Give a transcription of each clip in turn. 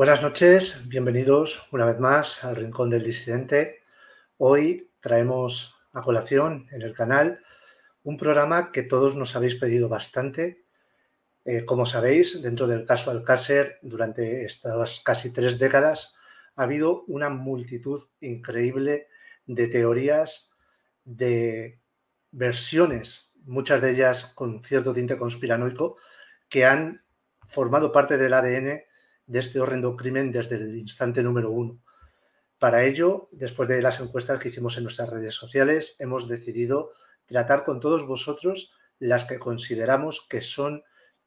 Buenas noches, bienvenidos una vez más al Rincón del Disidente. Hoy traemos a colación en el canal un programa que todos nos habéis pedido bastante. Eh, como sabéis, dentro del caso Alcácer, durante estas casi tres décadas, ha habido una multitud increíble de teorías, de versiones, muchas de ellas con cierto tinte conspiranoico, que han formado parte del ADN de este horrendo crimen desde el instante número uno. Para ello, después de las encuestas que hicimos en nuestras redes sociales, hemos decidido tratar con todos vosotros las que consideramos que son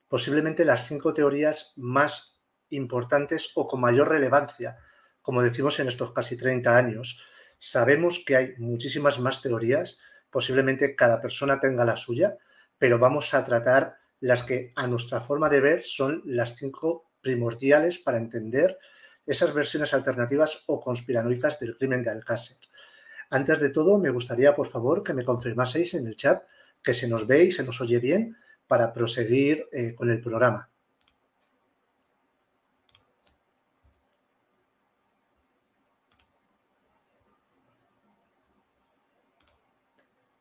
posiblemente las cinco teorías más importantes o con mayor relevancia, como decimos en estos casi 30 años. Sabemos que hay muchísimas más teorías, posiblemente cada persona tenga la suya, pero vamos a tratar las que a nuestra forma de ver son las cinco primordiales para entender esas versiones alternativas o conspiranoicas del crimen de Alcácer. Antes de todo, me gustaría, por favor, que me confirmaseis en el chat que se nos ve y se nos oye bien para proseguir eh, con el programa.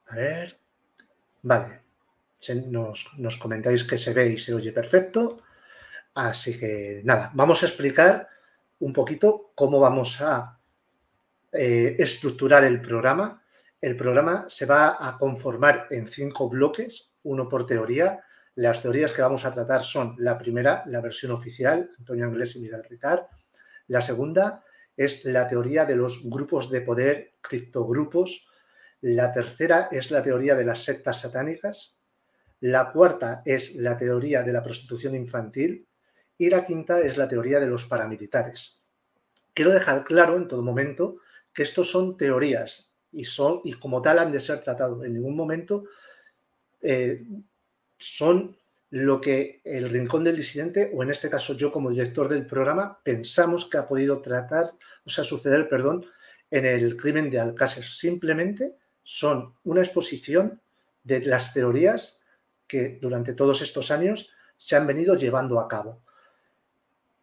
A ver, vale, nos, nos comentáis que se ve y se oye perfecto. Así que nada, vamos a explicar un poquito cómo vamos a eh, estructurar el programa. El programa se va a conformar en cinco bloques, uno por teoría. Las teorías que vamos a tratar son la primera, la versión oficial, Antonio Anglés y Miguel Ricard. La segunda es la teoría de los grupos de poder, criptogrupos. La tercera es la teoría de las sectas satánicas. La cuarta es la teoría de la prostitución infantil, y la quinta es la teoría de los paramilitares. Quiero dejar claro en todo momento que estos son teorías y, son, y como tal han de ser tratados. En ningún momento eh, son lo que el Rincón del Disidente, o en este caso yo como director del programa, pensamos que ha podido tratar, o sea, suceder, perdón, en el crimen de Alcácer. Simplemente son una exposición de las teorías que durante todos estos años se han venido llevando a cabo.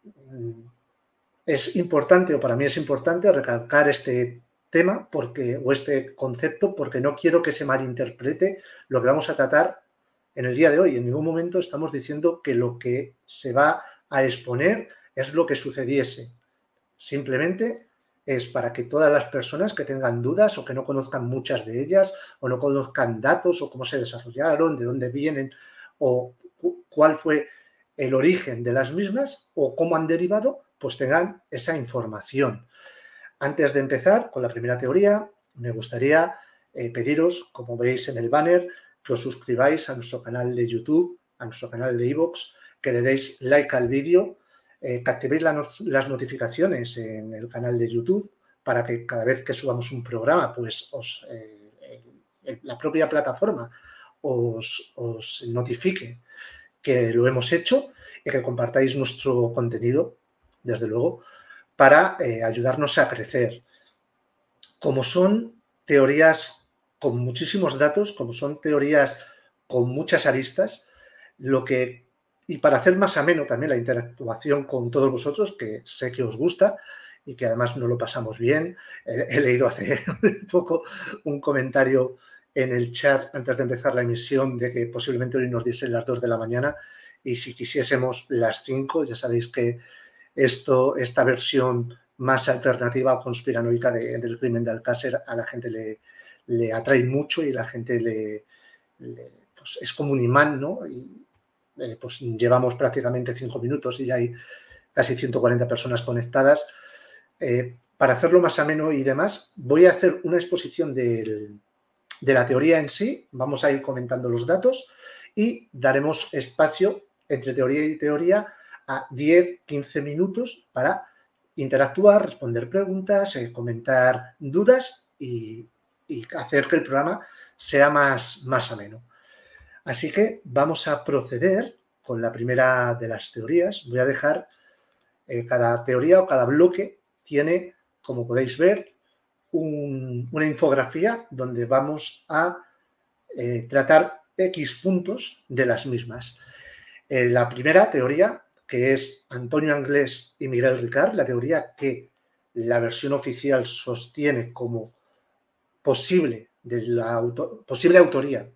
Mm, es importante, o para mí es importante, recalcar este tema porque, o este concepto, porque no quiero que se malinterprete lo que vamos a tratar en el día de hoy. En ningún momento estamos diciendo que lo que se va a exponer es lo que sucediese. Simplemente es para que todas las personas que tengan dudas o que no conozcan muchas de ellas o no conozcan datos o cómo se desarrollaron, de dónde vienen o cuál fue el origen de las mismas o cómo han derivado, pues tengan esa información. Antes de empezar con la primera teoría, me gustaría eh, pediros, como veis en el banner, que os suscribáis a nuestro canal de YouTube, a nuestro canal de iVoox, que le deis like al vídeo, eh, que activéis las notificaciones en el canal de YouTube para que cada vez que subamos un programa, pues eh, la propia plataforma os notifique que lo hemos hecho y que compartáis nuestro contenido, desde luego, para eh, ayudarnos a crecer. Como son teorías con muchísimos datos, como son teorías con muchas aristas, lo que, y para hacer más ameno también la interactuación con todos vosotros, que sé que os gusta, y que además no lo pasamos bien. Eh, he, leído hace poco un comentario en el chat antes de empezar la emisión de que posiblemente hoy nos diesen las 2 de la mañana y si quisiésemos las 5, ya sabéis que esto, esta versión más alternativa o conspiranoica del crimen de Alcácer a la gente le, le atrae mucho y la gente le, pues es como un imán, ¿no? Y eh, pues llevamos prácticamente 5 minutos y ya hay casi 140 personas conectadas. Eh, para hacerlo más ameno y demás, voy a hacer una exposición del, de la teoría en sí, vamos a ir comentando los datos y daremos espacio entre teoría y teoría a 10, 15 minutos para interactuar, responder preguntas, eh, comentar dudas y, hacer que el programa sea más, más ameno. Así que vamos a proceder con la primera de las teorías. Voy a dejar eh, cada teoría o cada bloque tiene, como podéis ver, una infografía donde vamos a eh, tratar X puntos de las mismas. Eh, la primera teoría, que es Antonio Anglés y Miguel Ricard, la teoría que la versión oficial sostiene como posible, de la posible autoría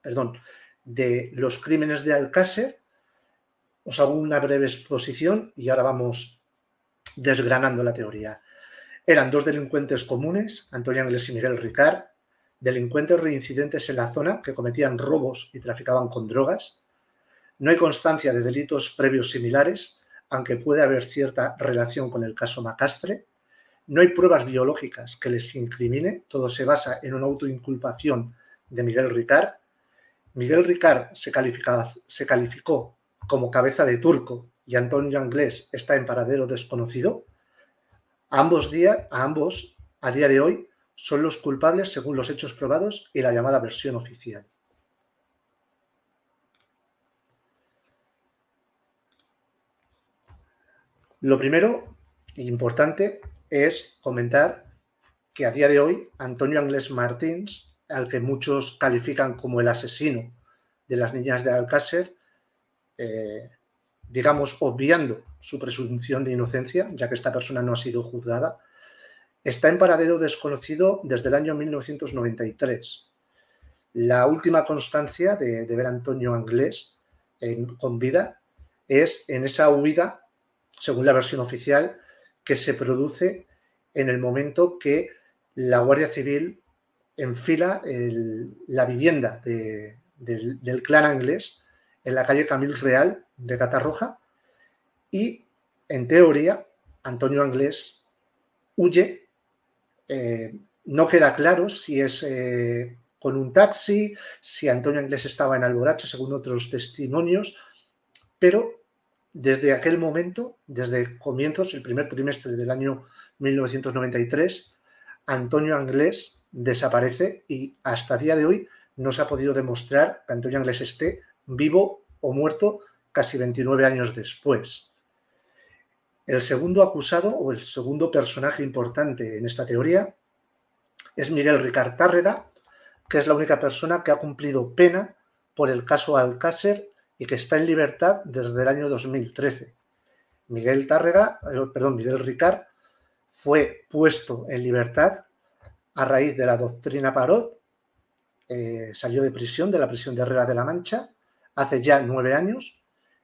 perdón, de los crímenes de Alcácer. Os hago una breve exposición y ahora vamos desgranando la teoría. Eran dos delincuentes comunes, Antonio Anglés y Miguel Ricard, delincuentes reincidentes en la zona que cometían robos y traficaban con drogas. No hay constancia de delitos previos similares, aunque puede haber cierta relación con el caso Macastre. No hay pruebas biológicas que les incrimine, todo se basa en una autoinculpación de Miguel Ricard. Miguel Ricard se, se calificó como cabeza de turco y Antonio Anglés está en paradero desconocido. Ambos a ambos, a día de hoy, son los culpables según los hechos probados y la llamada versión oficial. Lo primero, importante, es comentar que a día de hoy Antonio Anglés Martins, al que muchos califican como el asesino de las niñas de Alcácer, eh, digamos, obviando su presunción de inocencia, ya que esta persona no ha sido juzgada, está en paradero desconocido desde el año 1993. La última constancia de, ver a Antonio Anglés con vida es en esa huida, según la versión oficial, que se produce en el momento que la Guardia Civil enfila la vivienda del, del clan Anglés en la calle Camil Real de Catarroja y, en teoría, Antonio Anglés huye. Eh, no queda claro si es eh, con un taxi, si Antonio Anglés estaba en Alborache, según otros testimonios, pero desde aquel momento, desde comienzos, el primer trimestre del año 1993, Antonio Anglés desaparece y hasta día de hoy no se ha podido demostrar que Antonio Anglés esté vivo o muerto casi 29 años después. El segundo acusado o el segundo personaje importante en esta teoría es Miguel Ricard Tárrega, que es la única persona que ha cumplido pena por el caso Alcácer y que está en libertad desde el año 2013. Miguel Tárrega, eh, perdón, Miguel Ricard fue puesto en libertad a raíz de la doctrina Parot, eh, salió de prisión, de la prisión de Herrera de la Mancha, hace ya nueve años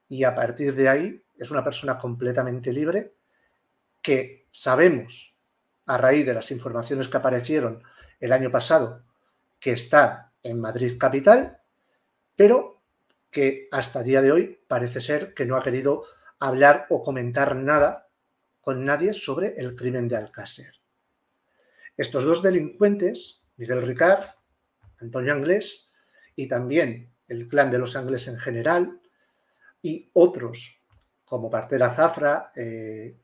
y a partir de ahí es una persona completamente libre que sabemos a raíz de las informaciones que aparecieron el año pasado que está en Madrid capital, pero que hasta día de hoy parece ser que no ha querido hablar o comentar nada con nadie sobre el crimen de Alcácer. Estos dos delincuentes, Miguel Ricard, Antonio Anglés, y también el clan de los Ángeles en general, y otros, como Partera Zafra, eh,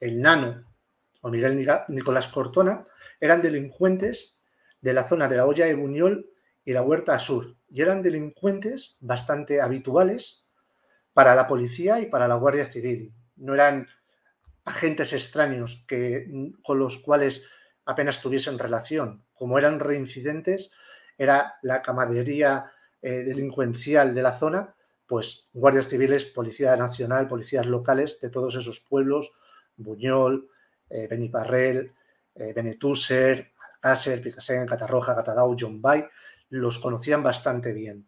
el Nano o Miguel Nicolás Cortona, eran delincuentes de la zona de la olla de Buñol y la Huerta Sur, y eran delincuentes bastante habituales para la policía y para la Guardia Civil. No eran agentes extraños que, con los cuales apenas tuviesen relación. Como eran reincidentes, era la camaradería eh, delincuencial de la zona, pues guardias civiles, policía nacional, policías locales de todos esos pueblos, Buñol, Beniparrel, eh, eh Alcácer, Picasen, Catarroja, Catadau, Jombay los conocían bastante bien.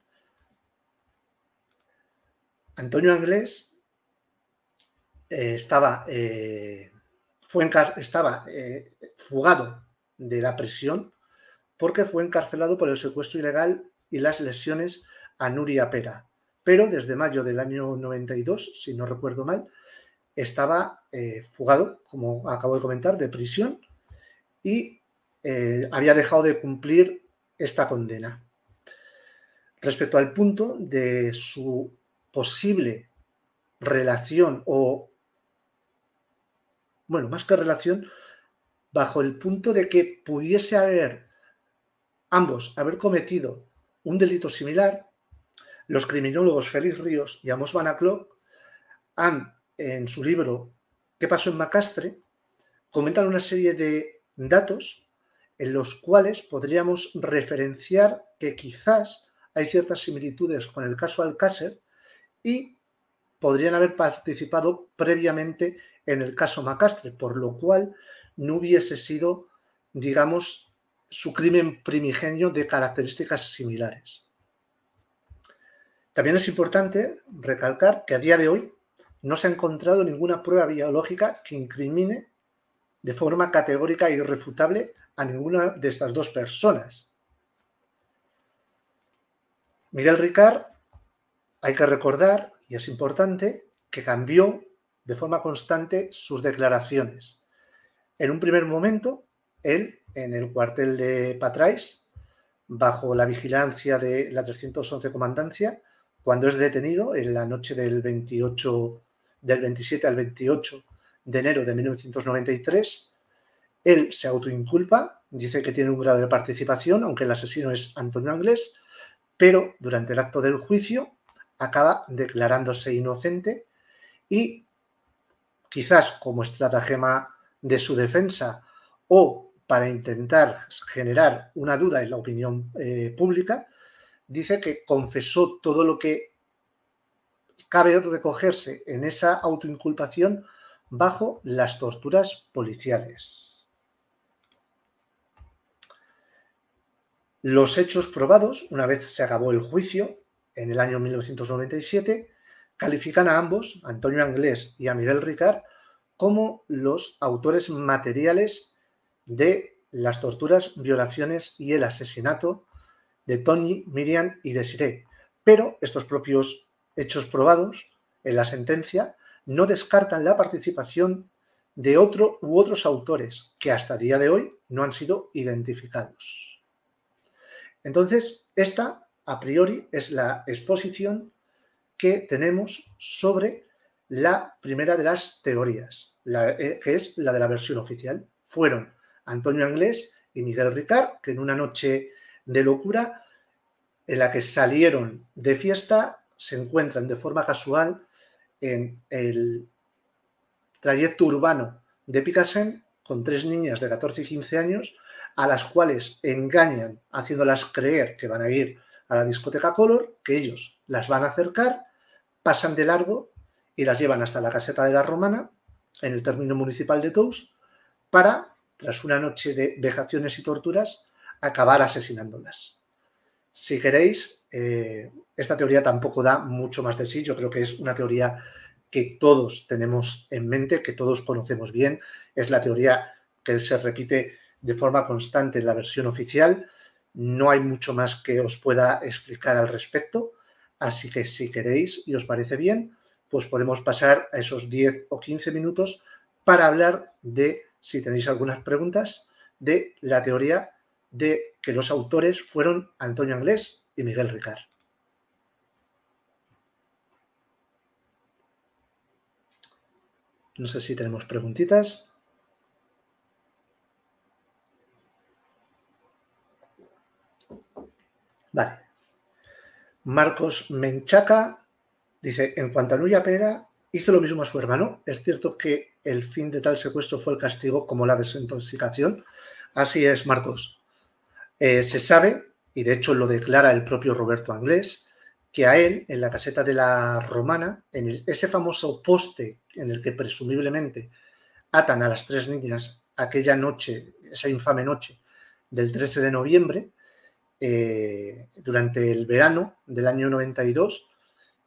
Antonio Anglés eh, estaba, fue, estaba fugado de la prisión porque fue encarcelado por el secuestro ilegal y las lesiones a Nuria Pera. Pero desde mayo del año 92, si no recuerdo mal, estaba eh, fugado, como acabo de comentar, de prisión y eh, había dejado de cumplir esta condena. Respecto al punto de su posible relación o, bueno, más que relación, bajo el punto de que pudiese haber ambos haber cometido un delito similar, los criminólogos Félix Ríos y Amos vanaclo han, en su libro ¿Qué pasó en Macastre?, comentan una serie de datos en los cuales podríamos referenciar que quizás hay ciertas similitudes con el caso Alcácer y podrían haber participado previamente en el caso Macastre, por lo cual no hubiese sido, digamos, su crimen primigenio de características similares. También es importante recalcar que a día de hoy no se ha encontrado ninguna prueba biológica que incrimine de forma categórica e irrefutable a ninguna de estas dos personas. Miguel Ricard, hay que recordar, y es importante, que cambió de forma constante sus declaraciones. En un primer momento él en el cuartel de Patrais, bajo la vigilancia de la 311 Comandancia, cuando es detenido en la noche del 28, del 27 al 28 de enero de 1993. Él se autoinculpa, dice que tiene un grado de participación, aunque el asesino es Antonio Anglés, pero durante el acto del juicio acaba declarándose inocente y quizás como estratagema de su defensa o para intentar generar una duda en la opinión eh, pública, dice que confesó todo lo que cabe recogerse en esa autoinculpación bajo las torturas policiales. Los hechos probados, una vez se acabó el juicio, en el año 1997, califican a ambos, Antonio Anglés y a Miguel Ricard, como los autores materiales de las torturas, violaciones y el asesinato de Tony, Miriam y Desiree. Pero estos propios hechos probados en la sentencia no descartan la participación de otro u otros autores que hasta el día de hoy no han sido identificados. Entonces, esta a priori es la exposición que tenemos sobre la primera de las teorías, eh, que es la de la versión oficial. Fueron Antonio Anglés y Miguel Ricard, que en una noche de locura en la que salieron de fiesta, se encuentran de forma casual en el trayecto urbano de Picasso, con tres niñas de 14 y 15 años a las cuales engañan haciéndolas creer que van a ir a la discoteca Color, que ellos las van a acercar, pasan de largo y las llevan hasta la caseta de la Romana, en el término municipal de Tous, para tras una noche de vejaciones y torturas, acabar asesinándolas. Si queréis, eh, esta teoría tampoco da mucho más de sí. Yo creo que es una teoría que todos tenemos en mente, que todos conocemos bien. Es la teoría que se repite de forma constante en la versión oficial. No hay mucho más que os pueda explicar al respecto. Así que si queréis y os parece bien, pues podemos pasar a esos 10 o 15 minutos para hablar de si tenéis algunas preguntas, de la teoría de que los autores fueron Antonio Anglés y Miguel Ricard. No sé si tenemos preguntitas. Vale. Marcos Menchaca dice, en cuanto a Nuria Pera, hizo lo mismo a su hermano. Es cierto que el fin de tal secuestro fue el castigo como la desintoxicación. Así es, Marcos. Eh, se sabe, y de hecho lo declara el propio Roberto Anglés, que a él, en la caseta de la Romana, en ese famoso poste en el que presumiblemente atan a las tres niñas aquella noche, esa infame noche del 13 de noviembre, eh, durante el verano del año 92,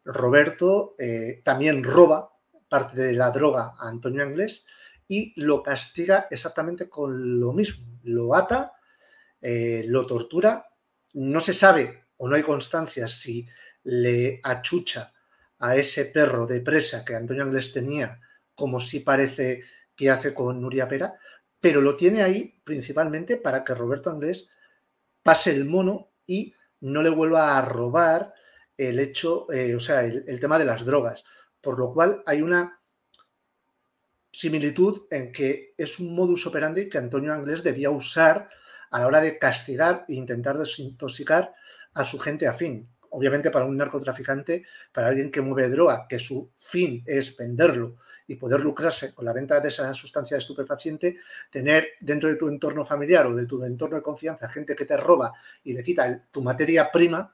Roberto eh, también roba parte de la droga a Antonio Anglés y lo castiga exactamente con lo mismo. Lo ata, eh, lo tortura, no se sabe o no hay constancia si le achucha a ese perro de presa que Antonio Anglés tenía, como si parece que hace con Nuria Pera, pero lo tiene ahí principalmente para que Roberto Anglés pase el mono y no le vuelva a robar el hecho, eh, o sea, el, tema de las drogas por lo cual hay una similitud en que es un modus operandi que Antonio Anglés debía usar a la hora de castigar e intentar desintoxicar a su gente afín. Obviamente para un narcotraficante, para alguien que mueve droga, que su fin es venderlo y poder lucrarse con la venta de esa sustancia estupefaciente, tener dentro de tu entorno familiar o de tu entorno de confianza gente que te roba y le quita tu materia prima,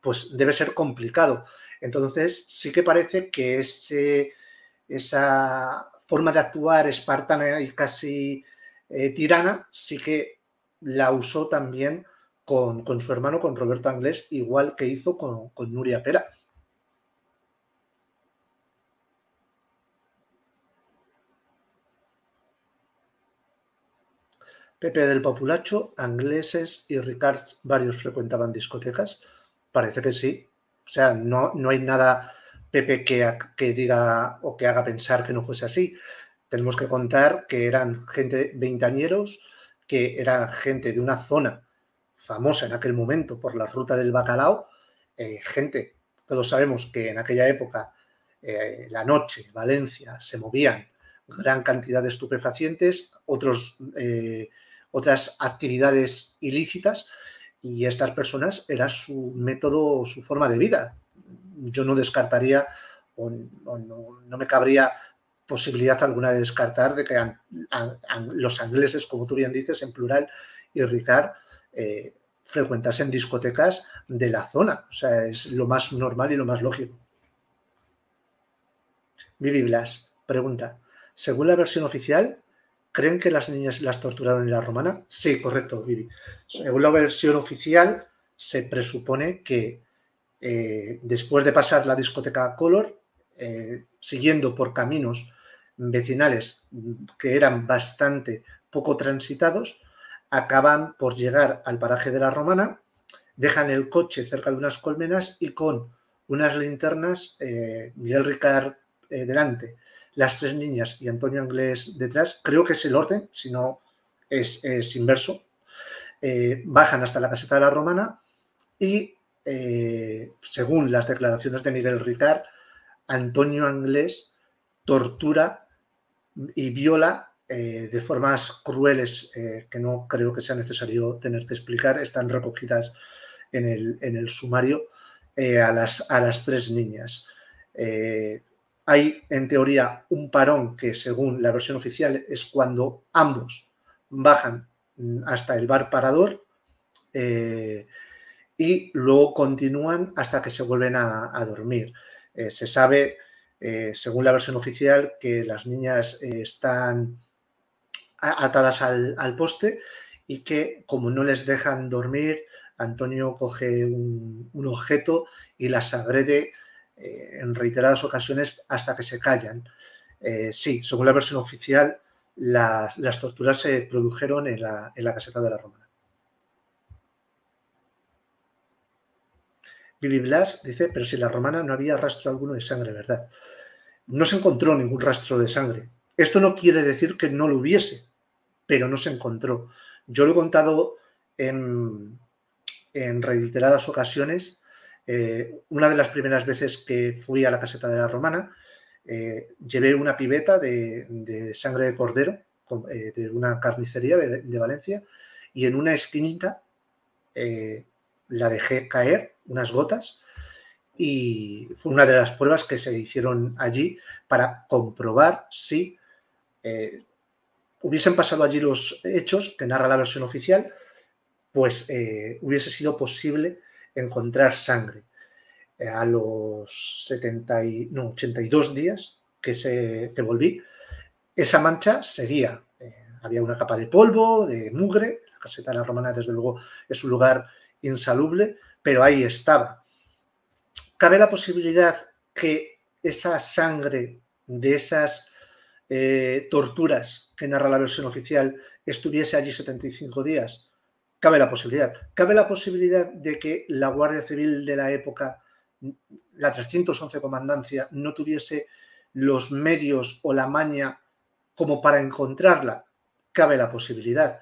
pues debe ser complicado. Entonces, sí que parece que ese, esa forma de actuar espartana y casi eh, tirana, sí que la usó también con, su hermano, con Roberto Anglés, igual que hizo con, con Nuria Pera. Pepe del Populacho, angleses y Ricards, varios frecuentaban discotecas. Parece que sí, o sea, no, hay nada, Pepe, que, diga o que haga pensar que no fuese así. Tenemos que contar que eran gente veintañeros, que era gente de una zona famosa en aquel momento por la ruta del bacalao, eh, gente, todos sabemos que en aquella época, eh, la noche, Valencia, se movían gran cantidad de estupefacientes, otros, eh, otras actividades ilícitas, y estas personas era su método, su forma de vida. Yo no descartaría o, no, me cabría posibilidad alguna de descartar de que los ingleses, como tú bien dices, en plural, y Ricard, eh, frecuentasen discotecas de la zona. O sea, es lo más normal y lo más lógico. Vivi Blas pregunta, según la versión oficial, ¿Creen que las niñas las torturaron en la romana? Sí, correcto, Vivi. Según la versión oficial, se presupone que eh, después de pasar la discoteca Color, eh, siguiendo por caminos vecinales mm, que eran bastante poco transitados, acaban por llegar al paraje de la Romana, dejan el coche cerca de unas colmenas y con unas linternas, eh, Miguel Ricard delante las tres niñas y Antonio Anglés detrás, creo que es el orden, si no es, es inverso, eh, bajan hasta la caseta de la Romana y, eh, según las declaraciones de Miguel Ricard, Antonio Anglés tortura y viola eh, de formas crueles que no creo que sea necesario tener que explicar, están recogidas en el, en el sumario a, las, a las tres niñas. Hay, en teoría, un parón que, según la versión oficial, es cuando ambos bajan mm, hasta el bar parador eh, y luego continúan hasta que se vuelven a, dormir. Eh, se sabe, eh, según la versión oficial, que las niñas están atadas al, poste y que como no les dejan dormir, Antonio coge un, un objeto y las agrede eh, en reiteradas ocasiones hasta que se callan. Eh, sí, según la versión oficial, las torturas se produjeron en la, caseta de la Romana. Vivi Blas dice, pero si la Romana no había rastro alguno de sangre, ¿verdad? No se encontró ningún rastro de sangre. Esto no quiere decir que no lo hubiese, pero no se encontró. Yo lo he contado en, en reiteradas ocasiones eh, una de las primeras veces que fui a la caseta de la romana, eh, llevé una piveta de, sangre de cordero eh, de una carnicería de, de, Valencia y en una esquinita la dejé caer unas gotas y fue una de las pruebas que se hicieron allí para comprobar si hubiesen pasado allí los hechos que narra la versión oficial, pues hubiese sido posible encontrar sangre. Eh, a los 70 y, 82 días que, se, que volví, esa mancha seguía. Eh, había una capa de polvo, de mugre. La la romana, desde luego, es un lugar insalubre, pero ahí estaba. Cabe la posibilidad que esa sangre de esas eh, torturas que narra la versión oficial estuviese allí 75 días cabe la posibilidad. Cabe la posibilidad de que la Guardia Civil de la época, la 311 Comandancia, no tuviese los medios o la maña como para encontrarla. Cabe la posibilidad.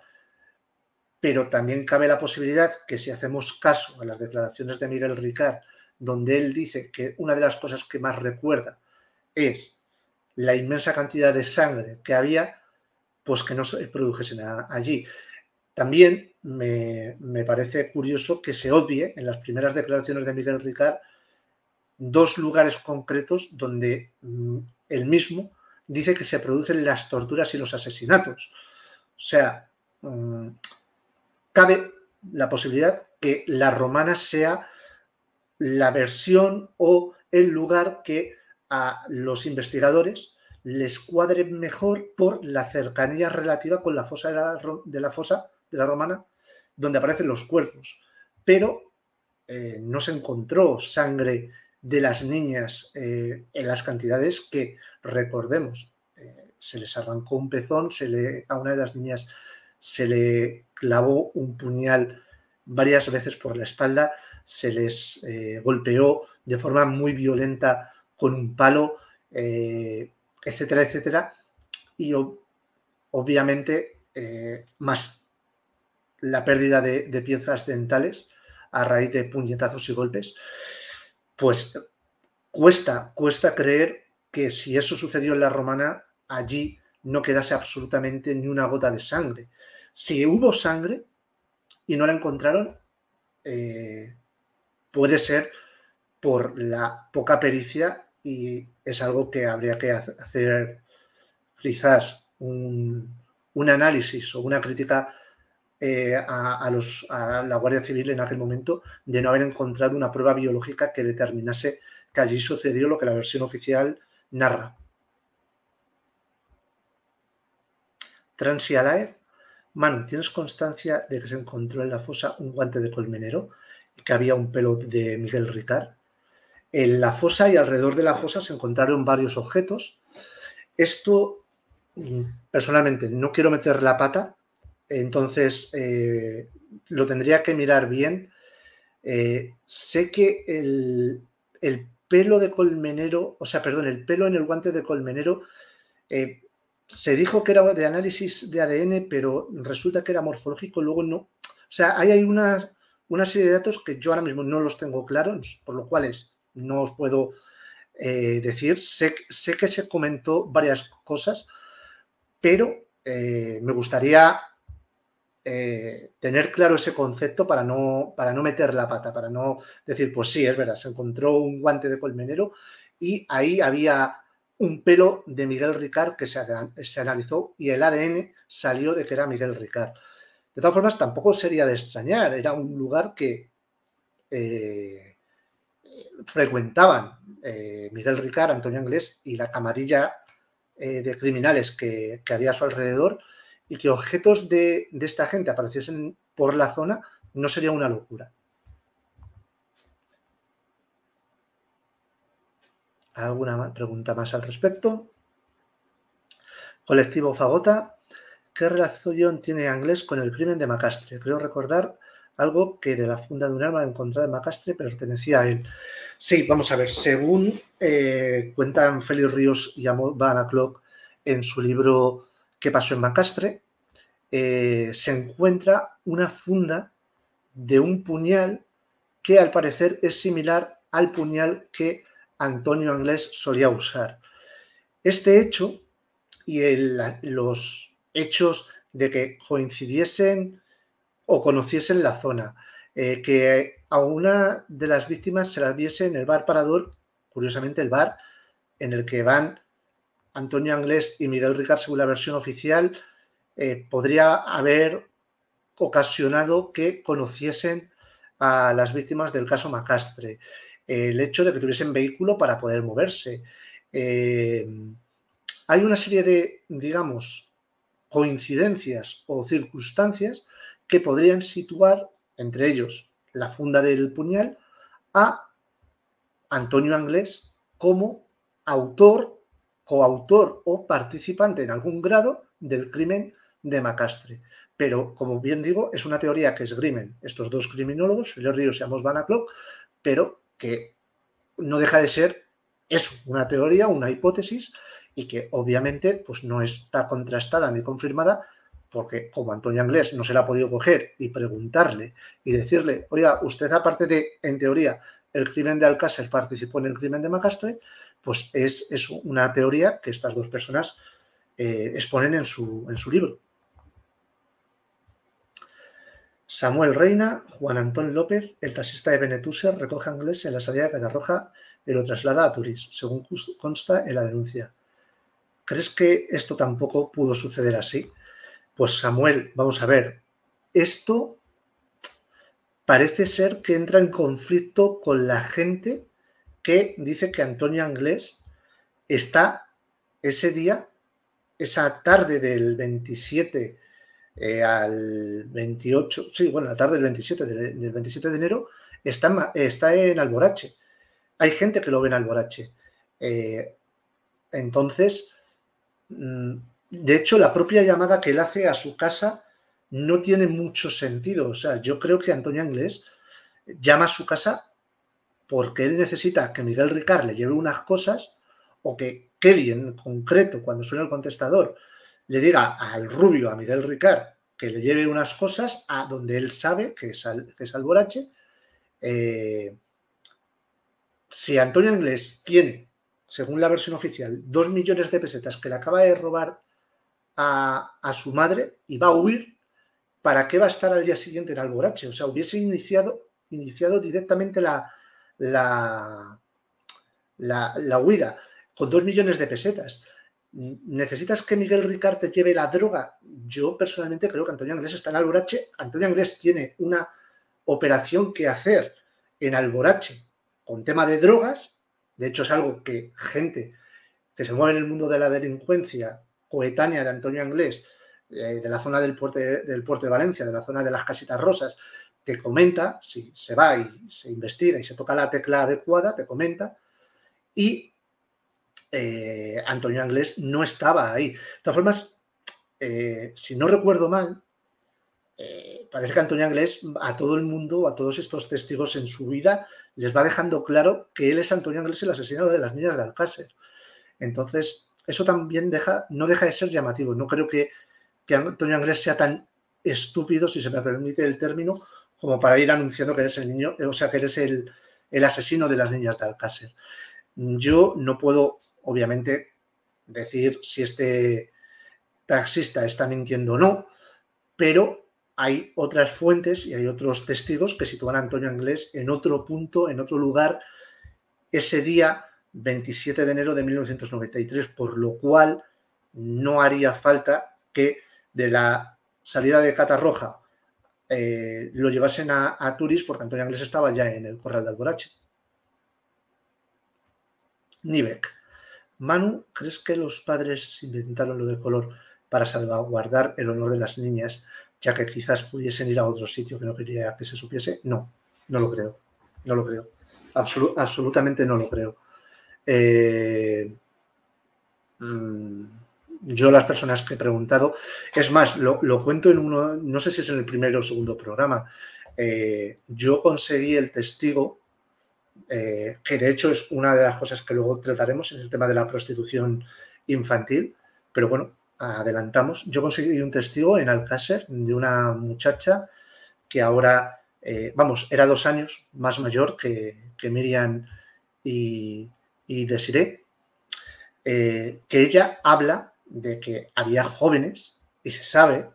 Pero también cabe la posibilidad que si hacemos caso a las declaraciones de Miguel Ricard, donde él dice que una de las cosas que más recuerda es la inmensa cantidad de sangre que había, pues que no se produjese allí. También me, parece curioso que se obvie en las primeras declaraciones de Miguel Ricard dos lugares concretos donde mm, él mismo dice que se producen las torturas y los asesinatos. O sea, mm, cabe la posibilidad que la romana sea la versión o el lugar que a los investigadores les cuadre mejor por la cercanía relativa con la fosa de la fosa de la romana, donde aparecen los cuerpos. Pero eh, no se encontró sangre de las niñas eh, en las cantidades que, recordemos, eh, se les arrancó un pezón, se le, a una de las niñas se le clavó un puñal varias veces por la espalda, se les golpeó de forma muy violenta con un palo, etcétera, etcétera. Y obviamente, más la pérdida de, piezas dentales a raíz de puñetazos y golpes, pues cuesta, cuesta creer que si eso sucedió en la romana, allí no quedase absolutamente ni una gota de sangre. Si hubo sangre y no la encontraron, eh, puede ser por la poca pericia y es algo que habría que hacer quizás un, un análisis o una crítica eh, a, los, la Guardia Civil en aquel momento de no haber encontrado una prueba biológica que determinase que allí sucedió lo que la versión oficial narra. Transialae. Manu, ¿tienes constancia de que se encontró en la fosa un guante de colmenero y que había un pelo de Miguel Ricard? En la fosa y alrededor de la fosa se encontraron varios objetos. Esto, mm, personalmente, no quiero meter la pata, entonces, eh, lo tendría que mirar bien. Eh, sé que el, pelo de colmenero, o sea, perdón, el pelo en el guante de colmenero, eh, se dijo que era de análisis de ADN, pero resulta que era morfológico, luego no. O sea, hay una serie de datos que yo ahora mismo no los tengo claros, por lo cual no os puedo decir. Sé, sé, que se comentó varias cosas, pero me gustaría eh, tener claro ese concepto para no, para no meter la pata, para no decir, pues sí, es verdad, se encontró un guante de colmenero y ahí había un pelo de Miguel Ricard que se, analizó y el ADN salió de que era Miguel Ricard. De todas formas, tampoco sería de extrañar, era un lugar que eh, frecuentaban eh, Miguel Ricard, Antonio Inglés y la camarilla de criminales que, que había a su alrededor y que objetos de, esta gente apareciesen por la zona no sería una locura. ¿Alguna pregunta más al respecto? Colectivo Fagota, ¿qué relación tiene inglés con el crimen de Macastre? Creo recordar algo que de la funda de un arma encontrada en Macastre pertenecía a él. Sí, vamos a ver, según eh, cuentan Félix Ríos y Amor Clock en su libro que pasó en Macastre? Eh, se encuentra una funda de un puñal que al parecer es similar al puñal que Antonio Anglés solía usar. Este hecho y los hechos de que coincidiesen o conociesen la zona, eh, que a una de las víctimas se las viese en el bar Parador, curiosamente el bar en el que van Antonio Anglés y Miguel Ricardo, según la versión oficial, eh, podría haber ocasionado que conociesen a las víctimas del caso Macastre. el hecho de que tuviesen vehículo para poder moverse. Eh, hay una serie de, digamos, coincidencias o circunstancias que podrían situar, entre ellos, la funda del puñal, a Antonio Anglés como autor coautor o participante en algún grado del crimen de Macastre. Pero, como bien digo, es una teoría que esgrimen estos dos criminólogos, los Ríos y Amos Van pero que no deja de ser eso, una teoría, una hipótesis, y que obviamente pues, no está contrastada ni confirmada, porque como Antonio Anglés no se la ha podido coger y preguntarle y decirle, oiga, usted aparte de, en teoría, el crimen de Alcácer participó en el crimen de Macastre, pues es, una teoría que estas dos personas eh, exponen en su, en su libro. Samuel Reina, Juan Antón López, el taxista de Benetuser, recoge a en la salida de Catarroja y lo traslada a Turis, según consta en la denuncia. ¿Crees que esto tampoco pudo suceder así? Pues Samuel, vamos a ver, esto parece ser que entra en conflicto con la gente que dice que Antonio Anglés está ese día, esa tarde del 27 eh, al 28, sí, bueno, la tarde del 27, del, 27 de enero, está, está en Alborache. Hay gente que lo ve en Alborache. Eh, entonces, mm, de hecho, la propia llamada que él hace a su casa no tiene mucho sentido. O sea, yo creo que Antonio Anglés llama a su casa porque él necesita que Miguel Ricard le lleve unas cosas o que Kelly en concreto, cuando suena el contestador, le diga al rubio, a Miguel Ricard, que le lleve unas cosas a donde él sabe que es, al, Alborache. Eh, si Antonio Inglés tiene, según la versión oficial, dos millones de pesetas que le acaba de robar a, su madre y va a huir, ¿para qué va a estar al día siguiente en Alborache? O sea, hubiese iniciado, iniciado directamente la, la, la, huida con dos millones de pesetas. ¿Necesitas que Miguel Ricard te lleve la droga? Yo personalmente creo que Antonio Anglés está en Alborache. Antonio Anglés tiene una operación que hacer en Alborache con tema de drogas. De hecho, es algo que gente que se mueve en el mundo de la delincuencia coetánea de Antonio Anglés, eh, de la zona del del puerto de Valencia, de la zona de las Casitas Rosas, te comenta, si se va y se investiga y se toca la tecla adecuada, te comenta, y eh, Antonio Anglés no estaba ahí. De todas formas, eh, si no recuerdo mal, eh, parece que Antonio Anglés a todo el mundo, a todos estos testigos en su vida, les va dejando claro que él es Antonio Anglés el asesino de las niñas de Alcácer. Entonces, eso también deja, no deja de ser llamativo. No creo que, que Antonio Anglés sea tan estúpido, si se me permite el término, como para ir anunciando que eres el niño, eh, o sea, que eres el, asesino de las niñas de Alcácer. Yo no puedo, obviamente, decir si este taxista está mintiendo o no, pero hay otras fuentes y hay otros testigos que sitúan a Antonio Anglés en otro punto, en otro lugar, ese día 27 de enero de 1993, por lo cual no haría falta que de la salida de Catarroja eh, lo llevasen a, Turis porque Antonio Anglés estaba ya en el corral de Alborache. Nivek. Manu, ¿crees que los padres inventaron lo de color para salvaguardar el honor de las niñas, ya que quizás pudiesen ir a otro sitio que no quería que se supiese? No, no lo creo. No lo creo. absolutamente no lo creo. Eh, mm, yo las personas que he preguntado, es más, lo, cuento en uno, no sé si es en el primero o segundo programa, eh, yo conseguí el testigo, eh, que de hecho es una de las cosas que luego trataremos en el tema de la prostitución infantil, pero bueno, adelantamos, yo conseguí un testigo en Alcácer de una muchacha que ahora, eh, vamos, era dos años más mayor que, Miriam y, y Desiree, que ella habla de que había jóvenes, y se sabe,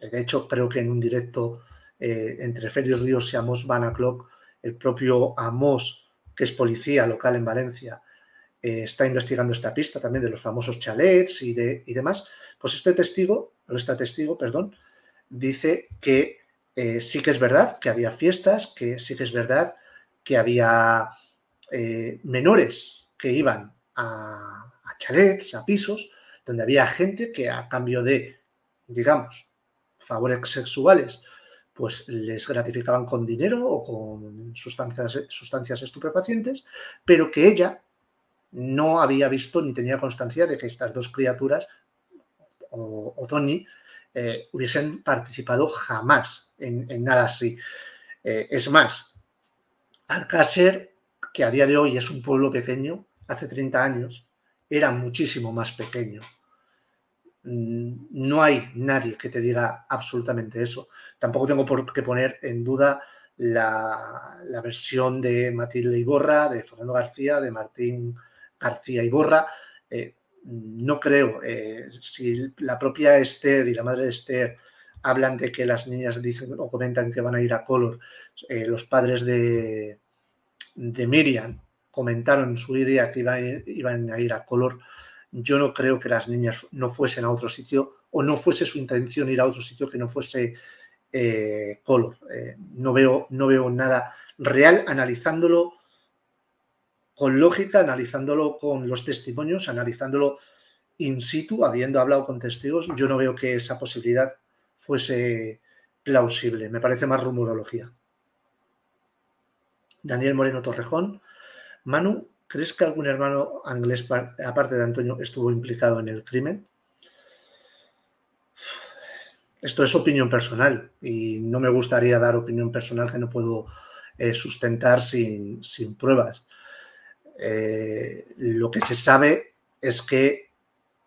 de hecho creo que en un directo eh, entre Félix Ríos y Amos Clock, el propio Amos, que es policía local en Valencia, eh, está investigando esta pista también de los famosos chalets y, de, y demás, pues este testigo, o esta testigo, perdón, dice que eh, sí que es verdad que había fiestas, que sí que es verdad que había menores que iban a chalets, a pisos, donde había gente que a cambio de, digamos, favores sexuales, pues les gratificaban con dinero o con sustancias, sustancias estupefacientes, pero que ella no había visto ni tenía constancia de que estas dos criaturas, o, Tony, eh, hubiesen participado jamás en, nada así. Eh, es más, Alcácer, que a día de hoy es un pueblo pequeño, hace 30 años era muchísimo más pequeño. Mm, no hay nadie que te diga absolutamente eso. Tampoco tengo por qué poner en duda la, versión de Matilde Iborra, de Fernando García, de Martín García Iborra. Eh, no creo, eh, si la propia Esther y la madre de Esther hablan de que las niñas dicen o comentan que van a ir a color, eh, los padres de Miriam comentaron su idea que iban, a ir a color, yo no creo que las niñas no fuesen a otro sitio o no fuese su intención ir a otro sitio que no fuese eh, color. Eh, no, veo, no veo nada real analizándolo con lógica, analizándolo con los testimonios, analizándolo in situ, habiendo hablado con testigos, yo no veo que esa posibilidad fuese plausible. Me parece más rumorología. Daniel Moreno Torrejón, Manu, ¿crees que algún hermano inglés, aparte de Antonio, estuvo implicado en el crimen? Esto es opinión personal y no me gustaría dar opinión personal que no puedo eh, sustentar sin, pruebas. Eh, lo que se sabe es que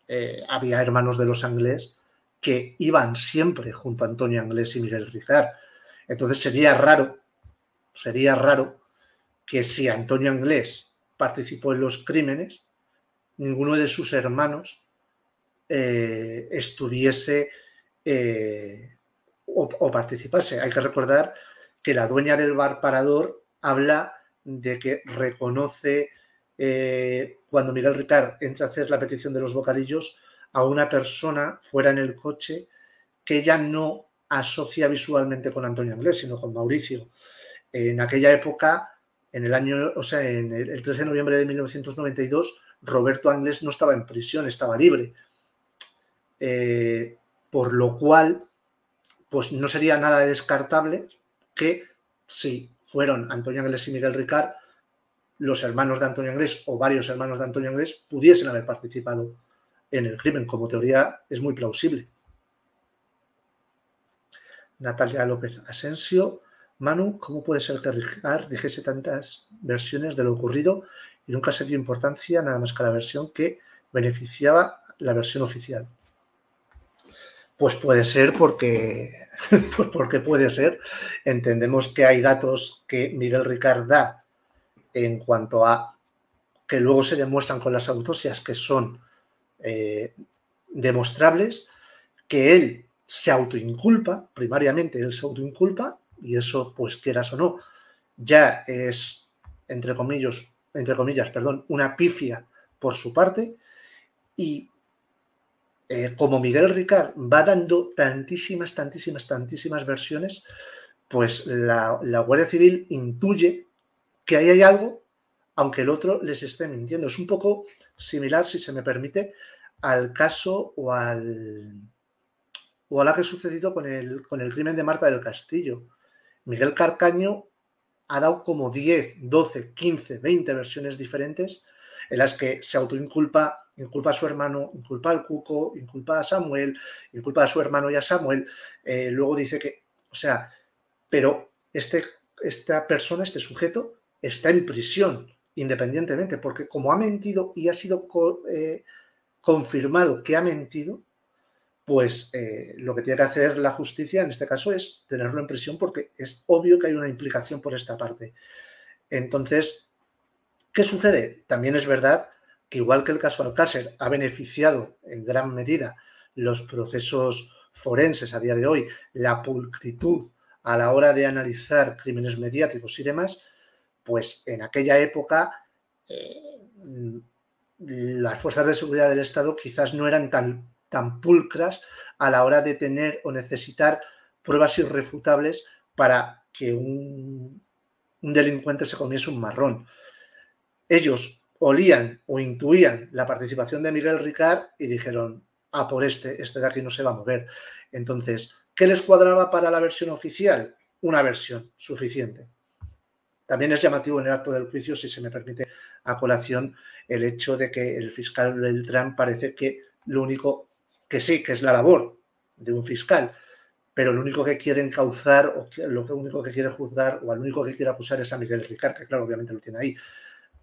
eh, había hermanos de los Anglés que iban siempre junto a Antonio Anglés y Miguel Rijar. Entonces sería raro, sería raro que si Antonio Anglés participó en los crímenes, ninguno de sus hermanos eh, estuviese eh, o, participase. Hay que recordar que la dueña del bar Parador habla de que reconoce eh, cuando Miguel Ricard entra a hacer la petición de los bocadillos a una persona fuera en el coche que ella no asocia visualmente con Antonio Anglés, sino con Mauricio. En aquella época en el año, o sea, en el 13 de noviembre de 1992, Roberto Anglés no estaba en prisión, estaba libre. Eh, por lo cual, pues no sería nada descartable que si fueron Antonio Anglés y Miguel Ricard, los hermanos de Antonio Anglés o varios hermanos de Antonio Anglés pudiesen haber participado en el crimen. Como teoría es muy plausible. Natalia López Asensio, Manu, ¿cómo puede ser que Ricard dijese tantas versiones de lo ocurrido y nunca se dio importancia nada más que a la versión que beneficiaba la versión oficial? Pues puede ser porque, puede ser. Entendemos que hay datos que Miguel Ricard da en cuanto a que luego se demuestran con las autopsias que son eh, demostrables, que él se autoinculpa, primariamente él se autoinculpa y eso, pues quieras o no, ya es, entre comillas, entre comillas, perdón, una pifia por su parte. Y eh, como Miguel Ricard va dando tantísimas, tantísimas, tantísimas versiones, pues la, Guardia Civil intuye que ahí hay algo, aunque el otro les esté mintiendo. Es un poco similar, si se me permite, al caso o al o a la que sucedido con el, con el crimen de Marta del Castillo. Miguel Carcaño ha dado como 10, 12, 15, 20 versiones diferentes en las que se autoinculpa, inculpa a su hermano, inculpa al Cuco, inculpa a Samuel, inculpa a su hermano y a Samuel. Eh, luego dice que, o sea, pero este, esta persona, este sujeto, está en prisión independientemente, porque como ha mentido y ha sido eh, confirmado que ha mentido, pues eh, lo que tiene que hacer la justicia en este caso es tenerlo en prisión porque es obvio que hay una implicación por esta parte. Entonces, ¿qué sucede? También es verdad que igual que el caso Alcácer ha beneficiado en gran medida los procesos forenses a día de hoy, la pulcritud a la hora de analizar crímenes mediáticos y demás, pues en aquella época eh, las fuerzas de seguridad del Estado quizás no eran tan tan pulcras a la hora de tener o necesitar pruebas irrefutables para que un, delincuente se comiese un marrón. Ellos olían o intuían la participación de Miguel Ricard y dijeron, ah, por este, este de aquí no se va a mover. Entonces, ¿qué les cuadraba para la versión oficial? Una versión suficiente. También es llamativo en el acto del juicio, si se me permite a colación, el hecho de que el fiscal Beltrán parece que lo único que sí, que es la labor de un fiscal, pero lo único que quiere encauzar, o lo único que quiere juzgar, o al único que quiere acusar es a Miguel Ricard, que claro, obviamente lo tiene ahí,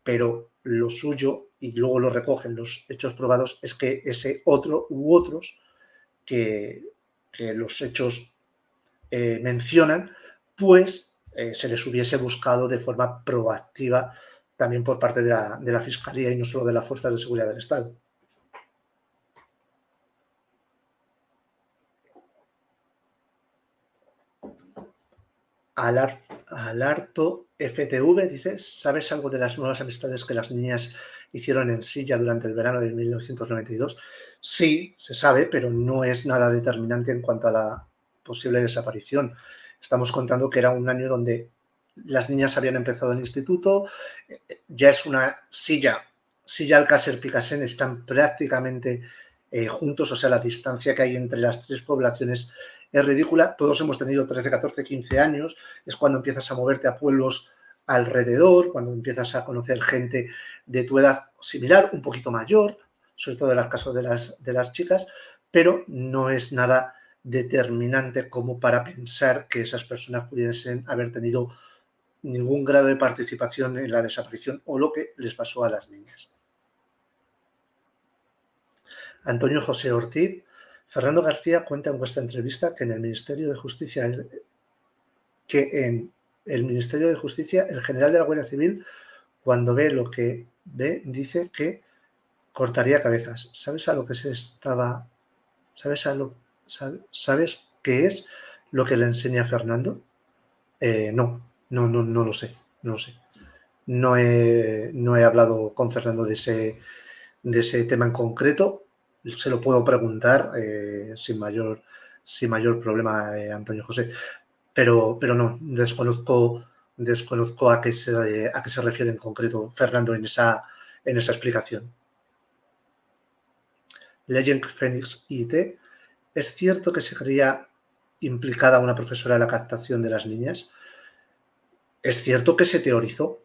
pero lo suyo, y luego lo recogen los hechos probados, es que ese otro u otros que, los hechos eh, mencionan, pues eh, se les hubiese buscado de forma proactiva también por parte de la, de la Fiscalía y no solo de las fuerzas de seguridad del Estado. Alarto FTV dice, ¿sabes algo de las nuevas amistades que las niñas hicieron en Silla durante el verano de 1992? Sí, se sabe, pero no es nada determinante en cuanto a la posible desaparición. Estamos contando que era un año donde las niñas habían empezado el instituto, eh, eh, ya es una silla, silla Alcácer Picasen están prácticamente eh, juntos, o sea, la distancia que hay entre las tres poblaciones es ridícula. Todos hemos tenido 13, 14, 15 años. Es cuando empiezas a moverte a pueblos alrededor, cuando empiezas a conocer gente de tu edad similar, un poquito mayor, sobre todo en el caso de las, de las chicas, pero no es nada determinante como para pensar que esas personas pudiesen haber tenido ningún grado de participación en la desaparición o lo que les pasó a las niñas. Antonio José Ortiz Fernando García cuenta en vuestra entrevista que en el Ministerio de Justicia, que en el Ministerio de Justicia, el general de la Guardia Civil, cuando ve lo que ve, dice que cortaría cabezas. ¿Sabes a lo que se estaba? ¿Sabes a lo? ¿Sabes qué es lo que le enseña Fernando? Eh, no, no, no, no lo sé, no sé. No he, no he hablado con Fernando de ese, de ese tema en concreto, se lo puedo preguntar eh, sin, mayor, sin mayor problema, eh, Antonio José. Pero, pero no, desconozco, desconozco a, qué se, a qué se refiere en concreto Fernando en esa, en esa explicación. Legend Phoenix IT. ¿Es cierto que se creía implicada una profesora en la captación de las niñas? Es cierto que se teorizó.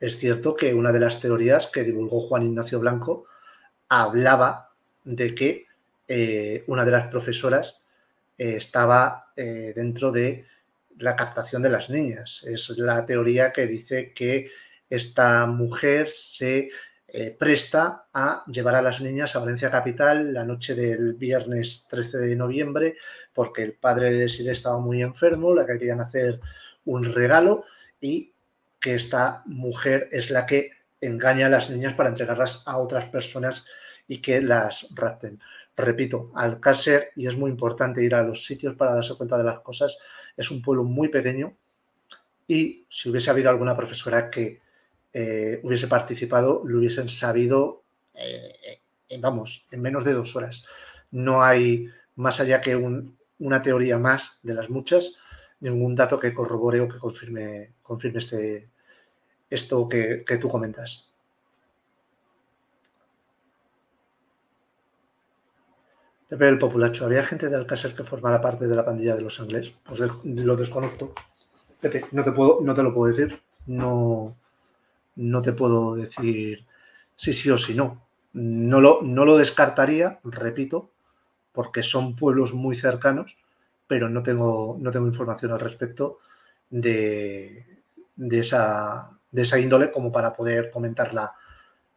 Es cierto que una de las teorías que divulgó Juan Ignacio Blanco hablaba de que eh, una de las profesoras eh, estaba eh, dentro de la captación de las niñas. Es la teoría que dice que esta mujer se presta a llevar a las niñas a Valencia Capital la noche del viernes 13 de noviembre porque el padre de Sire estaba muy enfermo, le querían hacer un regalo y que esta mujer es la que engaña a las niñas para entregarlas a otras personas y que las rapten. Repito, Alcácer, y es muy importante ir a los sitios para darse cuenta de las cosas, es un pueblo muy pequeño y si hubiese habido alguna profesora que eh, hubiese participado, lo hubiesen sabido, eh, eh, vamos, en menos de dos horas. No hay más allá que una teoría más de las muchas, ningún dato que corrobore o que confirme, confirme este, esto que, que tú comentas. Pepe el Populacho, ¿había gente de Alcácer que formara parte de la pandilla de los Anglés? Pues lo desconozco. Pepe, no te, puedo, no te lo puedo decir. No, no te puedo decir si sí, sí o si no. No lo, no lo descartaría, repito, porque son pueblos muy cercanos, pero no tengo, no tengo información al respecto de, esa, de esa índole como para poder comentarla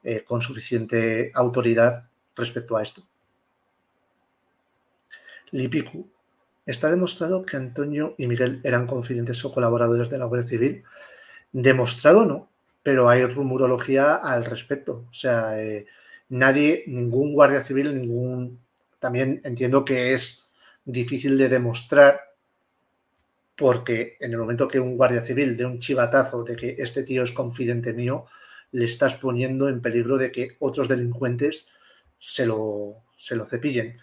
eh, con suficiente autoridad respecto a esto. Lipicu. Está demostrado que Antonio y Miguel eran confidentes o colaboradores de la Guardia Civil. Demostrado no, pero hay rumorología al respecto. O sea, eh, nadie, ningún guardia civil, ningún... También entiendo que es difícil de demostrar porque en el momento que un guardia civil dé un chivatazo de que este tío es confidente mío, le estás poniendo en peligro de que otros delincuentes se lo, se lo cepillen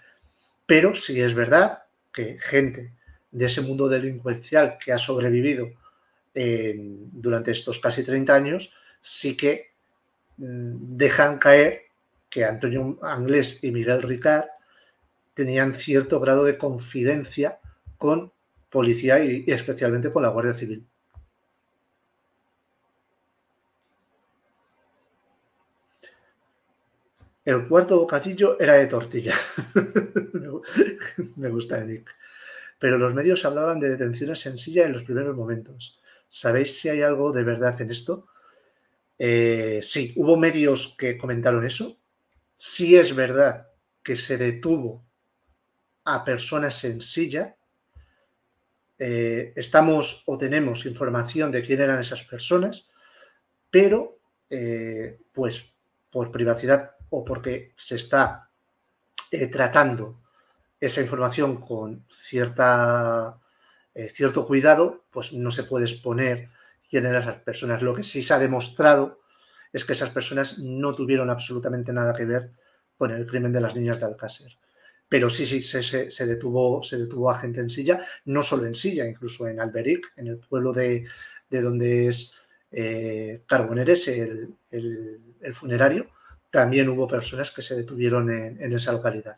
pero sí es verdad que gente de ese mundo delincuencial que ha sobrevivido durante estos casi 30 años, sí que mm, dejan caer que Antonio Anglés y Miguel Ricard tenían cierto grado de confidencia con policía y especialmente con la Guardia Civil. El cuarto bocadillo era de tortilla. Me gusta Nick. Pero los medios hablaban de detenciones sencillas en los primeros momentos. ¿Sabéis si hay algo de verdad en esto? Eh, sí, hubo medios que comentaron eso. Sí es verdad que se detuvo a personas sencillas. Eh, estamos o tenemos información de quién eran esas personas, pero eh, pues por privacidad o porque se está eh, tratando esa información con cierta, eh, cierto cuidado, pues no se puede exponer quién eran esas personas. Lo que sí se ha demostrado es que esas personas no tuvieron absolutamente nada que ver con el crimen de las niñas de Alcácer. Pero sí, sí, se, detuvo, se detuvo a gente en Silla, no solo en Silla, incluso en Alberic, en el pueblo de, donde es eh, Carboneres, el funerario, también hubo personas que se detuvieron en, esa localidad.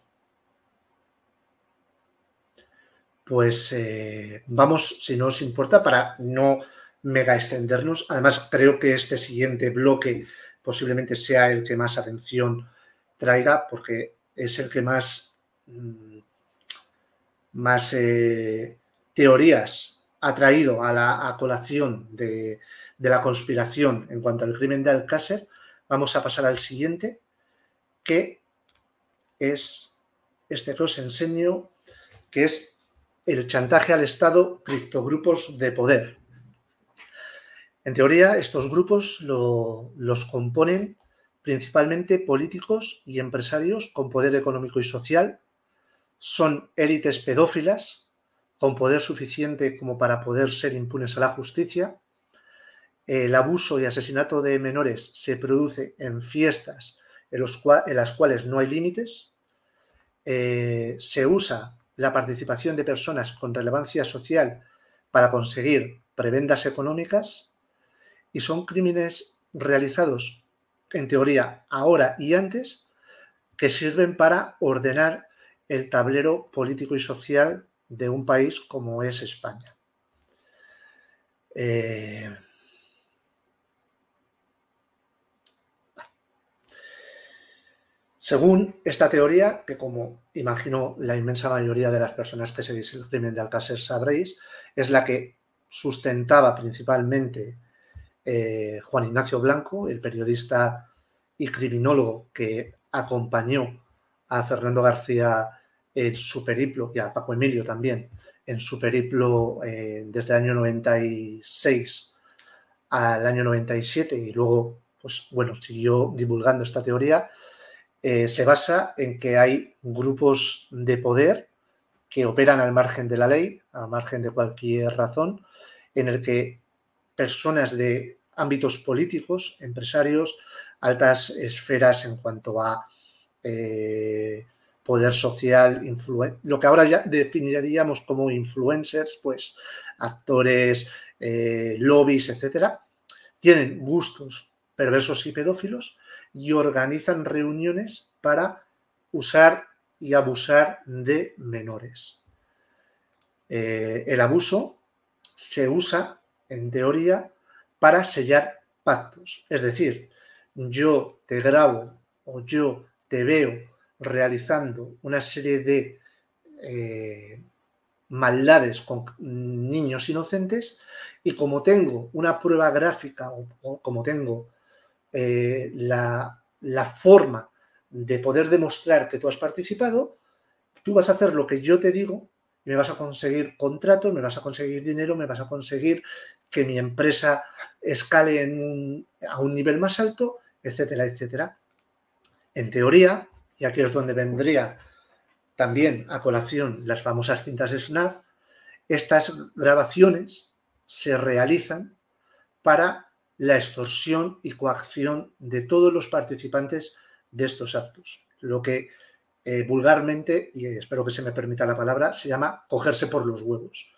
Pues eh, vamos, si no os importa, para no mega extendernos. Además, creo que este siguiente bloque posiblemente sea el que más atención traiga, porque es el que más, mm, más eh, teorías ha traído a la a colación de, de, la conspiración en cuanto al crimen de Alcácer Vamos a pasar al siguiente, que es este que os enseño, que es el chantaje al Estado, criptogrupos de poder. En teoría, estos grupos los componen principalmente políticos y empresarios con poder económico y social. Son élites pedófilas con poder suficiente como para poder ser impunes a la justicia el abuso y asesinato de menores se produce en fiestas en, las cuales no hay límites, eh, se usa la participación de personas con relevancia social para conseguir prebendas económicas y son crímenes realizados en teoría ahora y antes que sirven para ordenar el tablero político y social de un país como es España. Eh, Según esta teoría, que como imagino la inmensa mayoría de las personas que seguís el crimen de Alcácer sabréis, es la que sustentaba principalmente eh, Juan Ignacio Blanco, el periodista y criminólogo que acompañó a Fernando García en su periplo, y a Paco Emilio también, en su periplo eh, desde el año 96 al año 97, y luego, pues bueno, siguió divulgando esta teoría eh, se basa en que hay grupos de poder que operan al margen de la ley, al margen de cualquier razón, en el que personas de ámbitos políticos, empresarios, altas esferas en cuanto a eh, poder social, lo que ahora ya definiríamos como influencers, pues actores, eh, lobbies, etcétera, tienen gustos perversos y pedófilos y organizan reuniones para usar y abusar de menores. Eh, el abuso se usa, en teoría, para sellar pactos. Es decir, yo te grabo o yo te veo realizando una serie de eh, maldades con niños inocentes y como tengo una prueba gráfica o, o como tengo eh, la, forma de poder demostrar que tú has participado, tú vas a hacer lo que yo te digo y me vas a conseguir contrato, me vas a conseguir dinero, me vas a conseguir que mi empresa escale a un nivel más alto, etcétera, etcétera. En teoría, y aquí es donde vendría también a colación las famosas cintas SNAF, estas grabaciones se realizan para la extorsión y coacción de todos los participantes de estos actos, lo que eh, vulgarmente, y espero que se me permita la palabra, se llama cogerse por los huevos.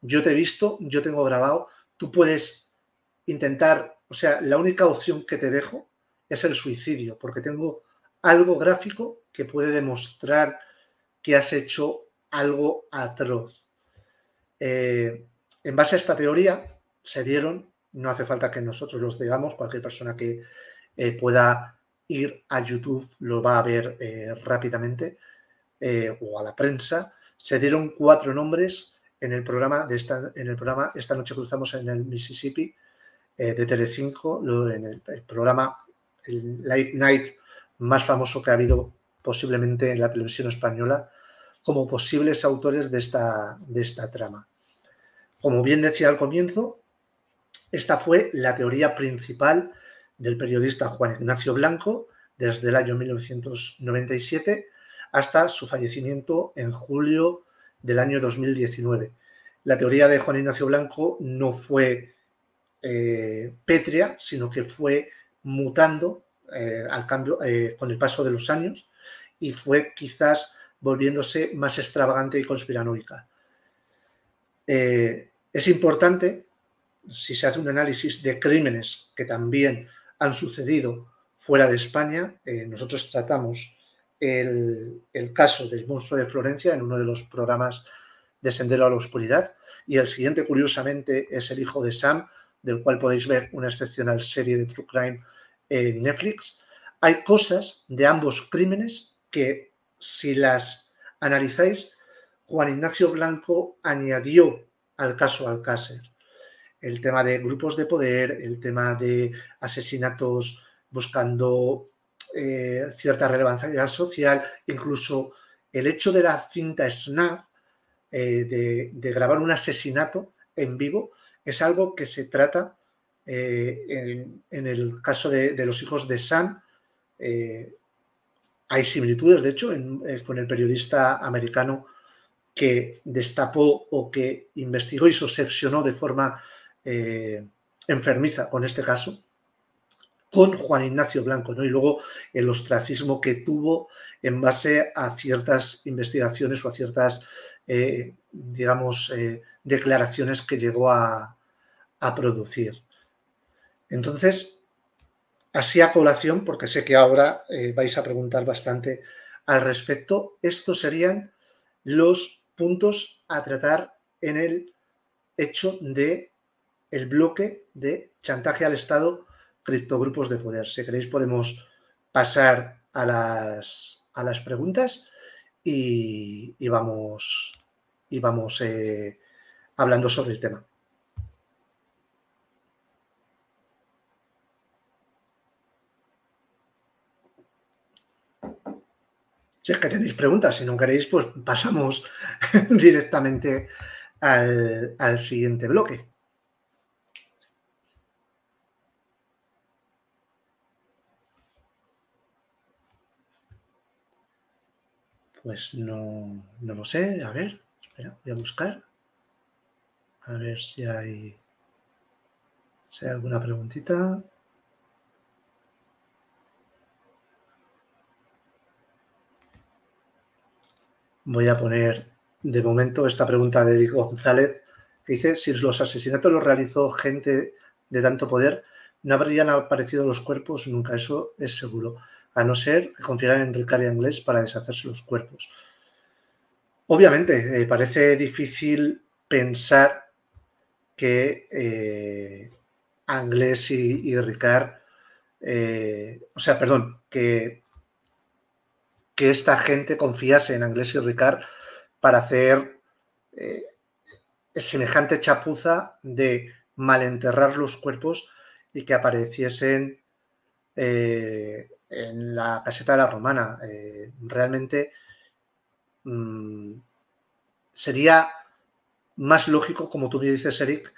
Yo te he visto, yo tengo grabado, tú puedes intentar, o sea, la única opción que te dejo es el suicidio, porque tengo algo gráfico que puede demostrar que has hecho algo atroz. Eh, en base a esta teoría, se dieron no hace falta que nosotros los digamos, cualquier persona que eh, pueda ir a YouTube lo va a ver eh, rápidamente eh, o a la prensa. Se dieron cuatro nombres en el programa de esta, en el programa Esta noche cruzamos en el Mississippi de Telecinco, en el, programa el Night más famoso que ha habido posiblemente en la televisión española como posibles autores de esta, de esta trama. Como bien decía al comienzo, esta fue la teoría principal del periodista Juan Ignacio Blanco desde el año 1997 hasta su fallecimiento en julio del año 2019. La teoría de Juan Ignacio Blanco no fue eh, pétrea, sino que fue mutando eh, al cambio, eh, con el paso de los años y fue quizás volviéndose más extravagante y conspiranoica. es importante si se hace un análisis de crímenes que también han sucedido fuera de España, eh, nosotros tratamos el, el, caso del monstruo de Florencia en uno de los programas de Sendero a la Oscuridad y el siguiente, curiosamente, es El hijo de Sam, del cual podéis ver una excepcional serie de True Crime en Netflix. Hay cosas de ambos crímenes que si las analizáis, Juan Ignacio Blanco añadió al caso Alcácer el tema de grupos de poder, el tema de asesinatos buscando eh, cierta relevancia social, incluso el hecho de la cinta Snap eh, de, grabar un asesinato en vivo, es algo que se trata eh, en, el caso de, los hijos de Sam. hay similitudes, de hecho, con el periodista americano que destapó o que investigó y se de forma eh, enfermiza con este caso, con Juan Ignacio Blanco, y luego el ostracismo que tuvo en base a ciertas investigaciones o a ciertas, eh, digamos, eh, declaraciones que llegó a, producir. Entonces, así a colación, porque sé que ahora vais a preguntar bastante al respecto, estos serían los puntos a tratar en el hecho de el bloque de chantaje al Estado, criptogrupos de poder. Si queréis podemos pasar a las, a las preguntas y, vamos, y vamos eh, hablando sobre el tema. Si es que tenéis preguntas, si no queréis, pues pasamos directamente al siguiente bloque. Pues no, lo sé. A ver, voy a buscar. A ver si hay, si alguna preguntita. Voy a poner de momento esta pregunta de González que dice, si los asesinatos los realizó gente de tanto poder, no habrían aparecido los cuerpos nunca, eso es seguro a no ser que confiaran en Ricard y Anglés para deshacerse los cuerpos. Obviamente, eh, parece difícil pensar que Anglés eh, y, Ricard, eh, o sea, perdón, que, que esta gente confiase en Anglés y Ricard para hacer semejante chapuza de malenterrar los cuerpos y que apareciesen en la caseta de la romana. Eh, realmente mm, sería más lógico, como tú me dices, Eric,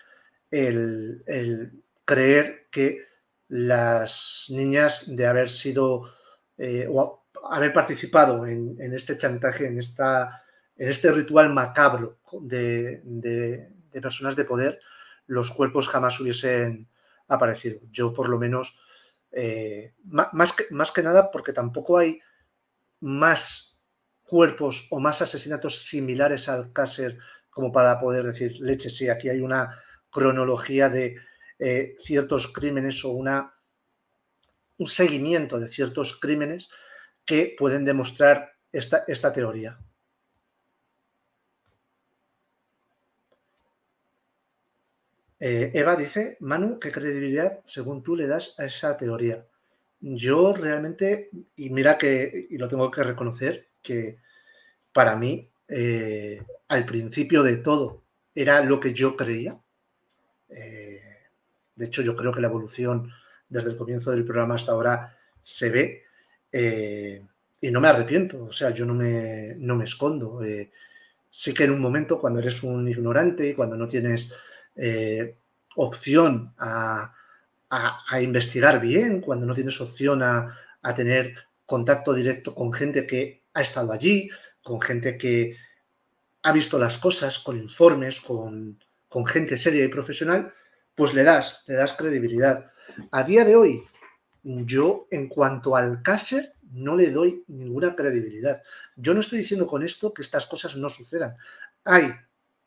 el, creer que las niñas de haber sido eh, o haber participado en, en, este chantaje, en, esta, en este ritual macabro de personas de poder, los cuerpos jamás hubiesen aparecido. Yo, por lo menos, eh, más, que, nada porque tampoco hay más cuerpos o más asesinatos similares al Cácer como para poder decir, leche, sí, aquí hay una cronología de eh, ciertos crímenes o una, un seguimiento de ciertos crímenes que pueden demostrar esta, esta teoría. Eh, Eva dice, Manu, ¿qué credibilidad según tú le das a esa teoría? Yo realmente, y mira que, y lo tengo que reconocer, que para mí, eh, al principio de todo, era lo que yo creía. Eh, de hecho, yo creo que la evolución desde el comienzo del programa hasta ahora se ve. y no me arrepiento, o sea, yo no me, no me escondo. sí que en un momento, cuando eres un ignorante, y cuando no tienes eh, opción a, investigar bien, cuando no tienes opción a, tener contacto directo con gente que ha estado allí, con gente que ha visto las cosas, con informes, con, gente seria y profesional, pues le das, le das credibilidad. A día de hoy, yo en cuanto al Cáser no le doy ninguna credibilidad. Yo no estoy diciendo con esto que estas cosas no sucedan. Hay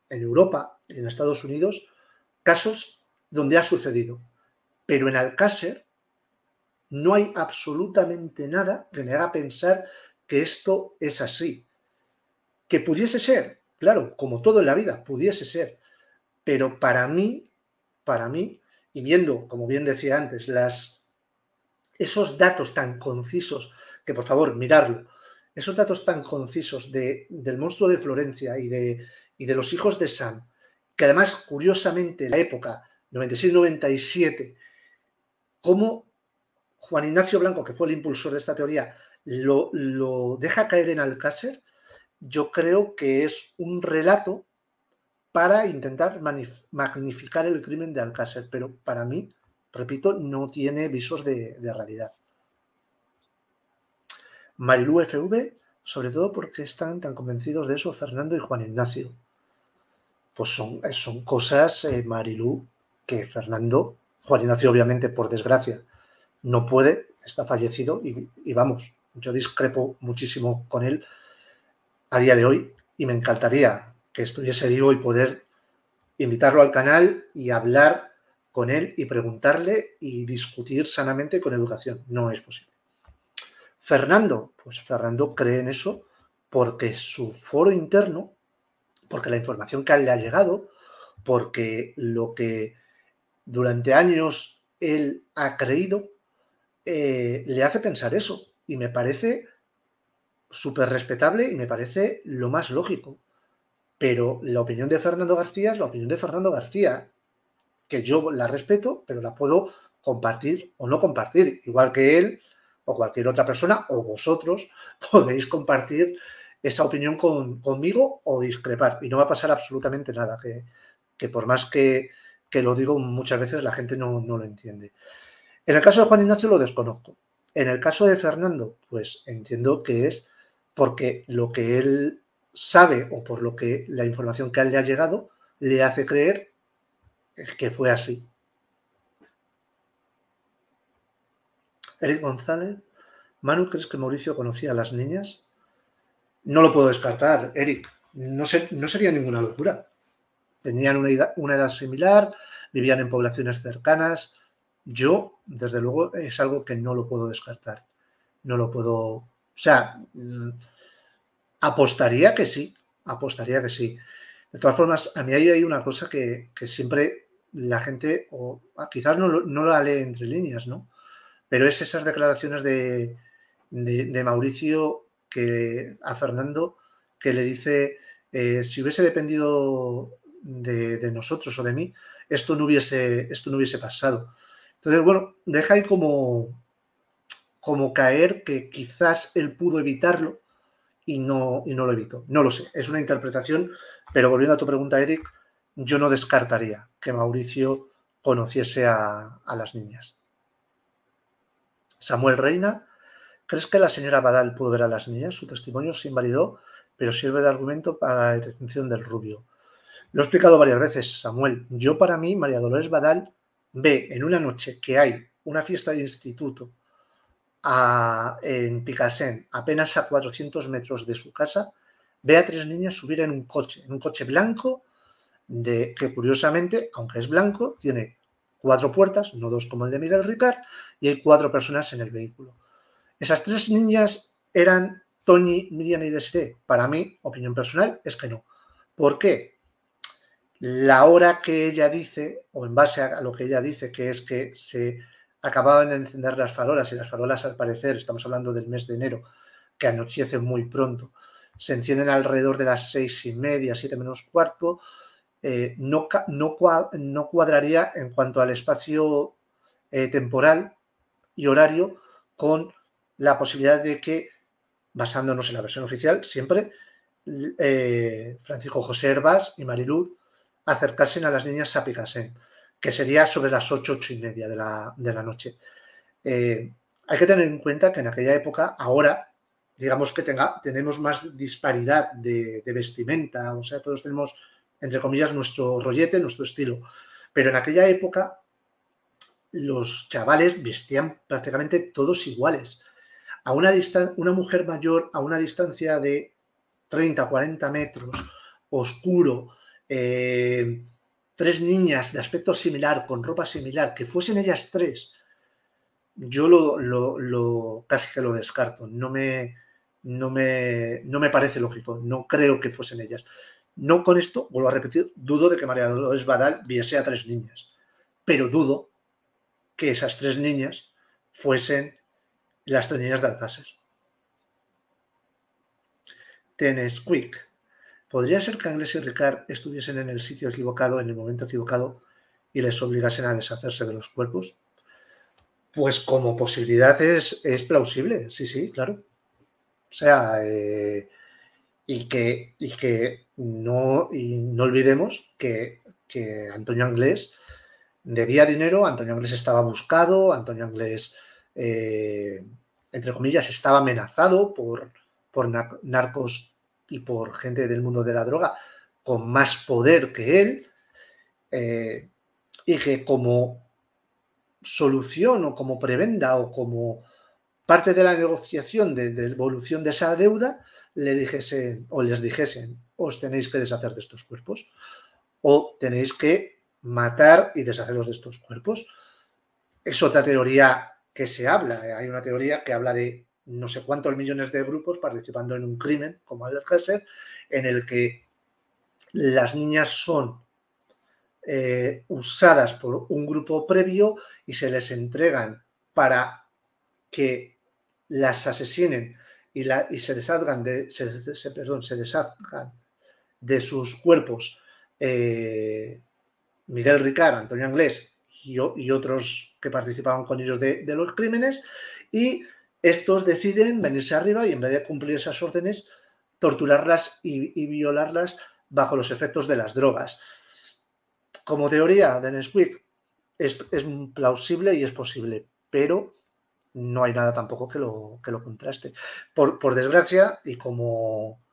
en Europa, en Estados Unidos, casos donde ha sucedido. Pero en Alcácer no hay absolutamente nada que me haga pensar que esto es así. Que pudiese ser, claro, como todo en la vida, pudiese ser. Pero para mí, para mí, y viendo, como bien decía antes, las, esos datos tan concisos, que por favor, mirarlo, esos datos tan concisos de, del monstruo de Florencia y de, y de los hijos de San que además, curiosamente, la época 96-97, cómo Juan Ignacio Blanco, que fue el impulsor de esta teoría, lo, deja caer en Alcácer, yo creo que es un relato para intentar magnificar el crimen de Alcácer, pero para mí, repito, no tiene visos de, de realidad. Marilú FV, sobre todo porque están tan convencidos de eso Fernando y Juan Ignacio pues son, eh, son cosas, eh, Marilú, que Fernando, Juan Ignacio obviamente, por desgracia, no puede, está fallecido y, y vamos, yo discrepo muchísimo con él a día de hoy y me encantaría que estuviese vivo y poder invitarlo al canal y hablar con él y preguntarle y discutir sanamente con educación. No es posible. Fernando, pues Fernando cree en eso porque su foro interno porque la información que le ha llegado, porque lo que durante años él ha creído, eh, le hace pensar eso. Y me parece súper respetable y me parece lo más lógico. Pero la opinión de Fernando García es la opinión de Fernando García, que yo la respeto, pero la puedo compartir o no compartir, igual que él o cualquier otra persona o vosotros podéis compartir esa opinión conmigo o discrepar. Y no va a pasar absolutamente nada, que, que por más que, que, lo digo muchas veces la gente no, no, lo entiende. En el caso de Juan Ignacio lo desconozco. En el caso de Fernando, pues entiendo que es porque lo que él sabe o por lo que la información que a le ha llegado le hace creer que fue así. Eric González, Manu, ¿crees que Mauricio conocía a las niñas? no lo puedo descartar, Eric. No, no sería ninguna locura. Tenían una edad, una edad similar, vivían en poblaciones cercanas. Yo, desde luego, es algo que no lo puedo descartar. No lo puedo. O sea, mm, apostaría que sí. Apostaría que sí. De todas formas, a mí ahí hay una cosa que, siempre la gente, o ah, quizás no, la lee entre líneas, ¿no? Pero es esas declaraciones de Mauricio que a Fernando que le dice, eh, si hubiese dependido de, nosotros o de mí, esto no hubiese, esto no hubiese pasado. Entonces, bueno, deja ahí como, como caer que quizás él pudo evitarlo y no, y no lo evitó. No lo sé, es una interpretación, pero volviendo a tu pregunta, Eric, yo no descartaría que Mauricio conociese a, a las niñas. Samuel Reina, ¿Crees que la señora Badal pudo ver a las niñas? Su testimonio se invalidó, pero sirve de argumento para la detención del rubio. Lo he explicado varias veces, Samuel. Yo para mí, María Dolores Badal ve en una noche que hay una fiesta de instituto en Picasen, apenas a 400 metros de su casa, ve a tres niñas subir en un coche, en un coche blanco, de, que curiosamente, aunque es blanco, tiene cuatro puertas, no dos como el de Miguel Ricard, y hay cuatro personas en el vehículo. Esas tres niñas eran Tony, Miriam y Desiree. Para mí, opinión personal, es que no. ¿Por qué? La hora que ella dice, o en base a lo que ella dice, que es que se acababan de encender las farolas y las farolas al parecer, estamos hablando del mes de enero, que anochece muy pronto, se encienden alrededor de las seis y media, siete menos cuarto, eh, no, cuadraría en cuanto al espacio eh, temporal y horario con la posibilidad de que, basándonos en la versión oficial, siempre eh, Francisco José Herbas y Mariluz acercasen a las niñas a que sería sobre las ocho, ocho y media de la, noche. Eh, hay que tener en cuenta que en aquella época, ahora, digamos que tenga, tenemos más disparidad de, vestimenta, o sea, todos tenemos, entre comillas, nuestro rollete, nuestro estilo. Pero en aquella época los chavales vestían prácticamente todos iguales una, una mujer mayor a una distancia de 30, 40 metros, oscuro, eh, tres niñas de aspecto similar, con ropa similar, que fuesen ellas tres, yo lo, lo, casi que lo descarto. No me, no me, no me parece lógico, no creo que fuesen ellas. No con esto, vuelvo a repetir, dudo de que María Dolores Baral viese a tres niñas, pero dudo que esas tres niñas fuesen las toninas de Alcácer. Quick. ¿Podría ser que Anglés y Ricard estuviesen en el sitio equivocado, en el momento equivocado, y les obligasen a deshacerse de los cuerpos? Pues como posibilidad es, plausible, sí, sí, claro. O sea, eh, y que, que no, no olvidemos que, que Antonio Anglés debía dinero, Antonio Anglés estaba buscado, Antonio Anglés eh, entre comillas, estaba amenazado por, por narcos y por gente del mundo de la droga con más poder que él, eh, y que como solución o como prebenda o como parte de la negociación de, devolución de esa deuda, le dijesen o les dijesen, os tenéis que deshacer de estos cuerpos o tenéis que matar y deshaceros de estos cuerpos. Es otra teoría que se habla, eh, hay una teoría que habla de no sé cuántos millones de grupos participando en un crimen como el del Gesser, en el que las niñas son eh, usadas por un grupo previo y se les entregan para que las asesinen y, la, y se deshagan de, se, perdón, se de sus cuerpos eh, Miguel Ricard, Antonio Anglés y, otros que participaban con ellos de, los crímenes, y estos deciden venirse arriba y en vez de cumplir esas órdenes, torturarlas y, violarlas bajo los efectos de las drogas. Como teoría de Nesquik es, plausible y es posible, pero no hay nada tampoco que lo, que lo contraste. Por, desgracia, y como,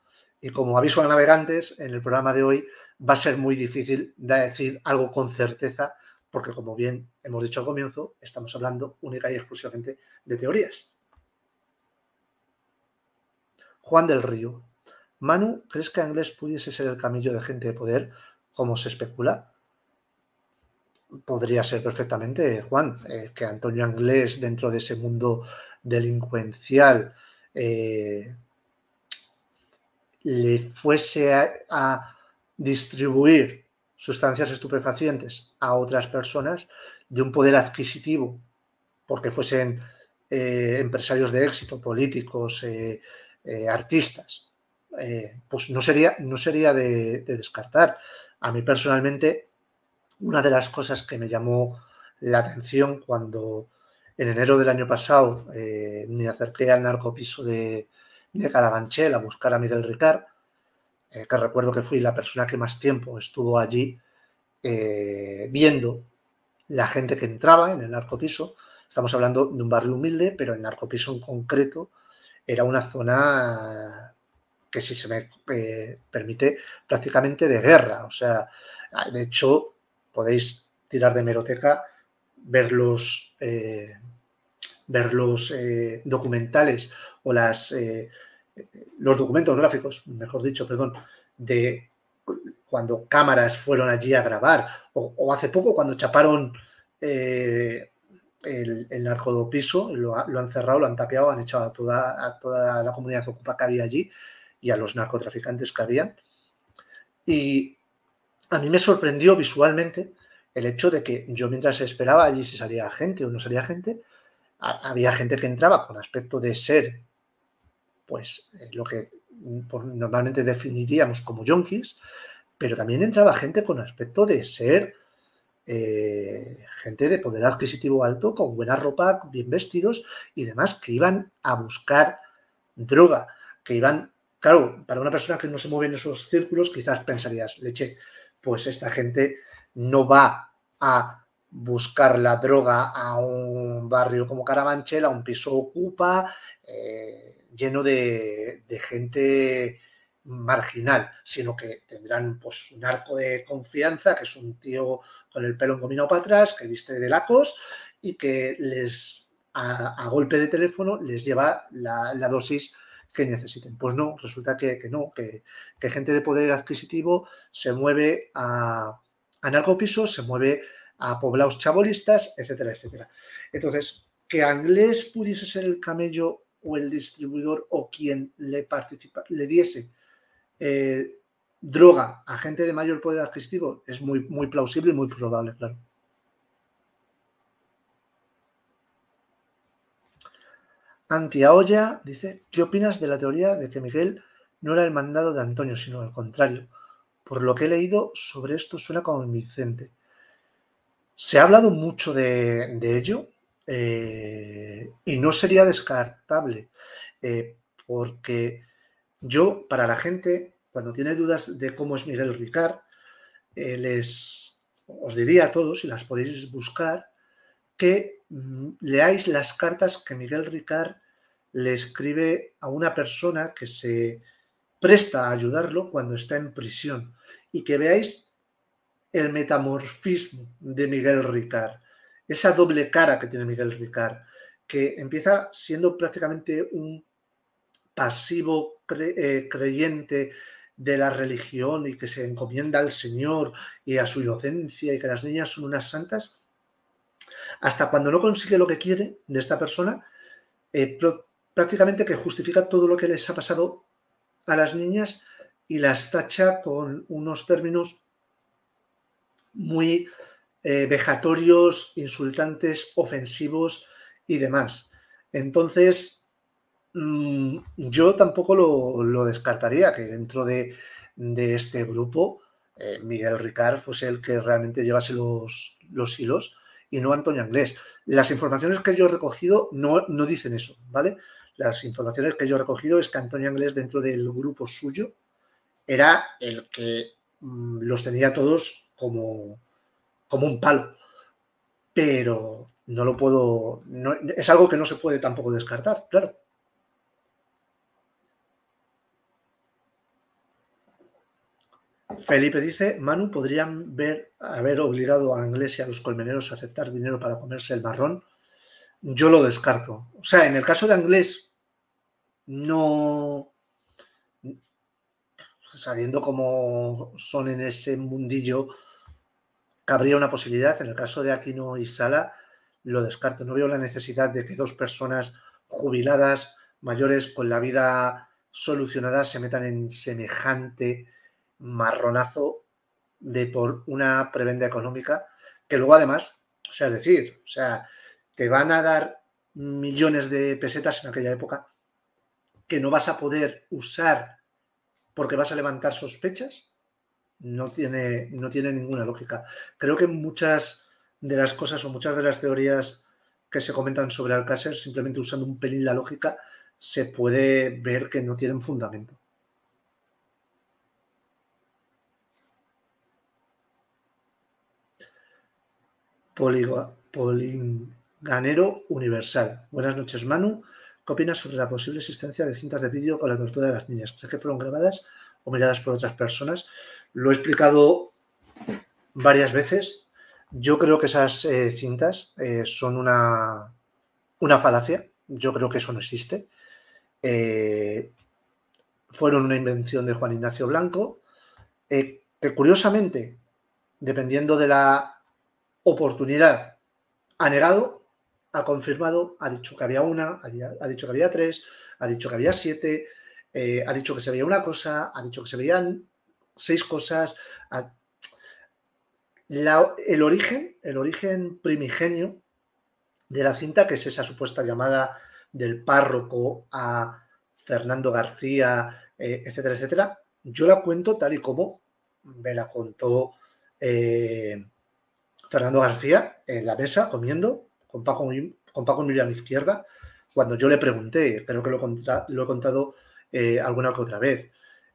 y como aviso a navegantes, en el programa de hoy va a ser muy difícil decir algo con certeza porque como bien hemos dicho al comienzo, estamos hablando única y exclusivamente de teorías. Juan del Río. Manu, ¿crees que Anglés pudiese ser el camillo de gente de poder, como se especula? Podría ser perfectamente, Juan, eh, que Antonio Anglés, dentro de ese mundo delincuencial, eh, le fuese a distribuir sustancias estupefacientes a otras personas de un poder adquisitivo, porque fuesen eh, empresarios de éxito, políticos, eh, eh, artistas, pues no sería, no sería de, descartar. A mí personalmente, una de las cosas que me llamó la atención cuando en enero del año pasado me acerqué al narcopiso de, de Carabanchel a buscar a Miguel Ricard, eh, que recuerdo que fui la persona que más tiempo estuvo allí eh, viendo la gente que entraba en el narcopiso. Estamos hablando de un barrio humilde, pero el narcopiso en concreto era una zona que, si se me eh, permite, prácticamente de guerra. O sea, ah, de hecho, podéis tirar de meroteca, ver los, ver los documentales o las los documentos gráficos, mejor dicho, perdón, de cuando cámaras fueron allí a grabar, o, hace poco cuando chaparon eh, el, el piso lo, lo, han cerrado, lo han tapeado, han echado a toda, toda la comunidad ocupa que había allí y a los narcotraficantes que habían. Y a mí me sorprendió visualmente el hecho de que yo mientras esperaba allí si salía gente o no salía gente, había gente que entraba con aspecto de ser pues eh, lo que normalmente definiríamos como yonkis, pero también entraba gente con aspecto de ser eh, gente de poder adquisitivo alto, con buena ropa, bien vestidos y demás, que iban a buscar droga, que iban, claro, para una persona que no se mueve en esos círculos, quizás pensarías, leche, pues esta gente no va a buscar la droga a un barrio como Carabanchel, a un piso ocupa, eh, lleno de, gente marginal, sino que tendrán pues un arco de confianza, que es un tío con el pelo engominado para atrás, que viste de lacos y que les a, golpe de teléfono les lleva la, dosis que necesiten. Pues no, resulta que, no, que, gente de poder adquisitivo se mueve a, a narcopisos, se mueve a poblados chabolistas, etcétera, etcétera. Entonces, que Anglés pudiese ser el camello o el distribuidor o quien le, participa, le diese eh, droga a gente de mayor poder adquisitivo es muy, muy plausible y muy probable, claro. Antiaoya dice, ¿qué opinas de la teoría de que Miguel no era el mandado de Antonio, sino al contrario? Por lo que he leído sobre esto suena convincente. Se ha hablado mucho de ello, eh, y no sería descartable, eh, porque yo, para la gente, cuando tiene dudas de cómo es Miguel Ricard, eh, les os diría a todos, y las podéis buscar, que mm, leáis las cartas que Miguel Ricard le escribe a una persona que se presta a ayudarlo cuando está en prisión y que veáis el metamorfismo de Miguel Ricard esa doble cara que tiene Miguel Ricard, que empieza siendo prácticamente un pasivo eh, creyente de la religión y que se encomienda al Señor y a su inocencia y que las niñas son unas santas, hasta cuando no consigue lo que quiere de esta persona, eh, prácticamente que justifica todo lo que les ha pasado a las niñas y las tacha con unos términos muy eh, vejatorios, insultantes, ofensivos y demás. Entonces, mm, yo tampoco lo, descartaría que dentro de, de este grupo eh, Miguel Ricard fuese el que realmente llevase los, los hilos y no Antonio Anglés. Las informaciones que yo he recogido no, no dicen eso, ¿vale? Las informaciones que yo he recogido es que Antonio Anglés dentro del grupo suyo era el que mm, los tenía todos como, como un palo. Pero no lo puedo, es algo que no se puede tampoco descartar, claro. Felipe dice, Manu, ¿podrían ver, haber obligado a Anglés y a los colmeneros a aceptar dinero para comerse el barrón, Yo lo descarto. O sea, en el caso de Anglés, no... Sabiendo cómo son en ese mundillo, cabría una posibilidad. En el caso de Aquino y Sala, lo descarto. No veo la necesidad de que dos personas jubiladas, mayores, con la vida solucionada, se metan en semejante marronazo de por una prebenda económica, que luego además, o sea, es decir, o sea, te van a dar millones de pesetas en aquella época que no vas a poder usar porque vas a levantar sospechas no tiene, no tiene ninguna lógica. Creo que muchas de las cosas o muchas de las teorías que se comentan sobre Alcácer, simplemente usando un pelín la lógica, se puede ver que no tienen fundamento. Poliganero universal. Buenas noches, Manu. ¿Qué opinas sobre la posible existencia de cintas de vídeo con la tortura de las niñas? que fueron grabadas o miradas por otras personas? Lo he explicado varias veces. Yo creo que esas eh, cintas eh, son una, una, falacia. Yo creo que eso no existe. Eh, fueron una invención de Juan Ignacio Blanco, que curiosamente, dependiendo de la oportunidad, ha negado, ha confirmado, ha dicho que había una, ha dicho que había tres, ha dicho que había siete, ha dicho que se veía una cosa, ha dicho que se veían seis cosas. el origen, el origen primigenio de la cinta, que es esa supuesta llamada del párroco a Fernando García, eh, etcétera, etcétera, yo la cuento tal y como me la contó eh, Fernando García en la mesa comiendo con Paco, con Paco Emilio a mi izquierda, cuando yo le pregunté, creo que lo, lo he contado eh, alguna que otra vez.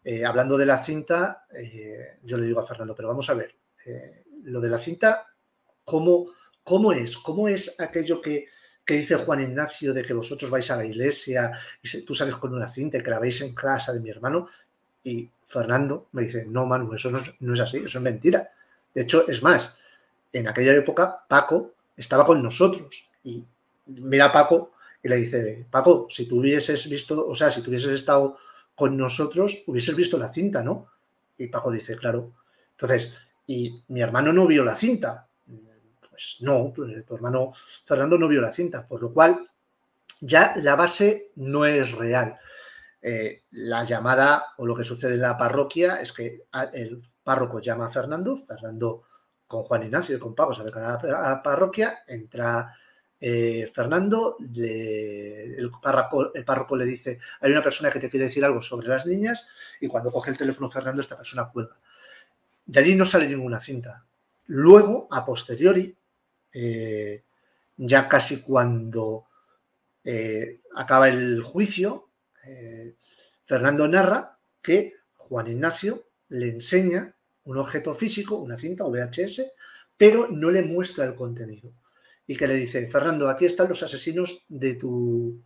Eh, hablando de la cinta, eh, yo le digo a Fernando, pero vamos a ver, eh, lo de la cinta, ¿cómo, cómo es? ¿Cómo es aquello que, dice Juan Ignacio de que vosotros vais a la iglesia y tú sales con una cinta y que la veis en casa de mi hermano? Y Fernando me dice, no, Manu, eso no es, no es así, eso es mentira. De hecho, es más, en aquella época Paco estaba con nosotros y mira a Paco y le dice, Paco, si tú hubieses visto, o sea, si tú hubieses estado con nosotros, hubieses visto la cinta, ¿no? Y Paco dice, claro. Entonces, y mi hermano no vio la cinta. Pues no, tu hermano Fernando no vio la cinta, por lo cual ya la base no es real. Eh, la llamada o lo que sucede en la parroquia es que el párroco llama a Fernando, Fernando con Juan Ignacio y con Paco se acercan a la parroquia, entra eh, Fernando, le, el, párroco, le dice, hay una persona que te quiere decir algo sobre las niñas y cuando coge el teléfono Fernando, esta persona cuelga. De allí no sale ninguna cinta. Luego, a posteriori, eh, ya casi cuando eh, acaba el juicio, Fernando narra que Juan Ignacio le enseña un objeto físico, una cinta o VHS, pero no le muestra el contenido y que le dice, Fernando, aquí están los asesinos de tu,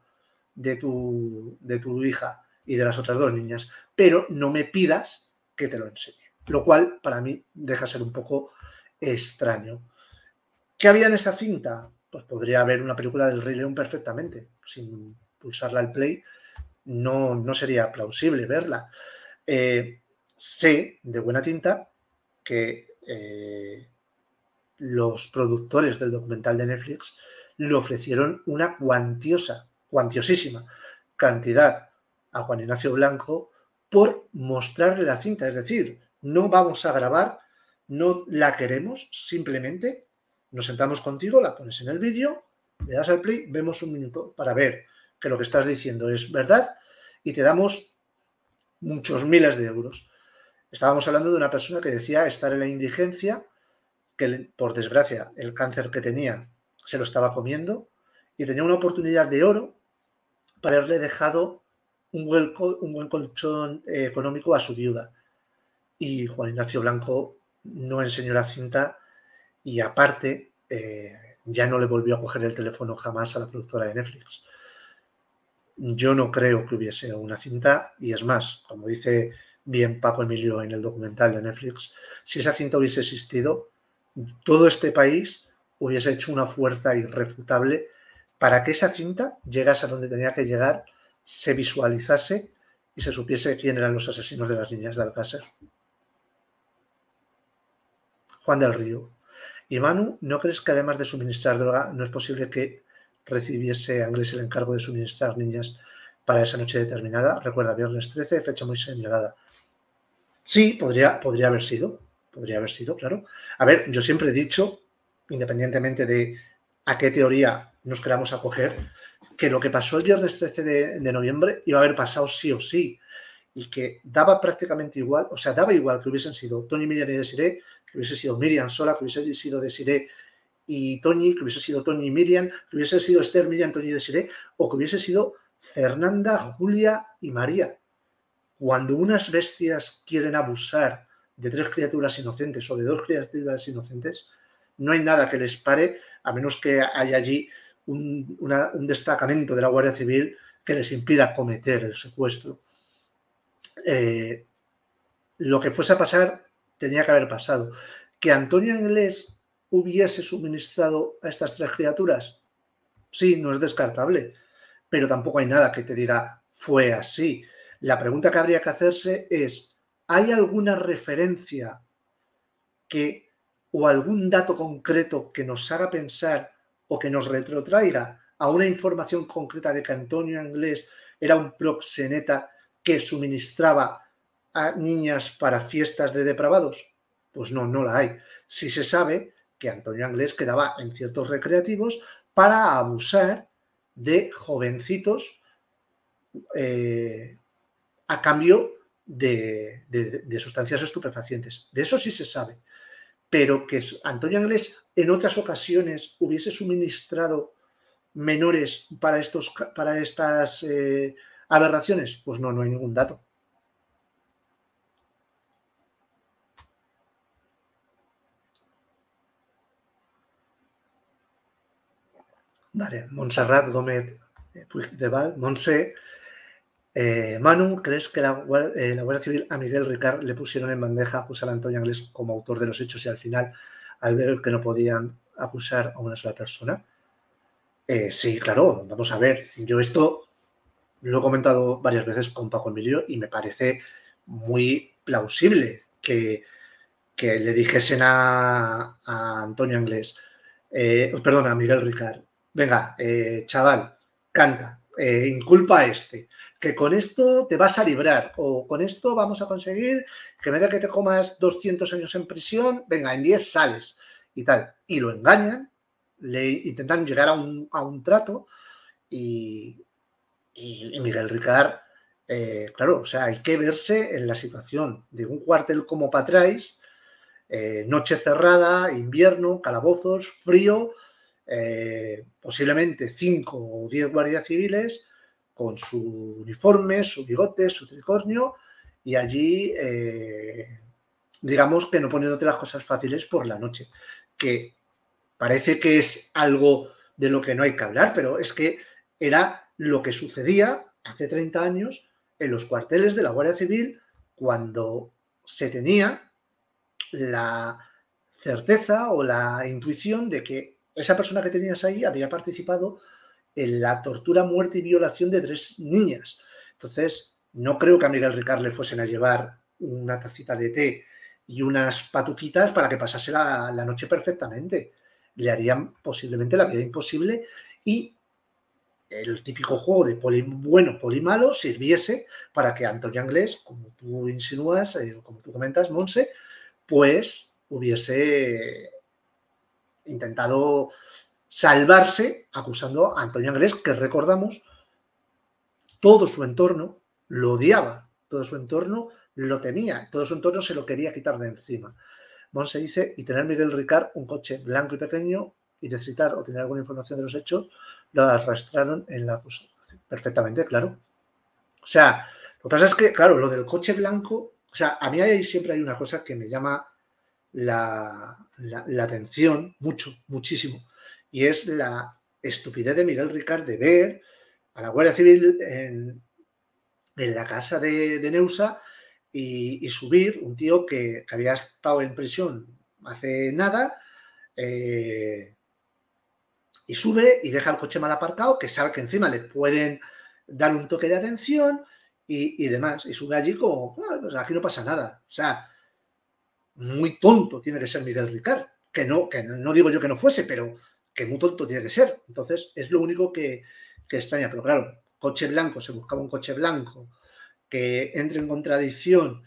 de tu, de tu hija y de las otras dos niñas, pero no me pidas que te lo enseñe. Lo cual para mí deja ser un poco extraño. ¿Qué había en esa cinta? Pues podría haber una película del Rey León perfectamente, sin pulsarla al play, no, no sería plausible verla. Eh, sé de buena tinta que eh, los productores del documental de Netflix le ofrecieron una cuantiosa, cuantiosísima cantidad a Juan Ignacio Blanco por mostrarle la cinta. Es decir, no vamos a grabar, no la queremos, simplemente nos sentamos contigo, la pones en el vídeo, le das al play, vemos un minuto para ver que lo que estás diciendo es verdad y te damos muchos miles de euros. Estábamos hablando de una persona que decía estar en la indigencia por desgracia el cáncer que tenía se lo estaba comiendo y tenía una oportunidad de oro para haberle dejado un buen, colchón eh, económico a su viuda. Y Juan Ignacio Blanco no enseñó la cinta y aparte eh, ya no le volvió a coger el teléfono jamás a la productora de Netflix. Yo no creo que hubiese una cinta y es más, como dice bien Paco Emilio en el documental de Netflix, si esa cinta hubiese existido, todo este país hubiese hecho una fuerza irrefutable para que esa cinta llegase a donde tenía que llegar, se visualizase y se supiese quién eran los asesinos de las niñas de Alcácer. Juan del Río. Y Manu, ¿no crees que además de suministrar droga, no es posible que recibiese Anglés el encargo de suministrar niñas para esa noche determinada? Recuerda, viernes 13, fecha muy señalada. Sí, podría, podría haber sido. Podría haber sido, claro. A ver, yo siempre he dicho, independientemente de a qué teoría nos queramos acoger, que lo que pasó el viernes 13 de, noviembre iba a haber pasado sí o sí. Y que daba prácticamente igual, o sea, daba igual que hubiesen sido Tony Miriam y Desiree, que hubiese sido Miriam sola, que hubiese sido Desiree y Tony, que hubiese sido Tony y Miriam, que hubiese sido Esther, Miriam, Tony y Desiree, o que hubiese sido Fernanda, Julia y María. Cuando unas bestias quieren abusar de tres criaturas inocentes o de dos criaturas inocentes, no hay nada que les pare, a menos que haya allí un, destacamento de la Guardia Civil que les impida cometer el secuestro. Eh, lo que fuese a pasar tenía que haber pasado. Que Antonio Inglés hubiese suministrado a estas tres criaturas, sí, no es descartable, pero tampoco hay nada que te diga fue así. La pregunta que habría que hacerse es, ¿hay alguna referencia que o algún dato concreto que nos haga pensar o que nos retrotraiga a una información concreta de que Antonio Anglés era un proxeneta que suministraba a niñas para fiestas de depravados? Pues no, no la hay. Si se sabe que Antonio Anglés quedaba en ciertos recreativos para abusar de jovencitos eh, a cambio de, sustancias estupefacientes. De eso sí se sabe. Pero que Antonio Anglés en otras ocasiones hubiese suministrado menores para, estos, para estas eh, aberraciones, pues no, no hay ningún dato. Vale, Montserrat Gómez de Val, Monse, eh, Manu, ¿crees que eh, la, Guardia Civil a Miguel Ricard le pusieron en bandeja a acusar a Antonio Anglés como autor de los hechos y al final, al ver que no podían acusar a una sola persona? Eh, sí, claro, vamos a ver. Yo esto lo he comentado varias veces con Paco Emilio y me parece muy plausible que, le dijesen a, Antonio Anglés, perdona, a Miguel Ricard, venga, chaval, canta, inculpa a este, que con esto te vas a librar o con esto vamos a conseguir que en vez de que te comas 200 años en prisión, venga, en 10 sales y tal. Y lo engañan, le intentan llegar a un, a un trato y, y, Miguel Ricard, eh, claro, o sea, hay que verse en la situación de un cuartel como Patrais, eh, noche cerrada, invierno, calabozos, frío, eh, posiblemente 5 o 10 guardias civiles con su uniforme, su bigote, su tricornio, y allí, eh, digamos que no poniéndote las cosas fáciles por la noche, que parece que es algo de lo que no hay que hablar, pero es que era lo que sucedía hace 30 años en los cuarteles de la Guardia Civil cuando se tenía la certeza o la intuición de que esa persona que tenías ahí había participado la tortura, muerte y violación de tres niñas. Entonces, no creo que a Miguel Ricard le fuesen a llevar una tacita de té y unas patutitas para que pasase la, noche perfectamente. Le harían posiblemente la vida imposible y el típico juego de poli bueno, poli malo sirviese para que Antonio Anglés, como tú insinúas, eh, como tú comentas, Monse, pues hubiese intentado salvarse acusando a Antonio Anglés, que recordamos, todo su entorno lo odiaba, todo su entorno lo temía, todo su entorno se lo quería quitar de encima. se dice, y tener Miguel Ricard un coche blanco y pequeño y necesitar o tener alguna información de los hechos, lo arrastraron en la acusación. Pues, perfectamente, claro. O sea, lo que pasa es que, claro, lo del coche blanco, o sea, a mí ahí siempre hay una cosa que me llama la, la atención mucho, muchísimo y es la estupidez de Miguel Ricard de ver a la Guardia Civil en, la casa de, Neusa y, subir un tío que, había estado en prisión hace nada eh, y sube y deja el coche mal aparcado, que sabe que encima le pueden dar un toque de atención y, demás. Y sube allí como, ah, pues aquí no pasa nada. O sea, muy tonto tiene que ser Miguel Ricard. Que no, que no digo yo que no fuese, pero que muy tonto tiene que ser. Entonces, es lo único que, extraña. Pero claro, coche blanco, se buscaba un coche blanco que entre en contradicción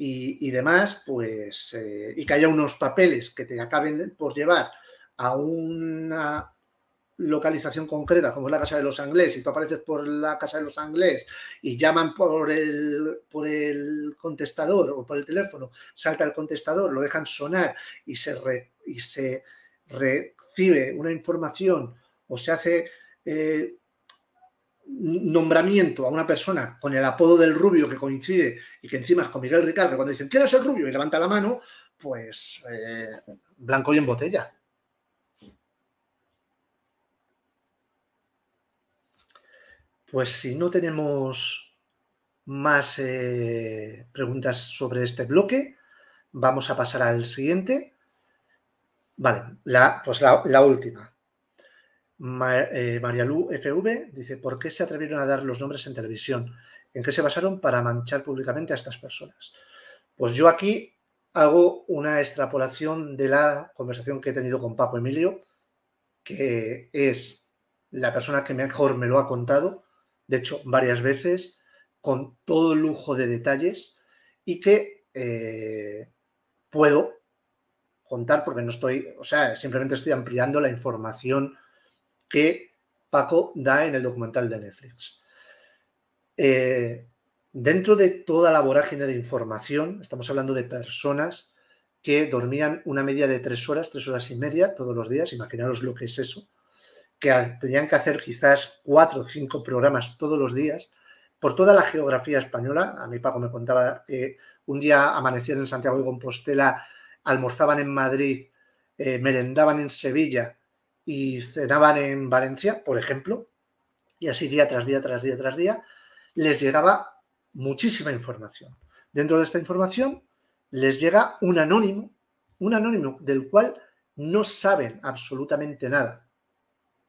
y, demás, pues, eh, y que haya unos papeles que te acaben por llevar a una localización concreta, como es la Casa de los Anglés, y tú apareces por la Casa de los Anglés y llaman por el, por el contestador o por el teléfono, salta el contestador, lo dejan sonar y se, y se re, recibe una información o se hace eh, nombramiento a una persona con el apodo del rubio que coincide y que encima es con Miguel Ricardo, cuando dicen, ¿quién es el rubio? y levanta la mano, pues eh, blanco y en botella. Pues si no tenemos más eh, preguntas sobre este bloque, vamos a pasar al siguiente. Vale, la, pues la, última. Eh, María Lu FV dice, ¿por qué se atrevieron a dar los nombres en televisión? ¿En qué se basaron para manchar públicamente a estas personas? Pues yo aquí hago una extrapolación de la conversación que he tenido con Paco Emilio, que es la persona que mejor me lo ha contado, de hecho varias veces, con todo lujo de detalles, y que eh, puedo contar porque no estoy, o sea, simplemente estoy ampliando la información que Paco da en el documental de Netflix. Eh, dentro de toda la vorágine de información, estamos hablando de personas que dormían una media de tres horas, tres horas y media todos los días, imaginaros lo que es eso, que tenían que hacer quizás cuatro o cinco programas todos los días por toda la geografía española. A mí Paco me contaba que un día amaneció en Santiago de Compostela almorzaban en Madrid, eh, merendaban en Sevilla y cenaban en Valencia, por ejemplo, y así día tras día, tras día, tras día, les llegaba muchísima información. Dentro de esta información les llega un anónimo, un anónimo del cual no saben absolutamente nada.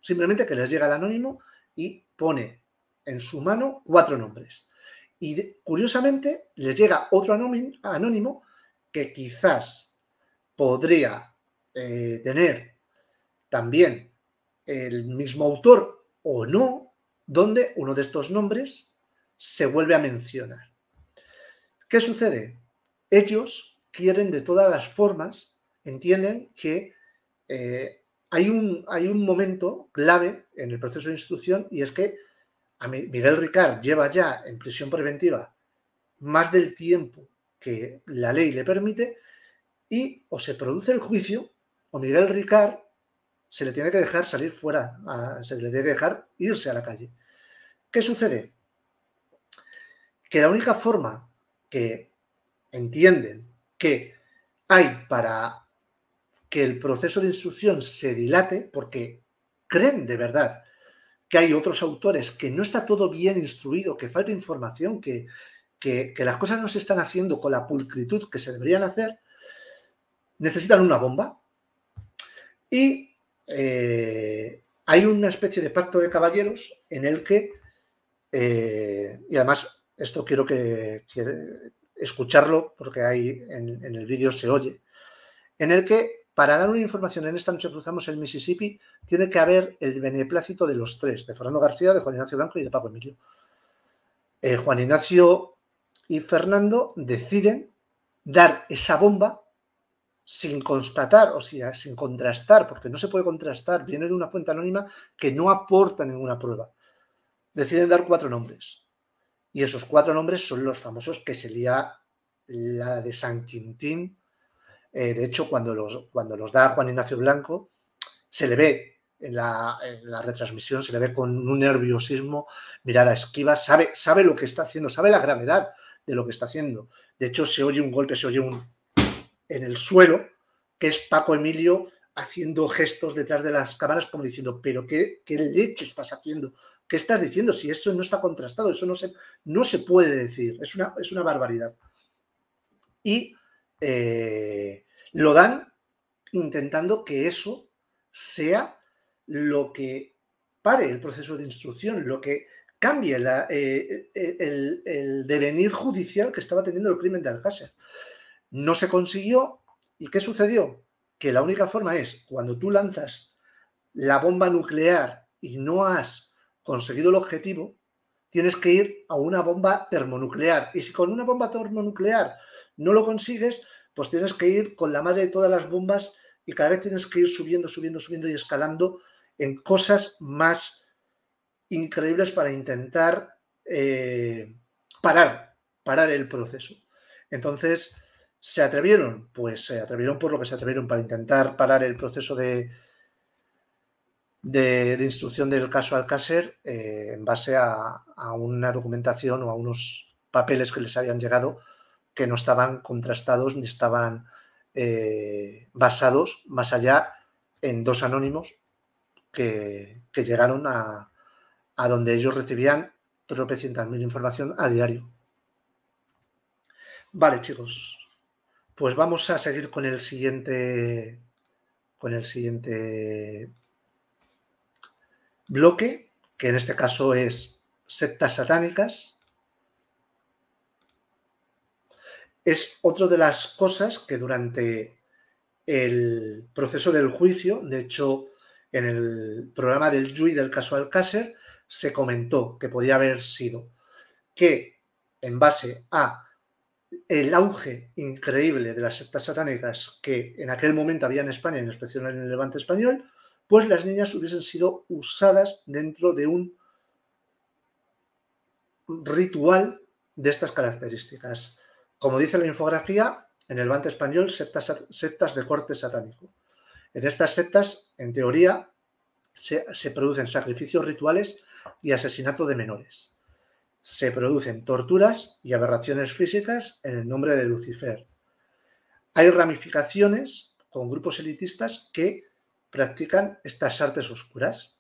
Simplemente que les llega el anónimo y pone en su mano cuatro nombres. Y curiosamente les llega otro anónimo que quizás podría eh, tener también el mismo autor o no, donde uno de estos nombres se vuelve a mencionar. ¿Qué sucede? Ellos quieren de todas las formas, entienden que eh, hay, un, hay un momento clave en el proceso de instrucción y es que Miguel Ricard lleva ya en prisión preventiva más del tiempo que la ley le permite y o se produce el juicio o Miguel Ricard se le tiene que dejar salir fuera, se le debe dejar irse a la calle. ¿Qué sucede? Que la única forma que entienden que hay para que el proceso de instrucción se dilate, porque creen de verdad que hay otros autores, que no está todo bien instruido, que falta información, que, que las cosas no se están haciendo con la pulcritud que se deberían hacer, necesitan una bomba y eh, hay una especie de pacto de caballeros en el que, eh, y además esto quiero que, que escucharlo porque ahí en, el vídeo se oye, en el que para dar una información en esta noche cruzamos el Mississippi tiene que haber el beneplácito de los tres, de Fernando García, de Juan Ignacio Blanco y de Paco Emilio. Eh, Juan Ignacio y Fernando deciden dar esa bomba sin constatar, o sea, ah, sin contrastar, porque no se puede contrastar, viene de una fuente anónima que no aporta ninguna prueba. Deciden dar cuatro nombres. Y esos cuatro nombres son los famosos que sería la de San Quintín. Eh, de hecho, cuando los, cuando los da Juan Ignacio Blanco, se le ve en la, retransmisión, se le ve con un nerviosismo, mirada esquiva, sabe, sabe lo que está haciendo, sabe la gravedad de lo que está haciendo. De hecho, se oye un golpe, se oye un en el suelo, que es Paco Emilio haciendo gestos detrás de las cámaras como diciendo, pero qué, qué leche estás haciendo, qué estás diciendo, si eso no está contrastado, eso no se, no se puede decir, es una, es una barbaridad. Y eh, lo dan intentando que eso sea lo que pare el proceso de instrucción, lo que cambie eh, eh, el, el, devenir judicial que estaba teniendo el crimen de Alcácer. No se consiguió. ¿Y qué sucedió? Que la única forma es cuando tú lanzas la bomba nuclear y no has conseguido el objetivo, tienes que ir a una bomba termonuclear. Y si con una bomba termonuclear no lo consigues, pues tienes que ir con la madre de todas las bombas y cada vez tienes que ir subiendo, subiendo, subiendo y escalando en cosas más increíbles para intentar eh, parar, parar el proceso. Entonces, ¿Se atrevieron? Pues se atrevieron por lo que se atrevieron para intentar parar el proceso de, de, instrucción del caso Alcácer eh, en base a, una documentación o a unos papeles que les habían llegado que no estaban contrastados ni estaban eh, basados más allá en dos anónimos que, llegaron a, a donde ellos recibían tropecientas mil información a diario. Vale, chicos, pues vamos a seguir con el siguiente con el siguiente bloque, que en este caso es sectas satánicas. Es otra de las cosas que durante el proceso del juicio, de hecho, en el programa del Yui del caso Alcácer, se comentó que podía haber sido que en base a el auge increíble de las sectas satánicas que en aquel momento había en España, en especial en el levante español, pues las niñas hubiesen sido usadas dentro de un ritual de estas características. Como dice la infografía, en el levante español, sectas, sectas de corte satánico. En estas sectas, en teoría, se producen sacrificios rituales y asesinato de menores se producen torturas y aberraciones físicas en el nombre de Lucifer. Hay ramificaciones con grupos elitistas que practican estas artes oscuras.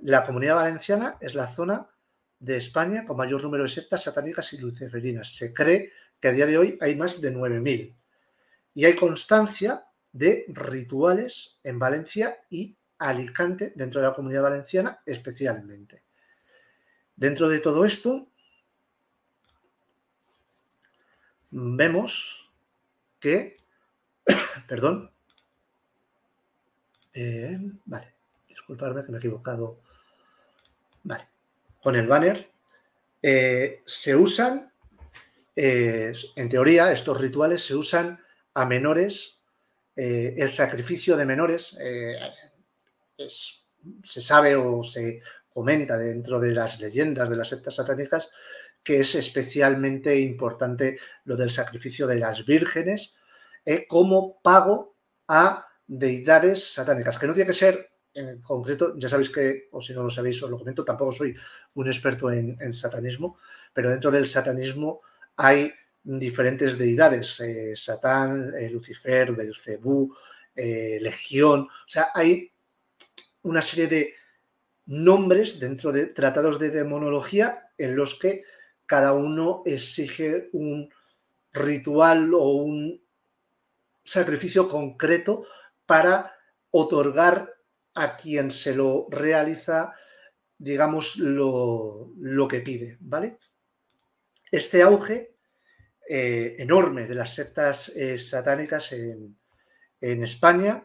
La comunidad valenciana es la zona de España con mayor número de sectas satánicas y luciferinas. Se cree que a día de hoy hay más de 9.000. Y hay constancia de rituales en Valencia y Alicante, dentro de la comunidad valenciana especialmente. Dentro de todo esto, vemos que, perdón, eh, vale, disculpadme que me he equivocado, vale, con el banner, eh, se usan, eh, en teoría, estos rituales se usan a menores, el sacrificio de menores se sabe o se comenta dentro de las leyendas de las sectas satánicas que es especialmente importante lo del sacrificio de las vírgenes eh, como pago a deidades satánicas, que no tiene que ser en concreto, ya sabéis que, o si no lo sabéis, os lo comento, tampoco soy un experto en, satanismo, pero dentro del satanismo hay diferentes deidades, eh, Satán, eh, Lucifer, Belcebú, Legión, o sea, hay una serie de nombres dentro de tratados de demonología en los que cada uno exige un ritual o un sacrificio concreto para otorgar a quien se lo realiza, digamos, lo, que pide, ¿vale? Este auge eh, enorme de las sectas eh, satánicas en, España,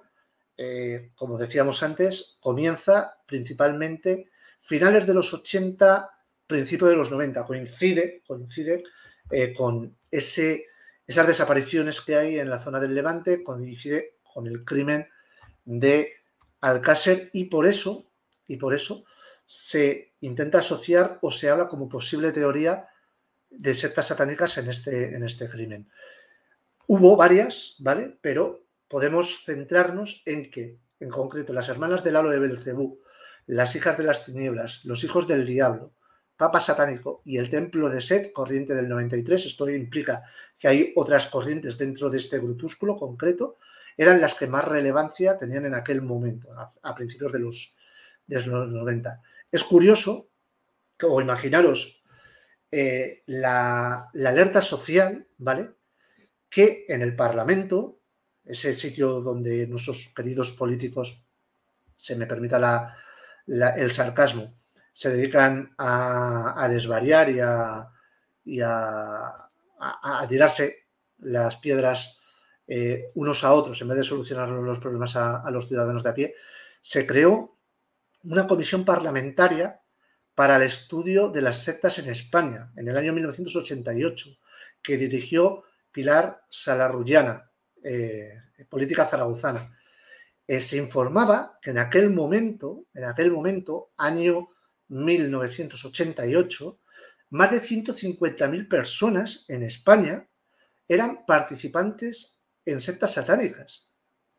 eh, como decíamos antes, comienza principalmente finales de los 80, principio de los 90. Coincide, coincide eh, con ese, esas desapariciones que hay en la zona del Levante, coincide con el crimen de Alcácer y por eso, y por eso se intenta asociar o se habla como posible teoría de sectas satánicas en este, en este crimen. Hubo varias, ¿vale? Pero podemos centrarnos en que, en concreto, las hermanas del halo de Belcebú, las hijas de las tinieblas, los hijos del diablo, Papa Satánico y el Templo de Set, corriente del 93, esto implica que hay otras corrientes dentro de este grupúsculo concreto, eran las que más relevancia tenían en aquel momento, a, principios de los, 90. Es curioso, o imaginaros, eh, la, alerta social, ¿vale? Que en el Parlamento, ese sitio donde nuestros queridos políticos, se me permita el sarcasmo, se dedican a, desvariar y, a, tirarse las piedras eh, unos a otros en vez de solucionar los problemas a los ciudadanos de a pie, se creó una comisión parlamentaria para el estudio de las sectas en España en el año 1988, que dirigió Pilar Salarrullana, eh, política zaragozana. Eh, se informaba que en aquel momento, en aquel momento, año 1988, más de 150.000 personas en España eran participantes en sectas satánicas.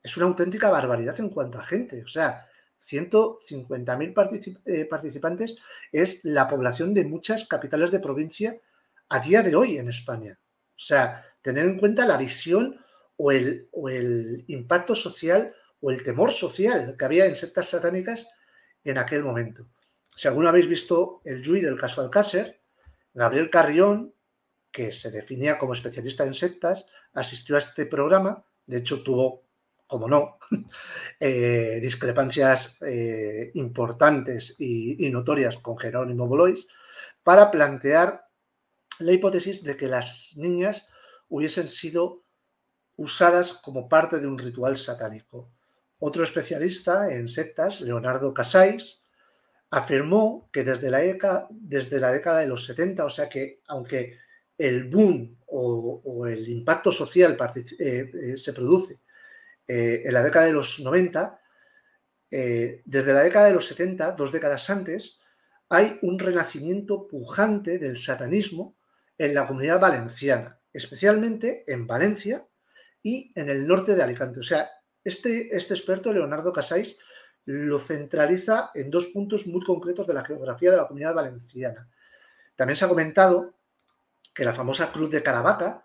Es una auténtica barbaridad en cuanto a gente. O sea, 150.000 eh, participantes es la población de muchas capitales de provincia a día de hoy en España. O sea, tener en cuenta la visión o o el impacto social o el temor social que había en sectas satánicas en aquel momento. Según habéis visto el Yui del caso Alcácer, Gabriel Carrión, que se definía como especialista en sectas, asistió a este programa. De hecho, tuvo, como no, eh, discrepancias eh, importantes y, notorias con Jerónimo Bolois para plantear la hipótesis de que las niñas hubiesen sido usadas como parte de un ritual satánico. Otro especialista en sectas, Leonardo Casais, afirmó que desde la, década, desde la década de los 70, o sea que aunque el boom o, el impacto social eh, eh, se produce eh, en la década de los 90, desde la década de los 70, dos décadas antes, hay un renacimiento pujante del satanismo en la comunidad valenciana, especialmente en Valencia y en el norte de Alicante. O sea, este, este experto, Leonardo Casais, lo centraliza en dos puntos muy concretos de la geografía de la comunidad valenciana. También se ha comentado que la famosa cruz de Caravaca,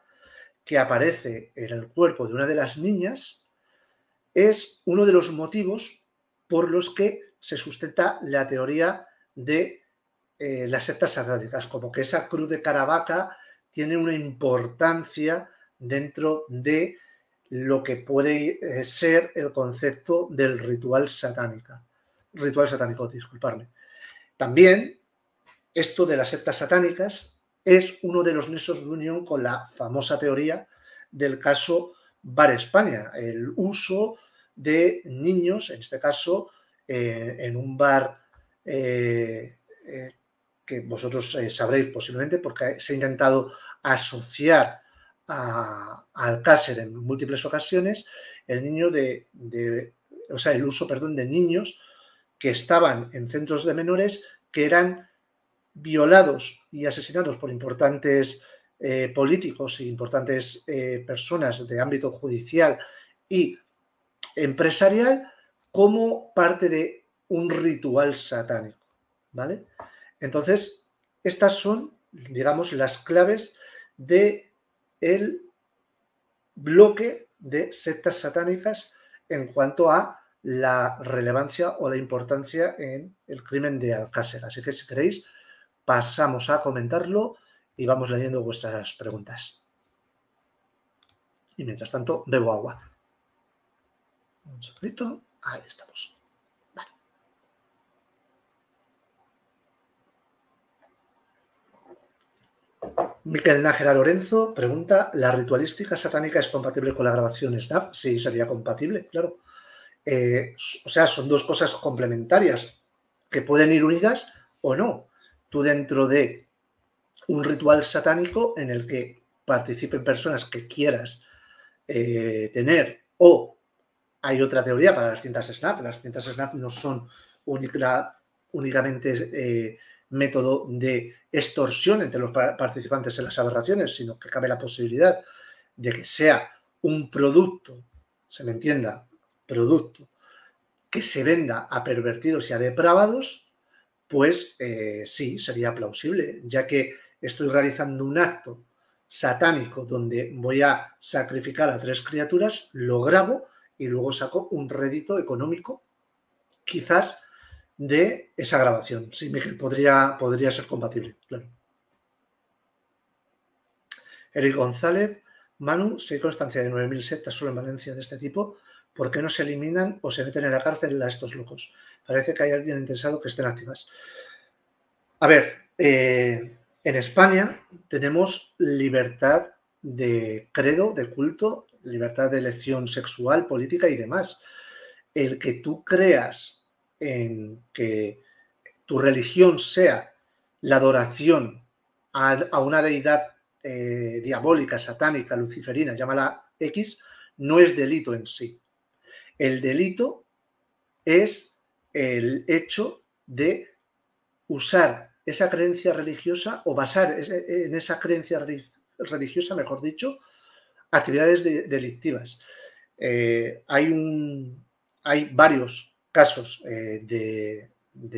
que aparece en el cuerpo de una de las niñas, es uno de los motivos por los que se sustenta la teoría de eh, las sectas satánicas, como que esa cruz de Caravaca tiene una importancia dentro de lo que puede eh, ser el concepto del ritual satánica. Ritual satánico, disculparme. También esto de las sectas satánicas es uno de los nexos de unión con la famosa teoría del caso Bar España, el uso de niños, en este caso, eh, en un bar eh, que vosotros sabréis posiblemente porque se ha intentado asociar a, Alcácer en múltiples ocasiones el niño de, el uso, perdón, de niños que estaban en centros de menores que eran violados y asesinados por importantes eh, políticos e importantes eh, personas de ámbito judicial y empresarial como parte de un ritual satánico, ¿vale? Entonces, estas son, digamos, las claves de el bloque de sectas satánicas en cuanto a la relevancia o la importancia en el crimen de Alcácer. Así que si queréis, pasamos a comentarlo y vamos leyendo vuestras preguntas. Y mientras tanto, bebo agua. Un segundito. Ahí estamos. Miquel Nájera Lorenzo pregunta, ¿la ritualística satánica es compatible con la grabación Snap? Sí, sería compatible, claro. Eh, o sea, son dos cosas complementarias que pueden ir unidas o no. Tú dentro de un ritual satánico en el que participen personas que quieras eh, tener o hay otra teoría para las cintas snap. Las cintas snap no son únicamente eh, método de extorsión entre los participantes en las aberraciones, sino que cabe la posibilidad de que sea un producto, se me entienda, producto, que se venda a pervertidos y a depravados, pues eh, sí, sería plausible, ya que estoy realizando un acto satánico donde voy a sacrificar a tres criaturas, lo grabo y luego saco un rédito económico, quizás de esa grabación. Sí, Miguel, podría, podría ser compatible, claro. Eric González, Manu, se constancia de 9.000 sectas solo en Valencia de este tipo, ¿por qué no se eliminan o se meten en la cárcel a estos locos? Parece que hay alguien interesado que estén activas. A ver, eh, en España tenemos libertad de credo, de culto, libertad de elección sexual, política y demás. El que tú creas en que tu religión sea la adoración a, una deidad eh, diabólica, satánica, luciferina, llámala X, no es delito en sí. El delito es el hecho de usar esa creencia religiosa o basar en esa creencia religiosa, mejor dicho, actividades delictivas. Eh, hay, un, hay varios casos eh, de,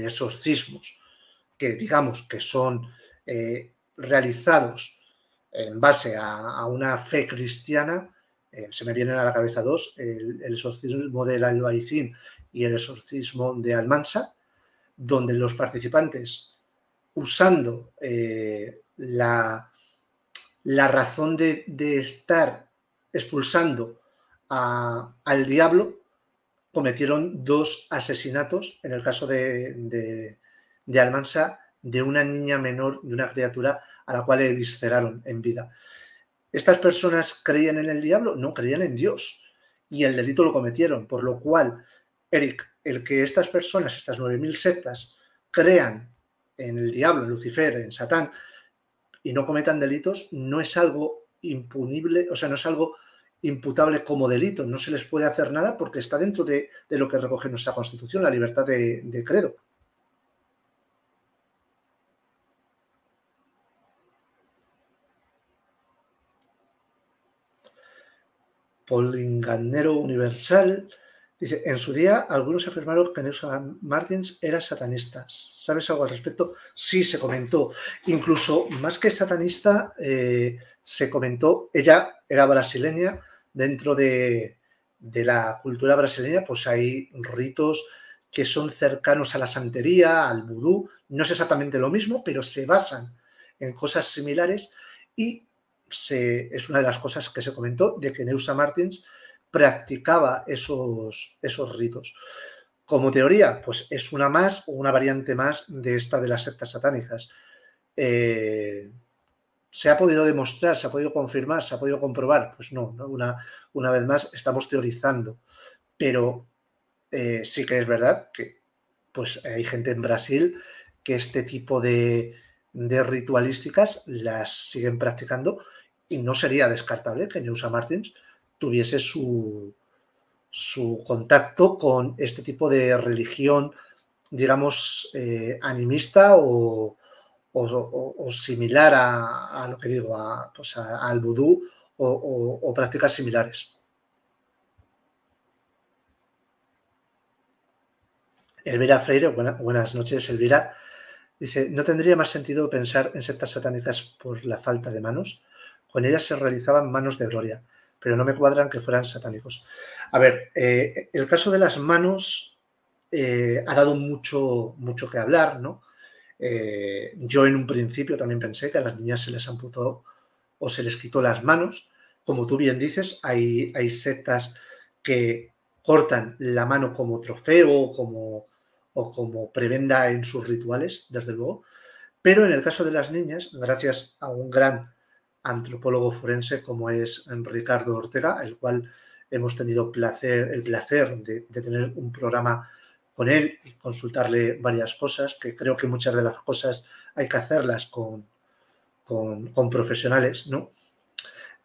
exorcismos que digamos que son eh, realizados en base a, una fe cristiana, eh, se me vienen a la cabeza dos, el, exorcismo del Albaicín y el exorcismo de Almansa, donde los participantes, usando la, la, razón de, estar expulsando al diablo, cometieron dos asesinatos, en el caso de, de, de Almansa, de una niña menor, de una criatura a la cual evisceraron visceraron en vida. ¿Estas personas creían en el diablo? No, creían en Dios. Y el delito lo cometieron. Por lo cual, Eric, el que estas personas, estas 9.000 sectas, crean en el diablo, en Lucifer, en Satán, y no cometan delitos, no es algo impunible, o sea, no es algo imputable como delito. No se les puede hacer nada porque está dentro de, lo que recoge nuestra Constitución, la libertad de, de credo. Polinganero Universal dice, en su día algunos afirmaron que Nelson Martins era satanista. ¿Sabes algo al respecto? Sí, se comentó. Incluso más que satanista, eh, se comentó, ella era brasileña, dentro de, la cultura brasileña, pues hay ritos que son cercanos a la santería, al vudú, no es exactamente lo mismo, pero se basan en cosas similares y se, es una de las cosas que se comentó de que Neusa Martins practicaba esos, esos ritos. Como teoría, pues es una más o una variante más de esta de las sectas satánicas. Eh, ¿Se ha podido demostrar? ¿Se ha podido confirmar? ¿Se ha podido comprobar? Pues no, Una, una vez más estamos teorizando. Pero eh, sí que es verdad que pues hay gente en Brasil que este tipo de, ritualísticas las siguen practicando y no sería descartable que Neusa Martins tuviese su, contacto con este tipo de religión, digamos, eh, animista o, o, similar a, lo que digo, a, pues al vudú o prácticas similares. Elvira Freire, buenas noches, Elvira. Dice, ¿no tendría más sentido pensar en sectas satánicas por la falta de manos? Con ellas se realizaban manos de gloria, pero no me cuadran que fueran satánicos. A ver, eh, el caso de las manos eh, ha dado mucho, mucho que hablar, ¿no? Eh, yo en un principio también pensé que a las niñas se les amputó o se les quitó las manos. Como tú bien dices, hay, sectas que cortan la mano como trofeo como, o como prebenda en sus rituales, desde luego. Pero en el caso de las niñas, gracias a un gran antropólogo forense como es Ricardo Ortega, el cual hemos tenido placer, el placer de, de tener un programa con él y consultarle varias cosas, que creo que muchas de las cosas hay que hacerlas con, con, profesionales, ¿no?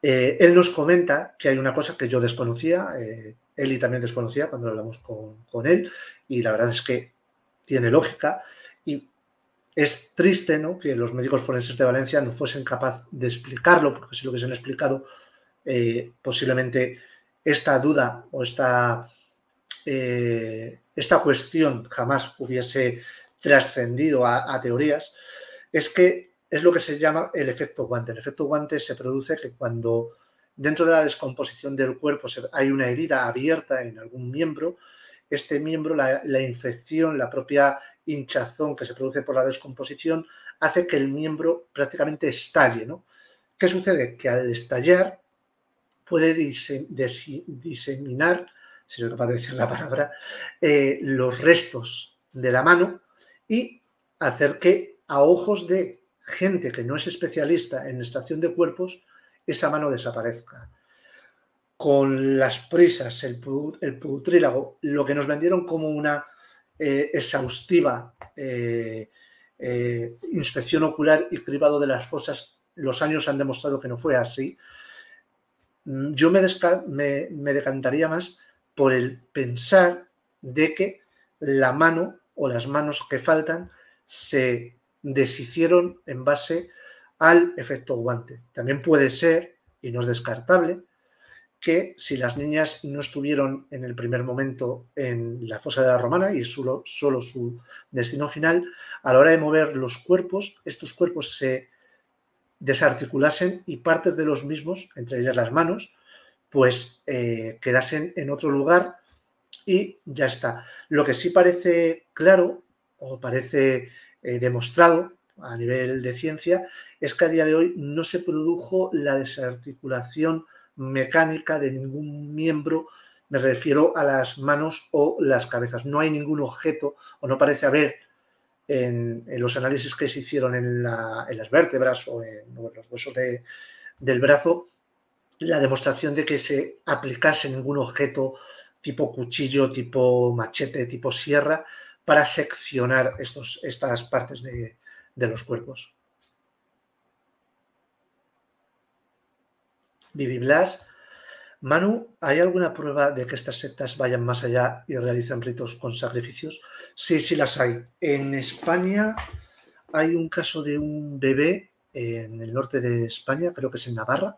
Eh, él nos comenta que hay una cosa que yo desconocía, él eh, y también desconocía cuando hablamos con, él, y la verdad es que tiene lógica. Y es triste ¿no? que los médicos forenses de Valencia no fuesen capaces de explicarlo, porque si lo que se han explicado, eh, posiblemente esta duda o esta eh, esta cuestión jamás hubiese trascendido a, teorías, es que es lo que se llama el efecto guante. El efecto guante se produce que cuando dentro de la descomposición del cuerpo hay una herida abierta en algún miembro, este miembro, la, infección, la propia hinchazón que se produce por la descomposición, hace que el miembro prácticamente estalle. ¿no? ¿Qué sucede? Que al estallar puede diseminar si soy capaz de decir la palabra, eh, los restos de la mano y hacer que a ojos de gente que no es especialista en extracción de cuerpos, esa mano desaparezca. Con las prisas, el, putrílago, lo que nos vendieron como una eh, exhaustiva eh, inspección ocular y cribado de las fosas, los años han demostrado que no fue así. Mm, yo me decantaría más por el pensar de que la mano o las manos que faltan se deshicieron en base al efecto guante. También puede ser, y no es descartable, que si las niñas no estuvieron en el primer momento en la fosa de la romana y solo, solo su destino final, a la hora de mover los cuerpos, estos cuerpos se desarticulasen y partes de los mismos, entre ellas las manos, pues eh, quedasen en otro lugar y ya está. Lo que sí parece claro o parece eh, demostrado a nivel de ciencia es que a día de hoy no se produjo la desarticulación mecánica de ningún miembro, me refiero a las manos o las cabezas. No hay ningún objeto o no parece haber en, los análisis que se hicieron en, las vértebras o en, los huesos del brazo la demostración de que se aplicase ningún objeto tipo cuchillo, tipo machete, tipo sierra, para seccionar estos, estas partes de, de los cuerpos. Vivi Blas, Manu, ¿hay alguna prueba de que estas sectas vayan más allá y realizan ritos con sacrificios? Sí, sí las hay. En España hay un caso de un bebé en el norte de España, creo que es en Navarra,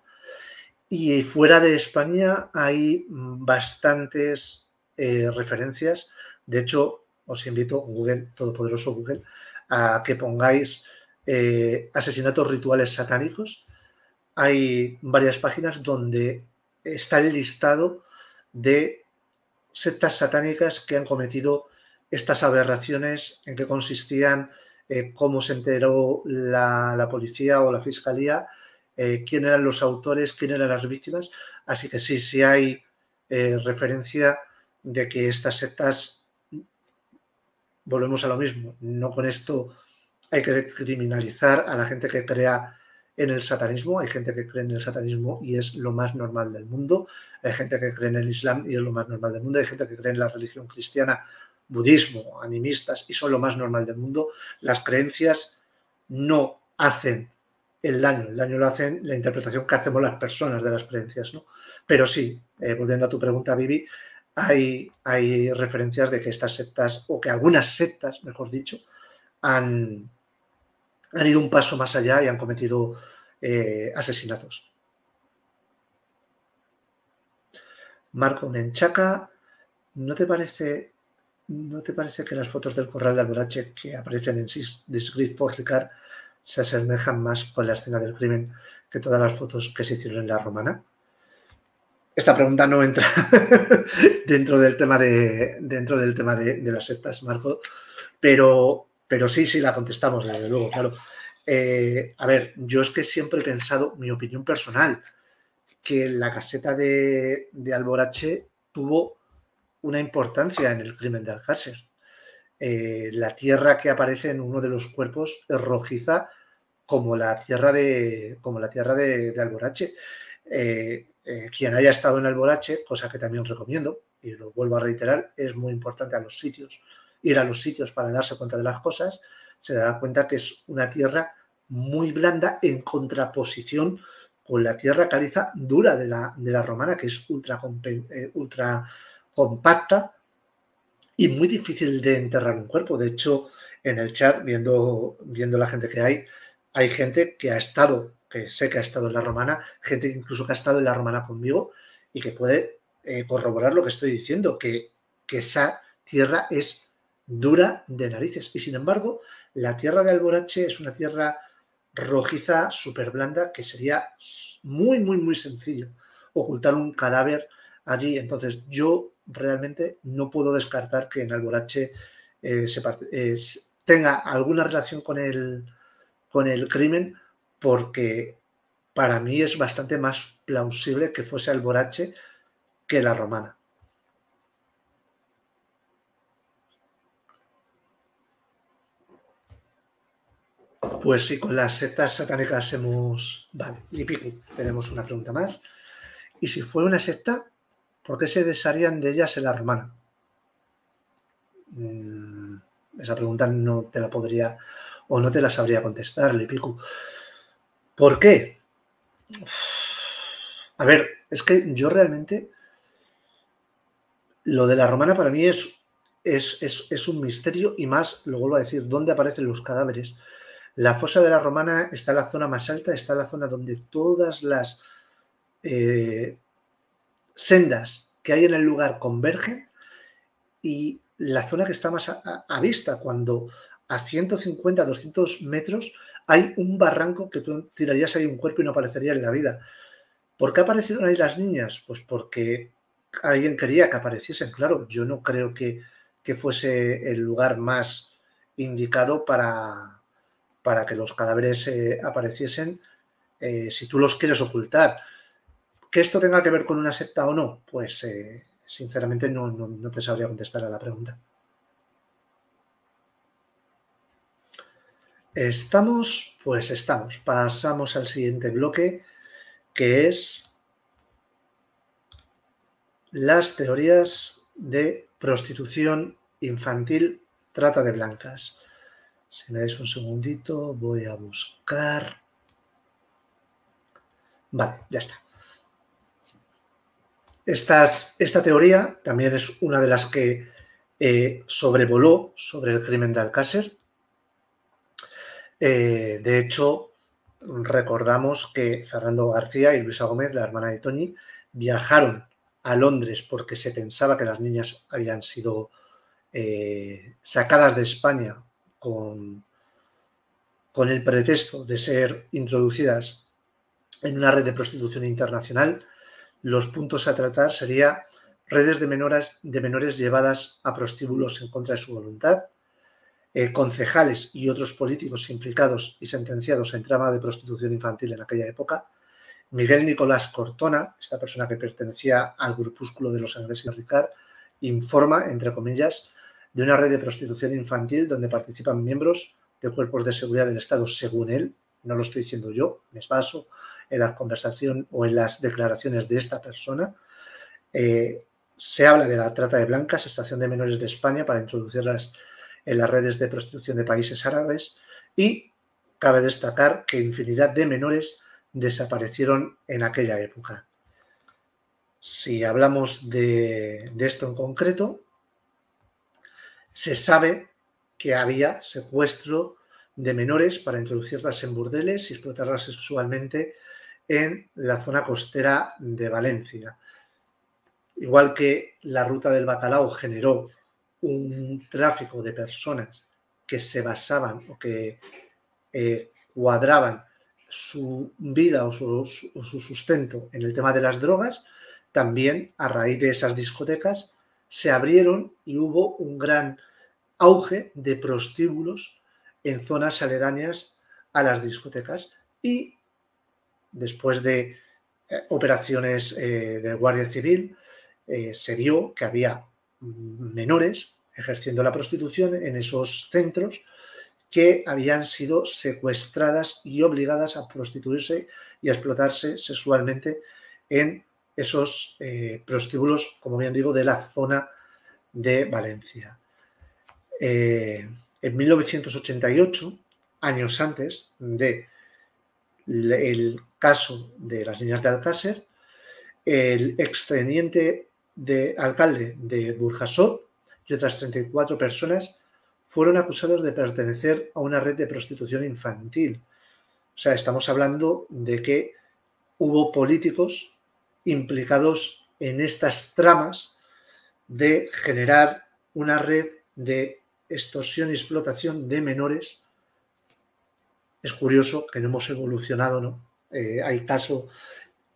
y fuera de España hay bastantes eh, referencias. De hecho, os invito, Google, todopoderoso Google, a que pongáis eh, asesinatos rituales satánicos. Hay varias páginas donde está el listado de sectas satánicas que han cometido estas aberraciones, en qué consistían, eh, cómo se enteró la policía o la fiscalía eh, quién eran los autores, quién eran las víctimas. Así que sí, sí hay eh, referencia de que estas sectas, volvemos a lo mismo, no con esto hay que criminalizar a la gente que crea en el satanismo, hay gente que cree en el satanismo y es lo más normal del mundo, hay gente que cree en el islam y es lo más normal del mundo, hay gente que cree en la religión cristiana, budismo, animistas y son lo más normal del mundo. Las creencias no hacen el daño. El daño lo hacen la interpretación que hacemos las personas de las creencias, ¿no? Pero sí, eh, volviendo a tu pregunta, Vivi, hay, referencias de que estas sectas, o que algunas sectas, mejor dicho, han, han ido un paso más allá y han cometido eh, asesinatos. Marco Menchaca, ¿no te parece ¿no te parece que las fotos del corral de Alborache que aparecen en Disgrid for Ricard se asemejan más con la escena del crimen que todas las fotos que se hicieron en la romana? Esta pregunta no entra dentro del tema de dentro del tema de, las sectas, Marco, pero, pero sí, sí la contestamos, desde luego, claro. Eh, a ver, yo es que siempre he pensado, mi opinión personal, que la caseta de, de Alborache tuvo una importancia en el crimen de Alcácer. Eh, la tierra que aparece en uno de los cuerpos es rojiza como la tierra de, como la tierra de, Alborache. Eh, eh, quien haya estado en Alborache, cosa que también recomiendo, y lo vuelvo a reiterar, es muy importante a los sitios, ir a los sitios para darse cuenta de las cosas, se dará cuenta que es una tierra muy blanda en contraposición con la tierra caliza dura de la, de la romana, que es ultra, ultra compacta, y muy difícil de enterrar un cuerpo. De hecho, en el chat, viendo, viendo la gente que hay, hay gente que ha estado, que sé que ha estado en la romana, gente incluso que ha estado en la romana conmigo y que puede eh, corroborar lo que estoy diciendo, que, que esa tierra es dura de narices. Y sin embargo, la tierra de Alborache es una tierra rojiza, súper blanda, que sería muy, muy, muy sencillo ocultar un cadáver allí. Entonces, yo realmente no puedo descartar que en Alborache eh, eh, tenga alguna relación con el, con el crimen, porque para mí es bastante más plausible que fuese Alborache que la romana. Pues sí, con las sectas satánicas hemos... Vale, y pico, tenemos una pregunta más. ¿Y si fue una secta, ¿por qué se desharían de ellas en la romana? Eh, esa pregunta no te la podría o no te la sabría contestar, Lepicu. ¿Por qué? A ver, es que yo realmente lo de la romana para mí es, es, es, un misterio y más, lo vuelvo a decir, dónde aparecen los cadáveres. La fosa de la romana está en la zona más alta, está en la zona donde todas las eh, sendas que hay en el lugar convergen y la zona que está más a, vista, cuando a 150, 200 metros hay un barranco que tú tirarías ahí un cuerpo y no aparecería en la vida. ¿Por qué aparecieron ahí las niñas? Pues porque alguien quería que apareciesen, claro. Yo no creo que, fuese el lugar más indicado para, que los cadáveres eh, apareciesen eh, si tú los quieres ocultar. Que esto tenga que ver con una secta o no, pues eh, sinceramente no, no te sabría contestar a la pregunta. Estamos, pues estamos. Pasamos al siguiente bloque, que es las teorías de prostitución infantil trata de blancas. Si me dais un segundito, voy a buscar. Vale, ya está esta teoría también es una de las que eh, sobrevoló sobre el crimen de Alcácer. Eh, de hecho, recordamos que Fernando García y Luisa Gómez, la hermana de Tony, viajaron a Londres porque se pensaba que las niñas habían sido eh, sacadas de España con, con el pretexto de ser introducidas en una red de prostitución internacional los puntos a tratar sería redes de menores, de menores llevadas a prostíbulos en contra de su voluntad, eh, concejales y otros políticos implicados y sentenciados en trama de prostitución infantil en aquella época, Miguel Nicolás Cortona, esta persona que pertenecía al grupúsculo de los Andrés y Ricard, informa, entre comillas, de una red de prostitución infantil donde participan miembros de cuerpos de seguridad del Estado, según él, no lo estoy diciendo yo, me esvaso en la conversación o en las declaraciones de esta persona. Eh, se habla de la trata de blancas, estación de menores de España para introducirlas en las redes de prostitución de países árabes y cabe destacar que infinidad de menores desaparecieron en aquella época. Si hablamos de, de esto en concreto, se sabe que había secuestro de menores para introducirlas en burdeles y explotarlas sexualmente en la zona costera de Valencia. Igual que la ruta del Batalao generó un tráfico de personas que se basaban o que eh, cuadraban su vida o su, su, sustento en el tema de las drogas, también a raíz de esas discotecas se abrieron y hubo un gran auge de prostíbulos en zonas aledañas a las discotecas y después de eh, operaciones eh, del Guardia Civil, eh, se vio que había menores ejerciendo la prostitución en esos centros que habían sido secuestradas y obligadas a prostituirse y a explotarse sexualmente en esos prostíbulos, como bien digo, de la zona de Valencia. en 1988, años antes de el caso de las niñas de Alcácer, el exteniente de alcalde de Burjasot y otras 34 personas fueron acusados de pertenecer a una red de prostitución infantil. O sea, estamos hablando de que hubo políticos implicados en estas tramas de generar una red de extorsión y explotación de menores. Es curioso que no hemos evolucionado, ¿no? Eh, hay caso,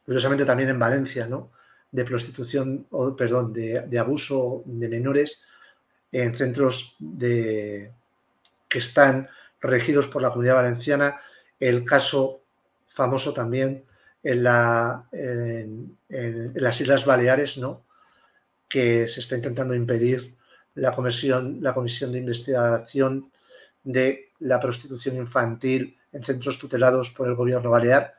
curiosamente también en Valencia, ¿no? de prostitución, o, perdón, de, abuso de menores en centros de, que están regidos por la comunidad valenciana. El caso famoso también en, en las Islas Baleares, ¿no? que se está intentando impedir la comisión, la comisión de investigación de la prostitución infantil en centros tutelados por el gobierno balear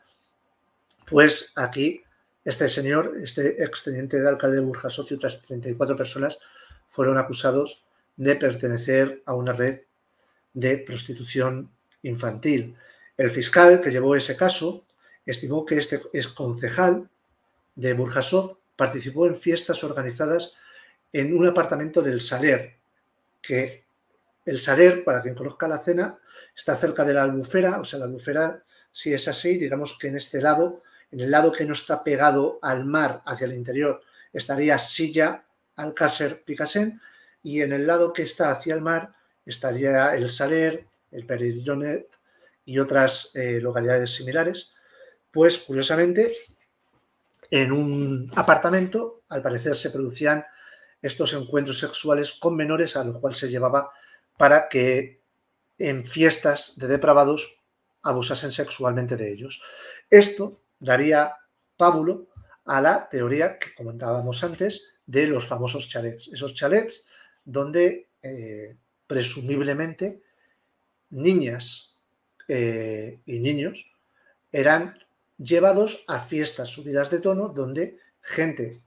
pues aquí, este señor, este exteniente de alcalde de Burjasov y otras 34 personas fueron acusados de pertenecer a una red de prostitución infantil. El fiscal que llevó ese caso estimó que este concejal de Burjasov participó en fiestas organizadas en un apartamento del Saler, que el Saler, para quien conozca la cena, está cerca de la albufera, o sea, la albufera, si es así, digamos que en este lado en el lado que no está pegado al mar, hacia el interior, estaría Silla, Alcácer, Picasen, y en el lado que está hacia el mar estaría el Saler, el Peridionet y otras eh, localidades similares. Pues curiosamente, en un apartamento, al parecer, se producían estos encuentros sexuales con menores a los cuales se llevaba para que en fiestas de depravados abusasen sexualmente de ellos. Esto daría pábulo a la teoría que comentábamos antes de los famosos chalets. Esos chalets donde eh, presumiblemente niñas eh, y niños eran llevados a fiestas subidas de tono donde gente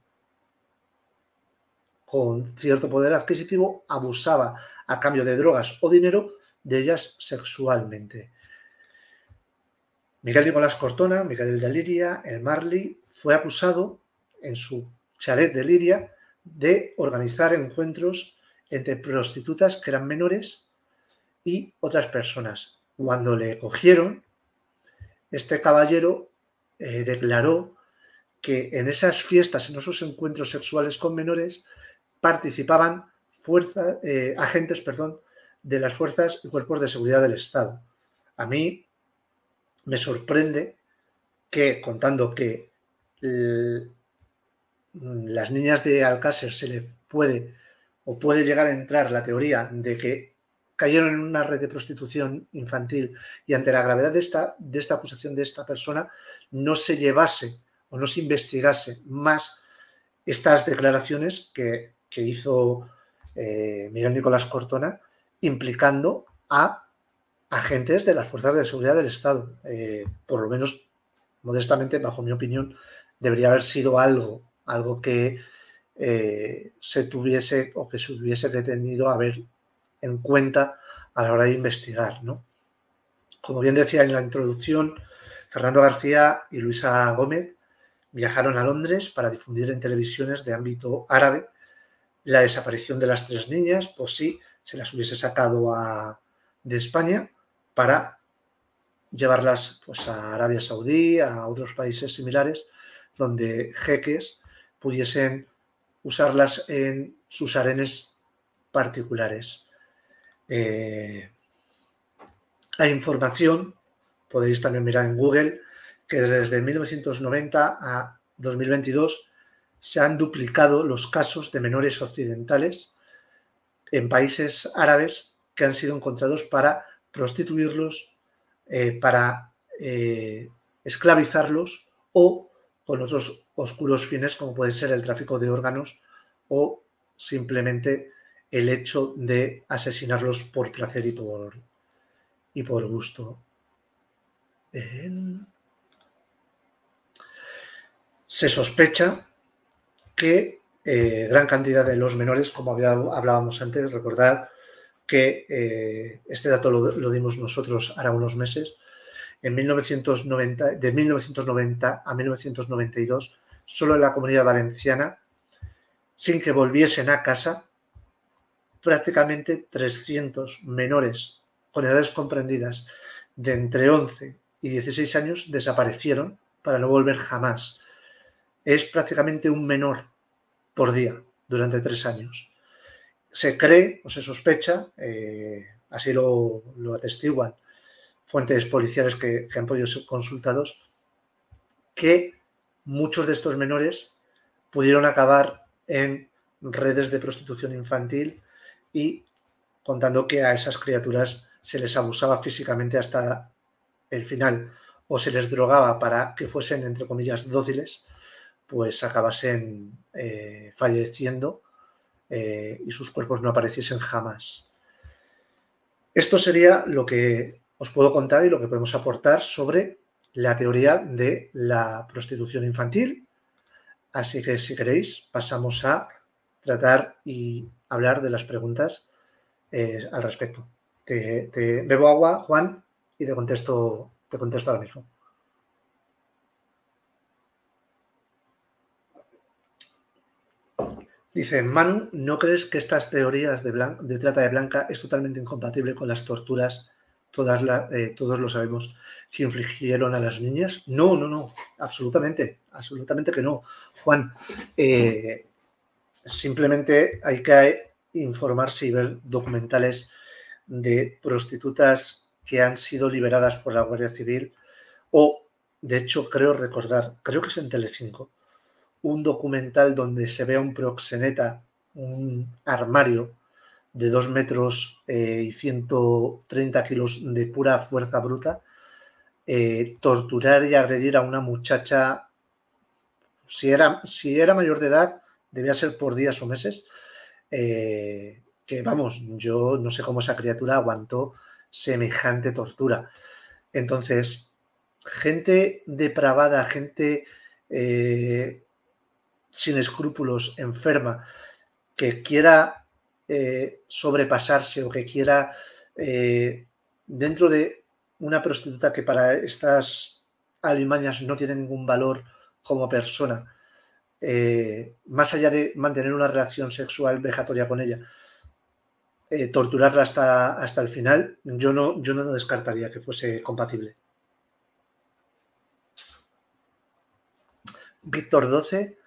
con cierto poder adquisitivo abusaba a cambio de drogas o dinero de ellas sexualmente. Miguel Nicolás Cortona, Miguel de Liria, el Marley, fue acusado en su chalet de Liria de organizar encuentros entre prostitutas que eran menores y otras personas. Cuando le cogieron, este caballero eh, declaró que en esas fiestas, en esos encuentros sexuales con menores, participaban fuerzas, eh, agentes perdón, de las fuerzas y cuerpos de seguridad del Estado. A mí me sorprende que, contando que las niñas de Alcácer se le puede o puede llegar a entrar la teoría de que cayeron en una red de prostitución infantil y ante la gravedad de esta, de esta acusación de esta persona no se llevase o no se investigase más estas declaraciones que, hizo eh, Miguel Nicolás Cortona implicando a agentes de las fuerzas de seguridad del Estado. Eh, por lo menos, modestamente, bajo mi opinión, debería haber sido algo, algo que eh, se tuviese o que se hubiese tenido a ver en cuenta a la hora de investigar. ¿no? Como bien decía en la introducción, Fernando García y Luisa Gómez viajaron a Londres para difundir en televisiones de ámbito árabe la desaparición de las tres niñas, por si se las hubiese sacado a, de España para llevarlas pues, a Arabia Saudí, a otros países similares, donde jeques pudiesen usarlas en sus arenes particulares. Eh, hay información, podéis también mirar en Google, que desde 1990 a 2022 se han duplicado los casos de menores occidentales en países árabes que han sido encontrados para prostituirlos, eh, para eh, esclavizarlos o con otros oscuros fines como puede ser el tráfico de órganos o simplemente el hecho de asesinarlos por placer y por, y por gusto. se sospecha que eh, gran cantidad de los menores, como hablábamos antes, recordar, que eh, este dato lo, dimos nosotros ahora unos meses, en 1990, de 1990 a 1992, solo en la comunidad valenciana, sin que volviesen a casa, prácticamente 300 menores con edades comprendidas de entre 11 y 16 años desaparecieron para no volver jamás. Es prácticamente un menor por día durante tres años se cree o se sospecha, eh, así lo, atestiguan fuentes policiales que, han podido ser consultados, que muchos de estos menores pudieron acabar en redes de prostitución infantil y contando que a esas criaturas se les abusaba físicamente hasta el final o se les drogaba para que fuesen, entre comillas, dóciles, pues acabasen eh, falleciendo eh, y sus cuerpos no apareciesen jamás. Esto sería lo que os puedo contar y lo que podemos aportar sobre la teoría de la prostitución infantil. Así que si queréis pasamos a tratar y hablar de las preguntas eh, al respecto. Te, bebo agua, Juan, y te contesto, te contesto ahora mismo. Dice, Manu, ¿no crees que estas teorías de, de trata de blanca es totalmente incompatible con las torturas? Todas eh, todos lo sabemos, que infligieron a las niñas. No, no, no, absolutamente, absolutamente que no. Juan, eh, simplemente hay que informarse y ver documentales de prostitutas que han sido liberadas por la Guardia Civil o, de hecho, creo recordar, creo que es en Telecinco, un documental donde se ve a un proxeneta, un armario de 2 metros eh, y 130 kilos de pura fuerza bruta, eh, torturar y agredir a una muchacha, si era, si era mayor de edad, debía ser por días o meses, eh, que vamos, yo no sé cómo esa criatura aguantó semejante tortura. Entonces, gente depravada, gente sin escrúpulos, enferma, que quiera eh, sobrepasarse o que quiera, eh, dentro de una prostituta que para estas alimañas no tiene ningún valor como persona, eh, más allá de mantener una relación sexual vejatoria con ella, torturarla hasta, hasta el final, yo no, yo no descartaría que fuese compatible. Víctor 12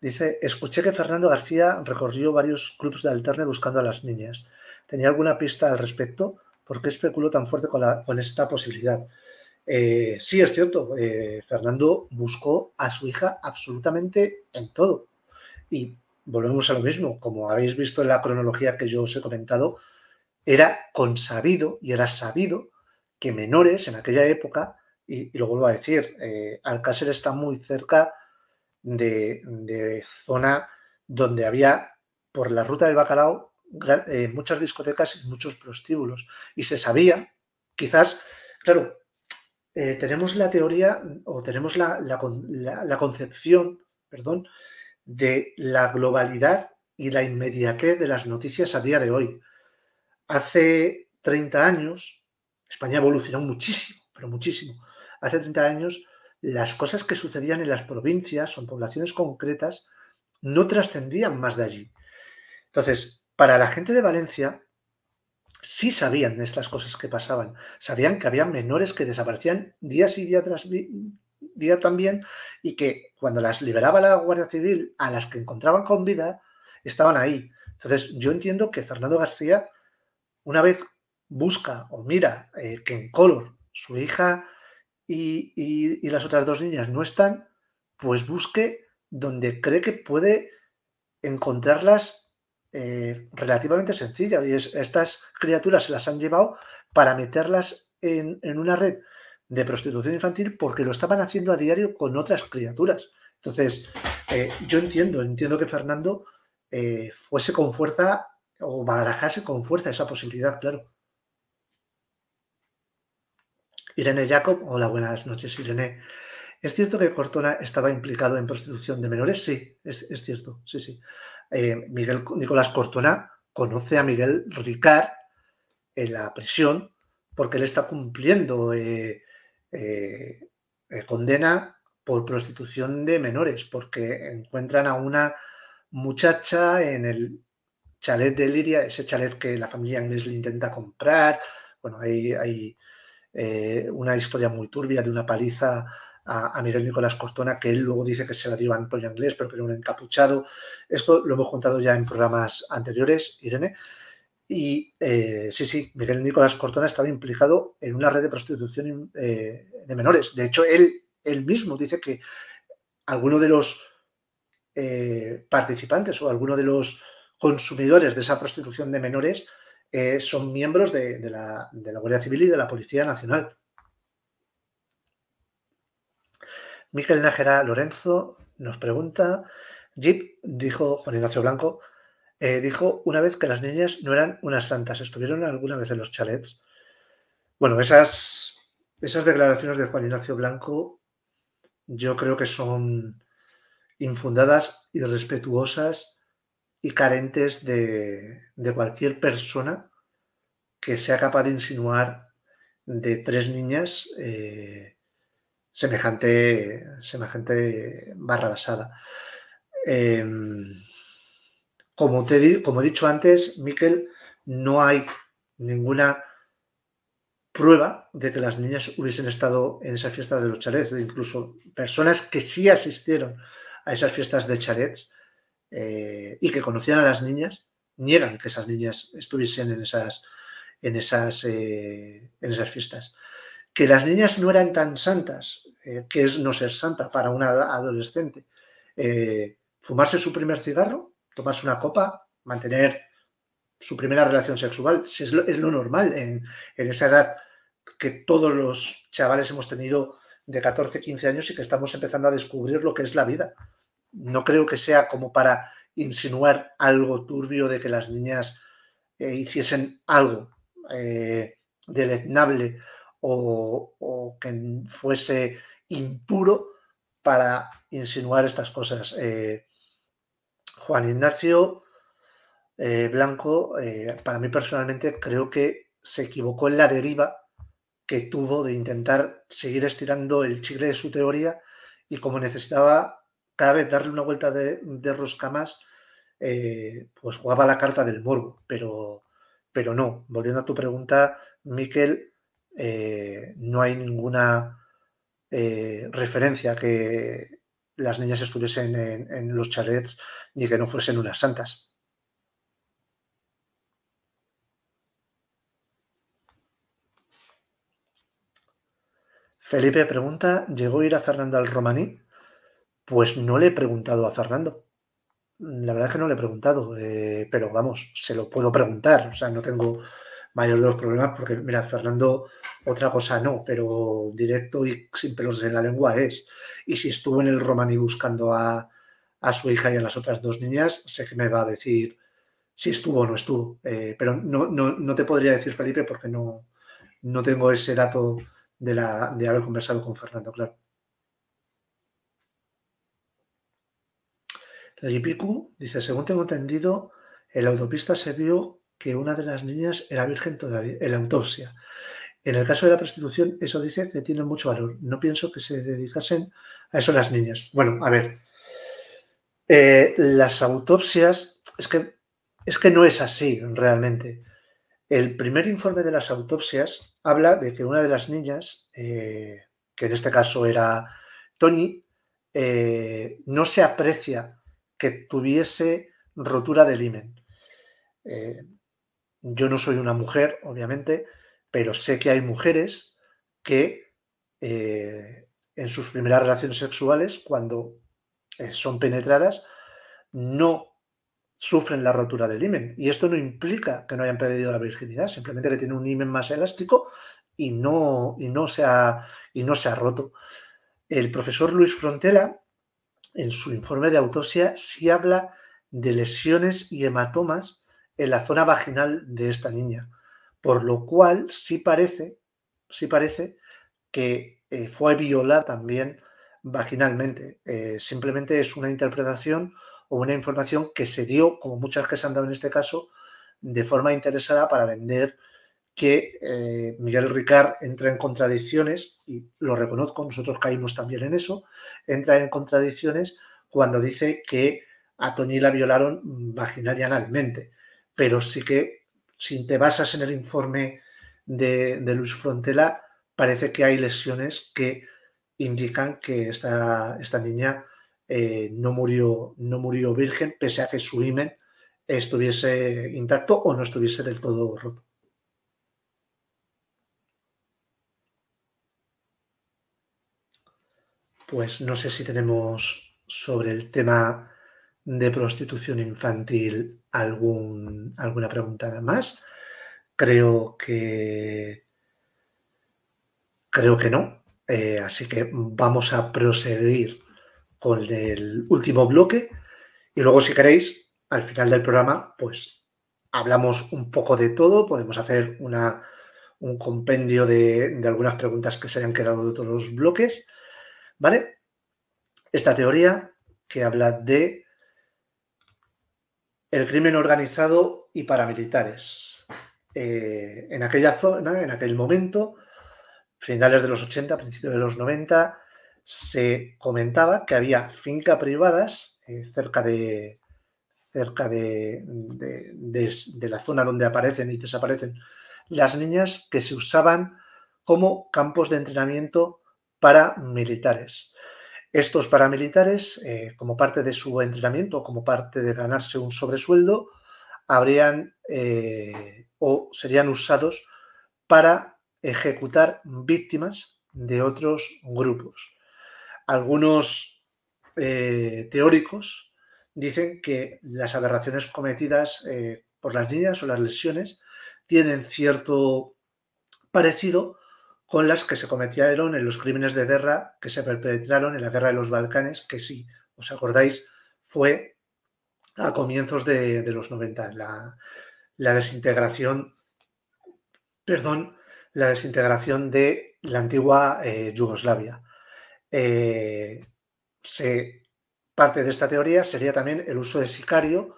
Dice, escuché que Fernando García recorrió varios clubes de alterne buscando a las niñas. ¿Tenía alguna pista al respecto? ¿Por qué especuló tan fuerte con, esta posibilidad? Eh, sí, es cierto, eh, Fernando buscó a su hija absolutamente en todo. Y volvemos a lo mismo, como habéis visto en la cronología que yo os he comentado, era consabido y era sabido que menores en aquella época, y, lo vuelvo a decir, eh, Alcácer está muy cerca de, zona donde había, por la ruta del bacalao, eh, muchas discotecas y muchos prostíbulos. Y se sabía, quizás, claro, eh, tenemos la teoría o tenemos la, concepción, perdón, de la globalidad y la inmediatez de las noticias a día de hoy. Hace 30 años, España evolucionó muchísimo, pero muchísimo. Hace 30 años las cosas que sucedían en las provincias o en poblaciones concretas no trascendían más de allí. Entonces, para la gente de Valencia, sí sabían estas cosas que pasaban. Sabían que había menores que desaparecían día y día tras día también, y que cuando las liberaba la Guardia Civil, a las que encontraban con vida, estaban ahí. Entonces, yo entiendo que Fernando García, una vez busca o mira eh, que en Color su hija y, las otras dos niñas no están, pues busque donde cree que puede encontrarlas eh, relativamente sencilla. Y estas criaturas se las han llevado para meterlas en, una red de prostitución infantil porque lo estaban haciendo a diario con otras criaturas. Entonces, eh, yo entiendo, entiendo que Fernando eh, fuese con fuerza o barajase con fuerza esa posibilidad, claro. Irene Jacob, hola, buenas noches, Irene. ¿Es cierto que Cortona estaba implicado en prostitución de menores? Sí, es, cierto, sí, sí. Eh, Miguel, Nicolás Cortona conoce a Miguel Ricard en la prisión porque él está cumpliendo eh, eh, condena por prostitución de menores, porque encuentran a una muchacha en el chalet de Liria, ese chalet que la familia inglés le intenta comprar. Bueno, ahí hay eh, una historia muy turbia de una paliza a, Miguel Nicolás Cortona, que él luego dice que se la dio a Antonio Anglés, pero que era un encapuchado. Esto lo hemos contado ya en programas anteriores, Irene. Y eh, sí, sí, Miguel Nicolás Cortona estaba implicado en una red de prostitución eh, de menores. De hecho, él, él mismo dice que alguno de los participantes o alguno de los consumidores de esa prostitución de menores eh, son miembros de, la, Guardia Civil y de la Policía Nacional. Miquel Nájera Lorenzo nos pregunta, ¿Jip dijo, Juan Ignacio Blanco, eh, dijo una vez que las niñas no eran unas santas, estuvieron alguna vez en los chalets. Bueno, esas, esas declaraciones de Juan Ignacio Blanco yo creo que son infundadas, y irrespetuosas y carentes de, cualquier persona que sea capaz de insinuar de tres niñas eh, semejante, semejante barra basada. Em, como, te, como he dicho antes, Miquel, no hay ninguna prueba de que las niñas hubiesen estado en esas fiestas de los charets, incluso personas que sí asistieron a esas fiestas de charets, eh, y que conocían a las niñas, niegan que esas niñas estuviesen en esas, en esas, eh, fiestas. Que las niñas no eran tan santas, eh, que es no ser santa para una adolescente. fumarse su primer cigarro, tomarse una copa, mantener su primera relación sexual, es lo, normal en, en esa edad que todos los chavales hemos tenido de 14, 15 años y que estamos empezando a descubrir lo que es la vida no creo que sea como para insinuar algo turbio de que las niñas eh, hiciesen algo eh, deleznable o, que fuese impuro para insinuar estas cosas. Eh, Juan Ignacio Blanco, para mí personalmente creo que se equivocó en la deriva que tuvo de intentar seguir estirando el chicle de su teoría y como necesitaba cada vez darle una vuelta de, rosca más, eh, pues jugaba la carta del morbo, pero, pero no. Volviendo a tu pregunta, Miquel, eh, no hay ninguna eh, referencia que las niñas estuviesen en, los charrets ni que no fuesen unas santas. Felipe pregunta, ¿llegó a ir a Fernando al Romaní? Pues no le he preguntado a Fernando. La verdad es que no le he preguntado, eh, pero vamos, se lo puedo preguntar. O sea, no tengo mayor de los problemas porque, mira, Fernando, otra cosa no, pero directo y sin pelos en la lengua es. Y si estuvo en el Romani buscando a, su hija y a las otras dos niñas, sé que me va a decir si estuvo o no estuvo. Eh, pero no, no, no, te podría decir, Felipe, porque no, no tengo ese dato de, la, de haber conversado con Fernando, claro. La dice, según tengo entendido, en la autopista se vio que una de las niñas era virgen todavía, en la autopsia. En el caso de la prostitución, eso dice que tiene mucho valor. No pienso que se dedicasen a eso las niñas. Bueno, a ver. Eh, las autopsias, es que, es que no es así realmente. El primer informe de las autopsias habla de que una de las niñas, eh, que en este caso era Tony, eh, no se aprecia que tuviese rotura del imen. Eh, yo no soy una mujer, obviamente, pero sé que hay mujeres que eh, en sus primeras relaciones sexuales, cuando eh, son penetradas, no sufren la rotura del imen. Y esto no implica que no hayan perdido la virginidad, simplemente que tienen un imen más elástico y no, y no, se, y no se ha roto. El profesor Luis Frontela en su informe de autopsia sí habla de lesiones y hematomas en la zona vaginal de esta niña, por lo cual sí parece, sí parece que eh, fue violada también vaginalmente. Eh, simplemente es una interpretación o una información que se dio, como muchas que se han dado en este caso, de forma interesada para vender que eh, Miguel Ricard entra en contradicciones, y lo reconozco, nosotros caímos también en eso, entra en contradicciones cuando dice que a Toñi la violaron vaginal y analmente, pero sí que si te basas en el informe de, de Luis Frontela, parece que hay lesiones que indican que esta, esta niña eh, no, murió, no murió virgen, pese a que su himen estuviese intacto o no estuviese del todo roto. pues no sé si tenemos sobre el tema de prostitución infantil alguna pregunta más. Creo que creo que no. Eh, así que vamos a proseguir con el último bloque y luego si queréis, al final del programa, pues hablamos un poco de todo, podemos hacer un compendio de, de algunas preguntas que se hayan quedado de todos los bloques ¿Vale? Esta teoría que habla de el crimen organizado y paramilitares. Eh, en aquella zona, en aquel momento, finales de los 80, principios de los 90, se comentaba que había fincas privadas eh, cerca, de, cerca de, de, la zona donde aparecen y desaparecen las niñas que se usaban como campos de entrenamiento paramilitares. Estos paramilitares, eh, como parte de su entrenamiento, como parte de ganarse un sobresueldo, habrían eh, o serían usados para ejecutar víctimas de otros grupos. Algunos eh, teóricos dicen que las aberraciones cometidas por las niñas o las lesiones tienen cierto parecido con las que se cometieron en los crímenes de guerra que se perpetraron en la guerra de los Balcanes, que sí, os acordáis, fue a comienzos de, los 90, la, desintegración, perdón, la desintegración de la antigua eh, Yugoslavia. Eh, se, parte de esta teoría sería también el uso de sicario,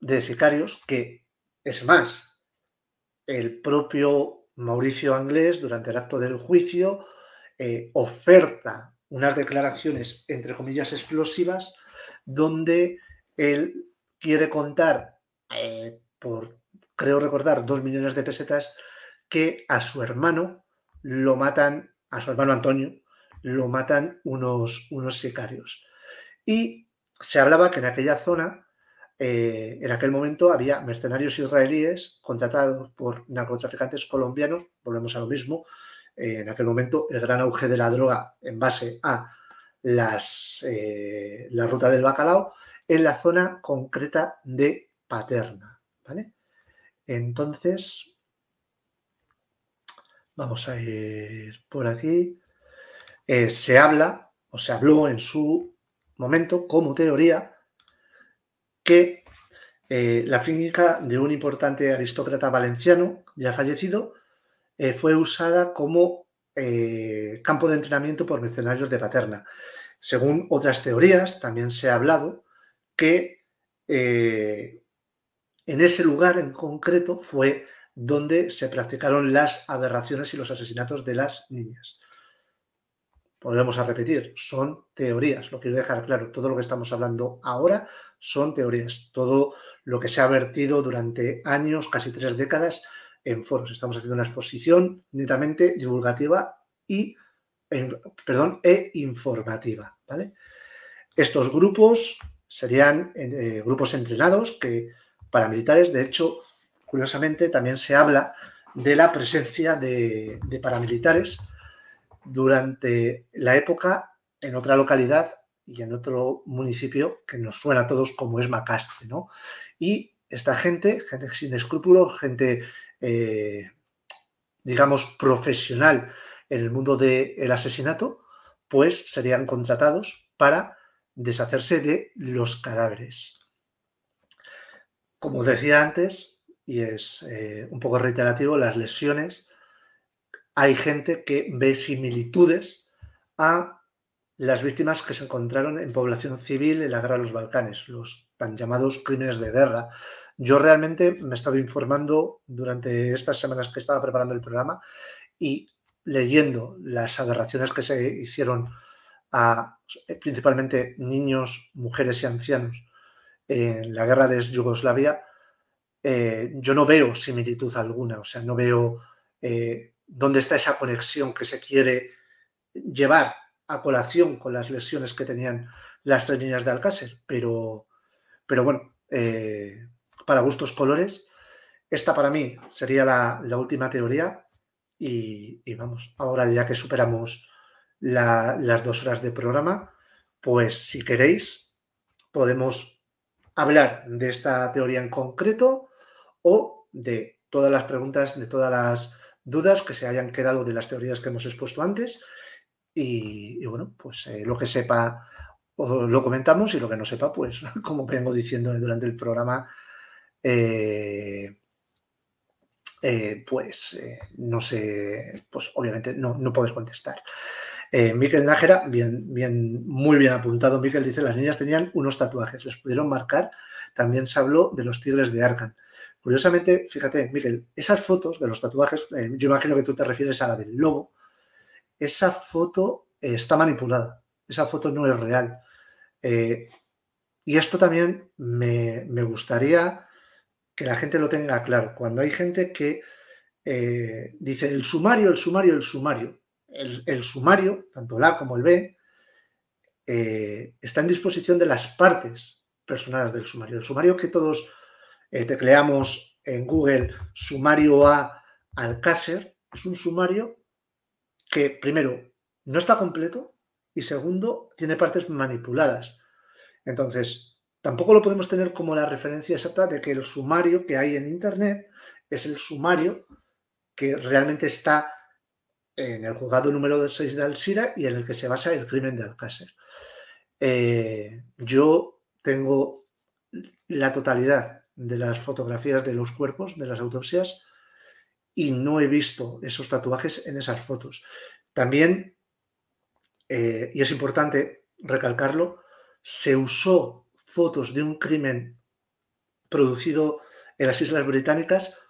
de sicarios, que es más, el propio Mauricio Anglés, durante el acto del juicio, eh, oferta unas declaraciones, entre comillas, explosivas, donde él quiere contar, eh, por creo recordar, dos millones de pesetas, que a su hermano lo matan, a su hermano Antonio, lo matan unos, unos sicarios. Y se hablaba que en aquella zona eh, en aquel momento había mercenarios israelíes contratados por narcotraficantes colombianos, volvemos a lo mismo, eh, en aquel momento el gran auge de la droga en base a las, eh, la ruta del bacalao, en la zona concreta de Paterna. ¿vale? Entonces, vamos a ir por aquí. se habla, o se habló en su momento como teoría, que eh, la finca de un importante aristócrata valenciano, ya fallecido, eh, fue usada como eh, campo de entrenamiento por mercenarios de Paterna. Según otras teorías, también se ha hablado que en ese lugar en concreto fue donde se practicaron las aberraciones y los asesinatos de las niñas. Volvemos a repetir, son teorías, lo quiero dejar claro. Todo lo que estamos hablando ahora son teorías. Todo lo que se ha vertido durante años, casi tres décadas, en foros. Estamos haciendo una exposición netamente divulgativa y, perdón, e informativa. ¿vale? Estos grupos serían eh, grupos entrenados que paramilitares, de hecho, curiosamente, también se habla de la presencia de, de paramilitares durante la época en otra localidad y en otro municipio que nos suena a todos como es Macastre, ¿no? Y esta gente, gente sin escrúpulos, gente, eh, digamos, profesional en el mundo del asesinato, pues serían contratados para deshacerse de los cadáveres. Como decía antes, y es eh, un poco reiterativo, las lesiones, hay gente que ve similitudes a las víctimas que se encontraron en población civil en la guerra de los Balcanes, los tan llamados crímenes de guerra. Yo realmente me he estado informando durante estas semanas que estaba preparando el programa y leyendo las aberraciones que se hicieron a principalmente niños, mujeres y ancianos en la guerra de Yugoslavia, eh, yo no veo similitud alguna, o sea, no veo eh, dónde está esa conexión que se quiere llevar a colación con las lesiones que tenían las tres niñas de Alcácer, pero, pero bueno, eh, para gustos colores, esta para mí sería la, última teoría y, vamos, ahora ya que superamos la, las dos horas de programa, pues si queréis podemos hablar de esta teoría en concreto o de todas las preguntas, de todas las dudas que se hayan quedado de las teorías que hemos expuesto antes y, bueno, pues eh, lo que sepa lo comentamos y lo que no sepa, pues como vengo diciendo durante el programa, eh, eh, pues no sé, pues obviamente no, no podés contestar. Miquel Nájera, bien, bien, muy bien apuntado, Miquel dice, las niñas tenían unos tatuajes, les pudieron marcar, también se habló de los tigres de Arkan. Curiosamente, fíjate, Miquel, esas fotos de los tatuajes, yo imagino que tú te refieres a la del lobo, esa foto eh, está manipulada, esa foto no es real. Eh, y esto también me, gustaría que la gente lo tenga claro. Cuando hay gente que eh, dice el sumario, el sumario, el sumario, el, sumario, tanto el A como el B, está en disposición de las partes personales del sumario. El sumario que todos tecleamos en Google, sumario A Alcácer, es un sumario que primero no está completo y segundo tiene partes manipuladas. Entonces, tampoco lo podemos tener como la referencia exacta de que el sumario que hay en Internet es el sumario que realmente está en el juzgado número 6 de Alcira y en el que se basa el crimen de Alcácer. Eh, yo tengo la totalidad de las fotografías de los cuerpos, de las autopsias, y no he visto esos tatuajes en esas fotos. También, eh, y es importante recalcarlo, se usó fotos de un crimen producido en las Islas Británicas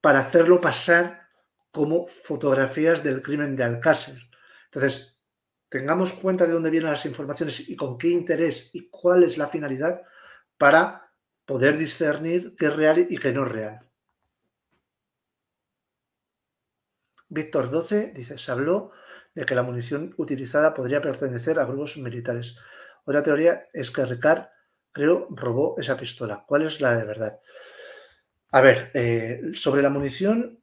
para hacerlo pasar como fotografías del crimen de Alcácer. Entonces, tengamos cuenta de dónde vienen las informaciones y con qué interés y cuál es la finalidad para poder discernir qué es real y qué no es real. Víctor XII dice, se habló de que la munición utilizada podría pertenecer a grupos militares. Otra teoría es que Ricard, creo, robó esa pistola. ¿Cuál es la de verdad? A ver, eh, sobre la munición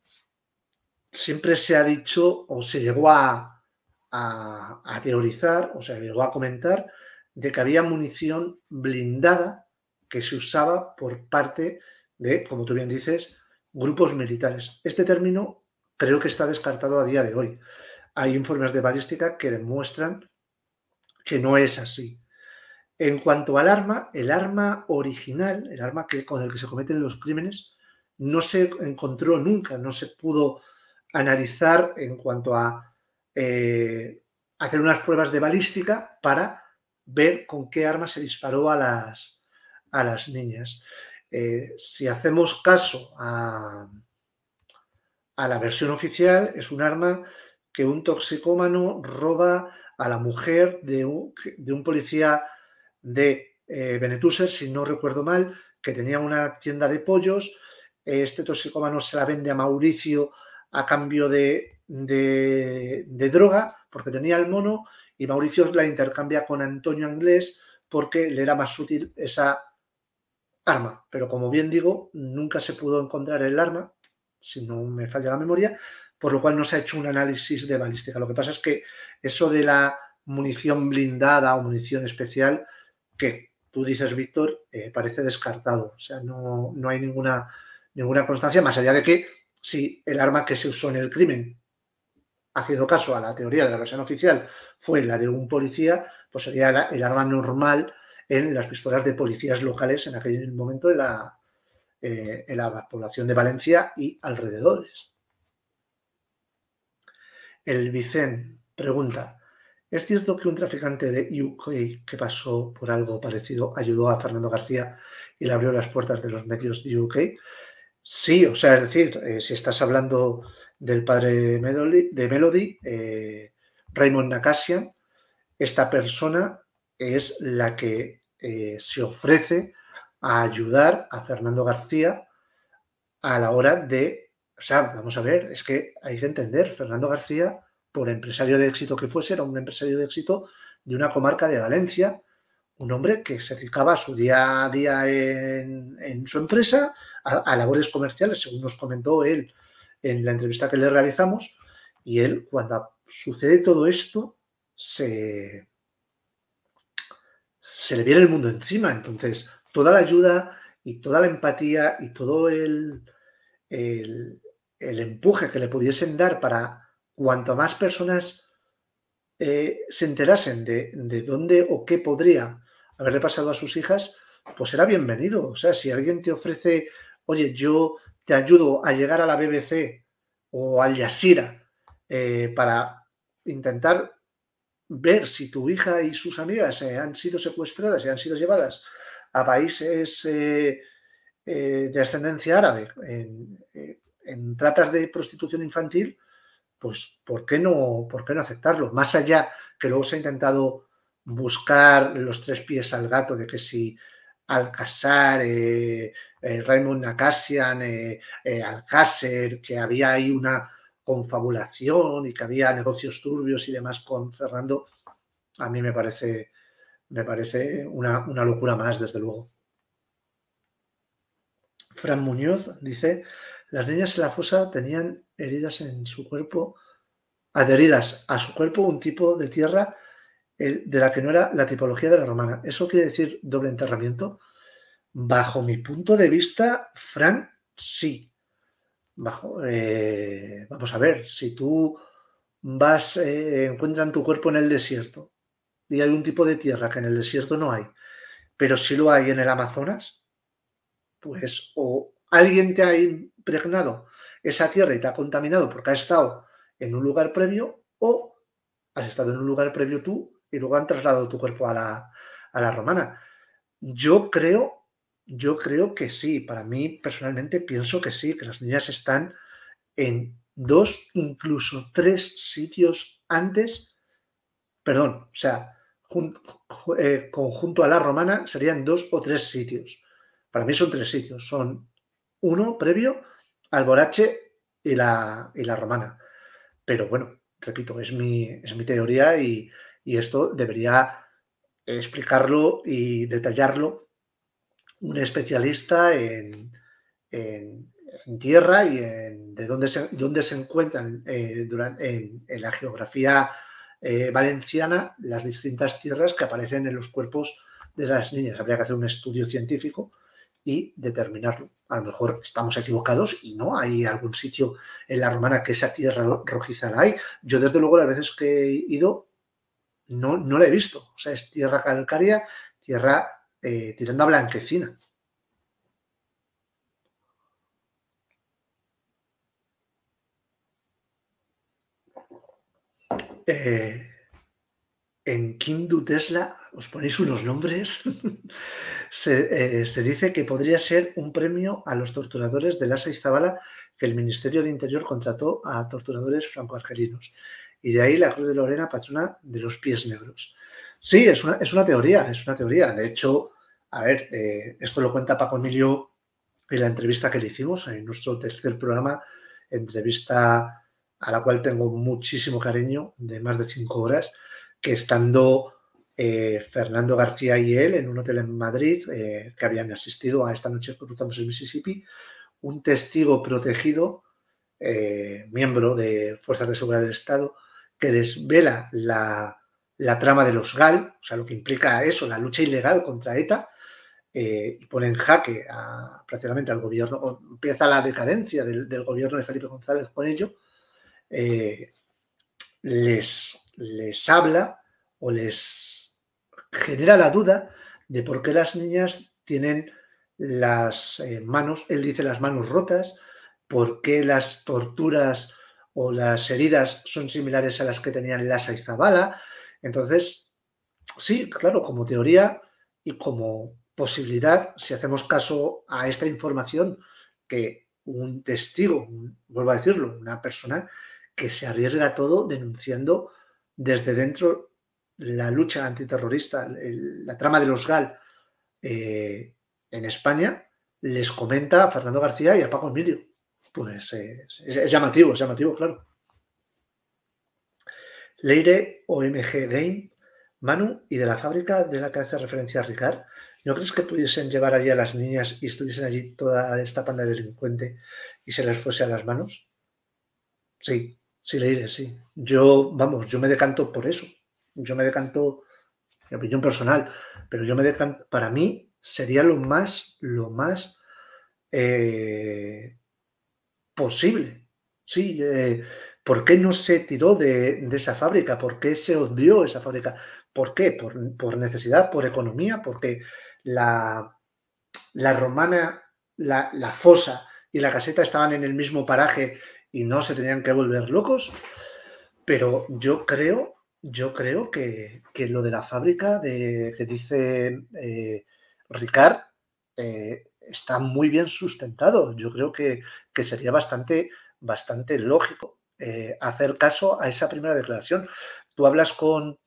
siempre se ha dicho o se llegó a, a, a teorizar o se llegó a comentar de que había munición blindada que se usaba por parte de, como tú bien dices, grupos militares. Este término creo que está descartado a día de hoy. Hay informes de balística que demuestran que no es así. En cuanto al arma, el arma original, el arma que, con el que se cometen los crímenes, no se encontró nunca, no se pudo analizar en cuanto a eh, hacer unas pruebas de balística para ver con qué arma se disparó a las, a las niñas. Eh, si hacemos caso a, a la versión oficial, es un arma que un toxicómano roba a la mujer de un, policía de eh, Benetuser, si no recuerdo mal, que tenía una tienda de pollos. Este toxicómano se la vende a Mauricio a cambio de, de droga, porque tenía el mono, y Mauricio la intercambia con Antonio Anglés porque le era más útil esa arma. Pero como bien digo, nunca se pudo encontrar el arma, si no me falla la memoria, por lo cual no se ha hecho un análisis de balística. Lo que pasa es que eso de la munición blindada o munición especial, que tú dices, Víctor, eh, parece descartado. O sea, no, no hay ninguna, ninguna constancia, más allá de que si el arma que se usó en el crimen, haciendo caso a la teoría de la versión oficial, fue la de un policía, pues sería el arma normal en las pistolas de policías locales en aquel momento de la, eh, en la población de Valencia y alrededores. El Vicen pregunta, ¿es cierto que un traficante de UK que pasó por algo parecido ayudó a Fernando García y le abrió las puertas de los medios de UK? Sí, o sea, es decir, eh, si estás hablando del padre de Melody, eh, Raymond Nacasia, esta persona es la que se ofrece a ayudar a Fernando García a la hora de, o sea, vamos a ver, es que hay que entender, Fernando García, por empresario de éxito que fuese, era un empresario de éxito de una comarca de Valencia, un hombre que se dedicaba a su día a día en, su empresa, a, labores comerciales, según nos comentó él en la entrevista que le realizamos, y él cuando sucede todo esto, se, se le viene el mundo encima, entonces toda la ayuda y toda la empatía y todo el, el, empuje que le pudiesen dar para cuanto más personas eh, se enterasen de, de dónde o qué podría haberle pasado a sus hijas, pues era bienvenido. O sea, si alguien te ofrece, oye, yo te ayudo a llegar a la BBC o al Yashira eh, para intentar ver si tu hija y sus amigas se han sido secuestradas y han sido llevadas a países eh, eh, de ascendencia árabe eh, en, tratas de prostitución infantil, pues ¿por qué, no, ¿por qué no aceptarlo? Más allá que luego se ha intentado buscar los tres pies al gato de que si Alcázar, Raymond Nakasian, Alcácer, que había ahí una confabulación y que había negocios turbios y demás con Fernando, a mí me parece me parece una, locura más, desde luego. Fran Muñoz dice, las niñas en la fosa tenían heridas en su cuerpo, adheridas a su cuerpo un tipo de tierra de la que no era la tipología de la romana. ¿Eso quiere decir doble enterramiento? Bajo mi punto de vista, Fran, sí. Bajo, eh, vamos a ver, si tú vas, eh, encuentran tu cuerpo en el desierto y hay un tipo de tierra que en el desierto no hay, pero si lo hay en el Amazonas, pues o alguien te ha impregnado esa tierra y te ha contaminado porque ha estado en un lugar previo o has estado en un lugar previo tú y luego han trasladado tu cuerpo a la, a la romana. Yo creo, yo creo que sí, para mí personalmente pienso que sí, que las niñas están en dos, incluso tres sitios antes perdón, o sea, eh, conjunto a la romana serían dos o tres sitios. Para mí son tres sitios, son uno previo, Alborache y la, y la romana. Pero bueno, repito, es mi, es mi teoría y, esto debería explicarlo y detallarlo un especialista en, en, tierra y en de dónde se, dónde se encuentran eh, durante, en, la geografía eh, valenciana las distintas tierras que aparecen en los cuerpos de las niñas. Habría que hacer un estudio científico y determinarlo. A lo mejor estamos equivocados y no hay algún sitio en la romana que esa tierra rojiza la hay. Yo desde luego las veces que he ido no, no la he visto. O sea, es tierra calcárea, tierra eh, tirando a blanquecina. Eh, en Kindu Tesla, os ponéis unos nombres, eh, se, dice que podría ser un premio a los torturadores de la y que el Ministerio de Interior contrató a torturadores franco-argelinos. Y de ahí la Cruz de Lorena, patrona de los pies negros. Sí, es una, teoría, es una teoría. De hecho, a ver, eh, esto lo cuenta Paco Emilio en la entrevista que le hicimos en nuestro tercer programa, entrevista a la cual tengo muchísimo cariño, de más de cinco horas, que estando eh, Fernando García y él en un hotel en Madrid, eh, que habían asistido a esta noche que cruzamos el Mississippi, un testigo protegido, eh, miembro de Fuerzas de Seguridad del Estado, que desvela la, trama de los GAL, o sea, lo que implica eso, la lucha ilegal contra ETA, y pone en jaque prácticamente al gobierno, empieza la decadencia del, del, gobierno de Felipe González con ello, eh, les, les habla o les genera la duda de por qué las niñas tienen las eh, manos, él dice las manos rotas, por qué las torturas o las heridas son similares a las que tenían las y Zabala. Entonces, sí, claro, como teoría y como posibilidad, si hacemos caso a esta información, que un testigo, vuelvo a decirlo, una persona que se arriesga todo denunciando desde dentro la lucha antiterrorista, la trama de los GAL eh, en España, les comenta a Fernando García y a Paco Emilio. Pues eh, es, llamativo, es llamativo, claro. Leire OMG Game, Manu y de la fábrica de la que hace referencia Ricard, ¿no crees que pudiesen llevar allí a las niñas y estuviesen allí toda esta panda delincuente y se les fuese a las manos? Sí, Sí, Leire, sí. Yo, vamos, yo me decanto por eso. Yo me decanto, mi opinión personal, pero yo me decanto, para mí sería lo más, lo más eh, posible. Sí, eh, ¿por qué no se tiró de, esa fábrica? ¿Por qué se odió esa fábrica? ¿Por qué? Por, necesidad, por economía, porque la, la romana, la, la fosa y la caseta estaban en el mismo paraje y no se tenían que volver locos, pero yo creo, yo creo que, lo de la fábrica de, que dice eh, Ricard eh, está muy bien sustentado. Yo creo que, sería bastante, bastante lógico eh, hacer caso a esa primera declaración. Tú hablas con,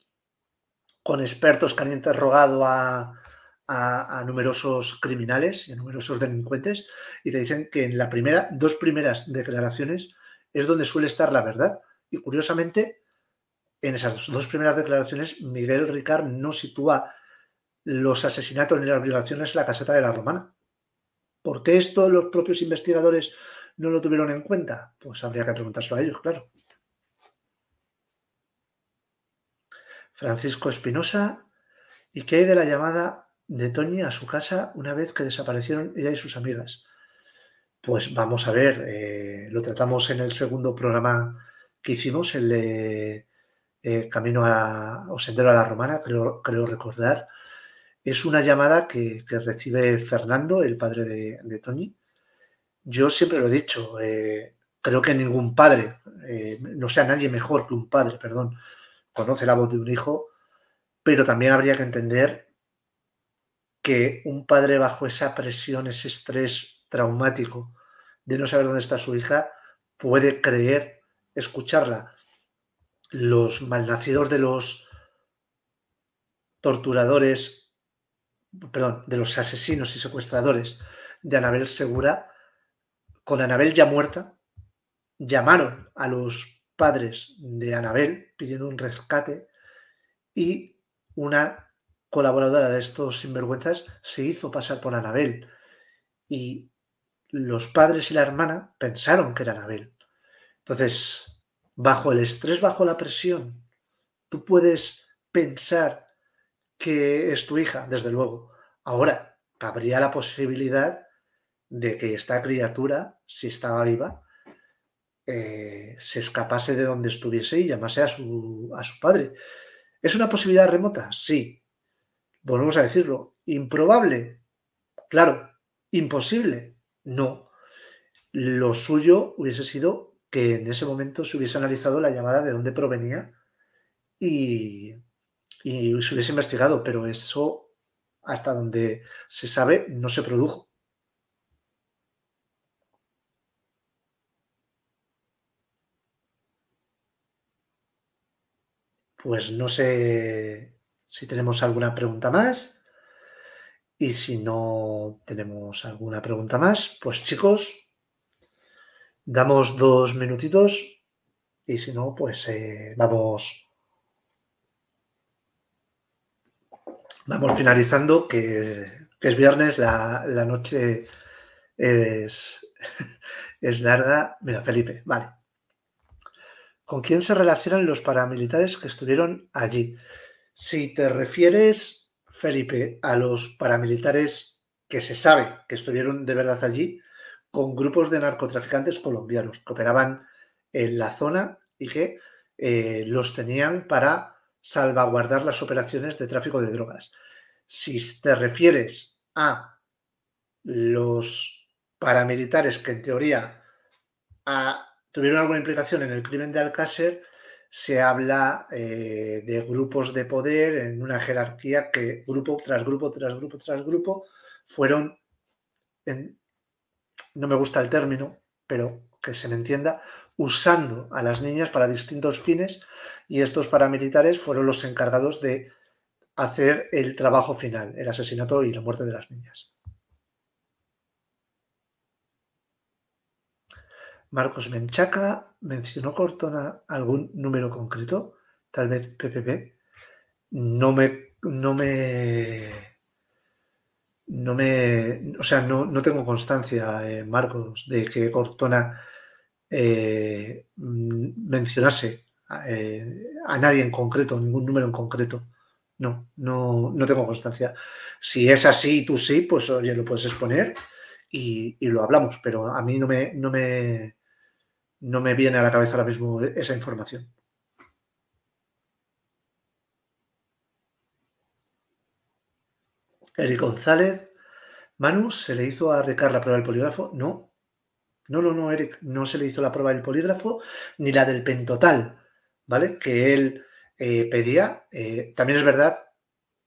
con expertos que han interrogado a, a, numerosos criminales y a numerosos delincuentes y te dicen que en la primera, dos primeras declaraciones es donde suele estar la verdad. Y curiosamente, en esas dos primeras declaraciones, Miguel Ricard no sitúa los asesinatos ni las violaciones en la caseta de la Romana. ¿Por qué esto los propios investigadores no lo tuvieron en cuenta? Pues habría que preguntárselo a ellos, claro. Francisco Espinosa, ¿y qué hay de la llamada de Tony a su casa una vez que desaparecieron ella y sus amigas. Pues vamos a ver, eh, lo tratamos en el segundo programa que hicimos, el de eh, Camino a, o Sendero a la Romana, creo, recordar. Es una llamada que, recibe Fernando, el padre de, Tony. Yo siempre lo he dicho, eh, creo que ningún padre, no sea nadie mejor que un padre, perdón, conoce la voz de un hijo, pero también habría que entender que un padre bajo esa presión, ese estrés traumático de no saber dónde está su hija, puede creer escucharla. Los malnacidos de los torturadores, perdón, de los asesinos y secuestradores de Anabel Segura, con Anabel ya muerta, llamaron a los padres de Anabel pidiendo un rescate y una colaboradora de estos sinvergüenzas se hizo pasar por Anabel y los padres y la hermana pensaron que era Anabel. Entonces, bajo el estrés, bajo la presión, tú puedes pensar que es tu hija, desde luego. Ahora, cabría la posibilidad de que esta criatura, si estaba viva, eh, se escapase de donde estuviese y llamase a su, a su padre. ¿Es una posibilidad remota? Sí, volvemos a decirlo, improbable, claro, imposible, no. Lo suyo hubiese sido que en ese momento se hubiese analizado la llamada de dónde provenía y, se hubiese investigado, pero eso, hasta donde se sabe, no se produjo. Pues no sé si tenemos alguna pregunta más. Y si no tenemos alguna pregunta más, pues chicos, damos dos minutitos y si no, pues eh, vamos, vamos finalizando, que, es viernes, la, noche es, es larga. Mira, Felipe, vale. ¿Con quién se relacionan los paramilitares que estuvieron allí? Si te refieres, Felipe, a los paramilitares que se sabe que estuvieron de verdad allí, con grupos de narcotraficantes colombianos que operaban en la zona y que eh, los tenían para salvaguardar las operaciones de tráfico de drogas. Si te refieres a los paramilitares que en teoría tuvieron alguna implicación en el crimen de Alcácer, se habla eh, de grupos de poder en una jerarquía que grupo tras grupo, tras grupo, tras grupo, fueron, en, no me gusta el término, pero que se me entienda, usando a las niñas para distintos fines y estos paramilitares fueron los encargados de hacer el trabajo final, el asesinato y la muerte de las niñas. Marcos Menchaca, ¿mencionó Cortona algún número concreto? Tal vez PPP. No me. No me. No me. O sea, no, tengo constancia, eh, Marcos, de que Cortona eh, mencionase eh, a nadie en concreto, ningún número en concreto. No, no, no tengo constancia. Si es así tú sí, pues oye, lo puedes exponer y, lo hablamos, pero a mí no me, no me, no me viene a la cabeza ahora mismo esa información. Eric González, Manu, ¿se le hizo a Ricard la prueba del polígrafo? No, no, no, no, Eric, no se le hizo la prueba del polígrafo ni la del pentotal, ¿vale? Que él eh, pedía. Eh, también es verdad,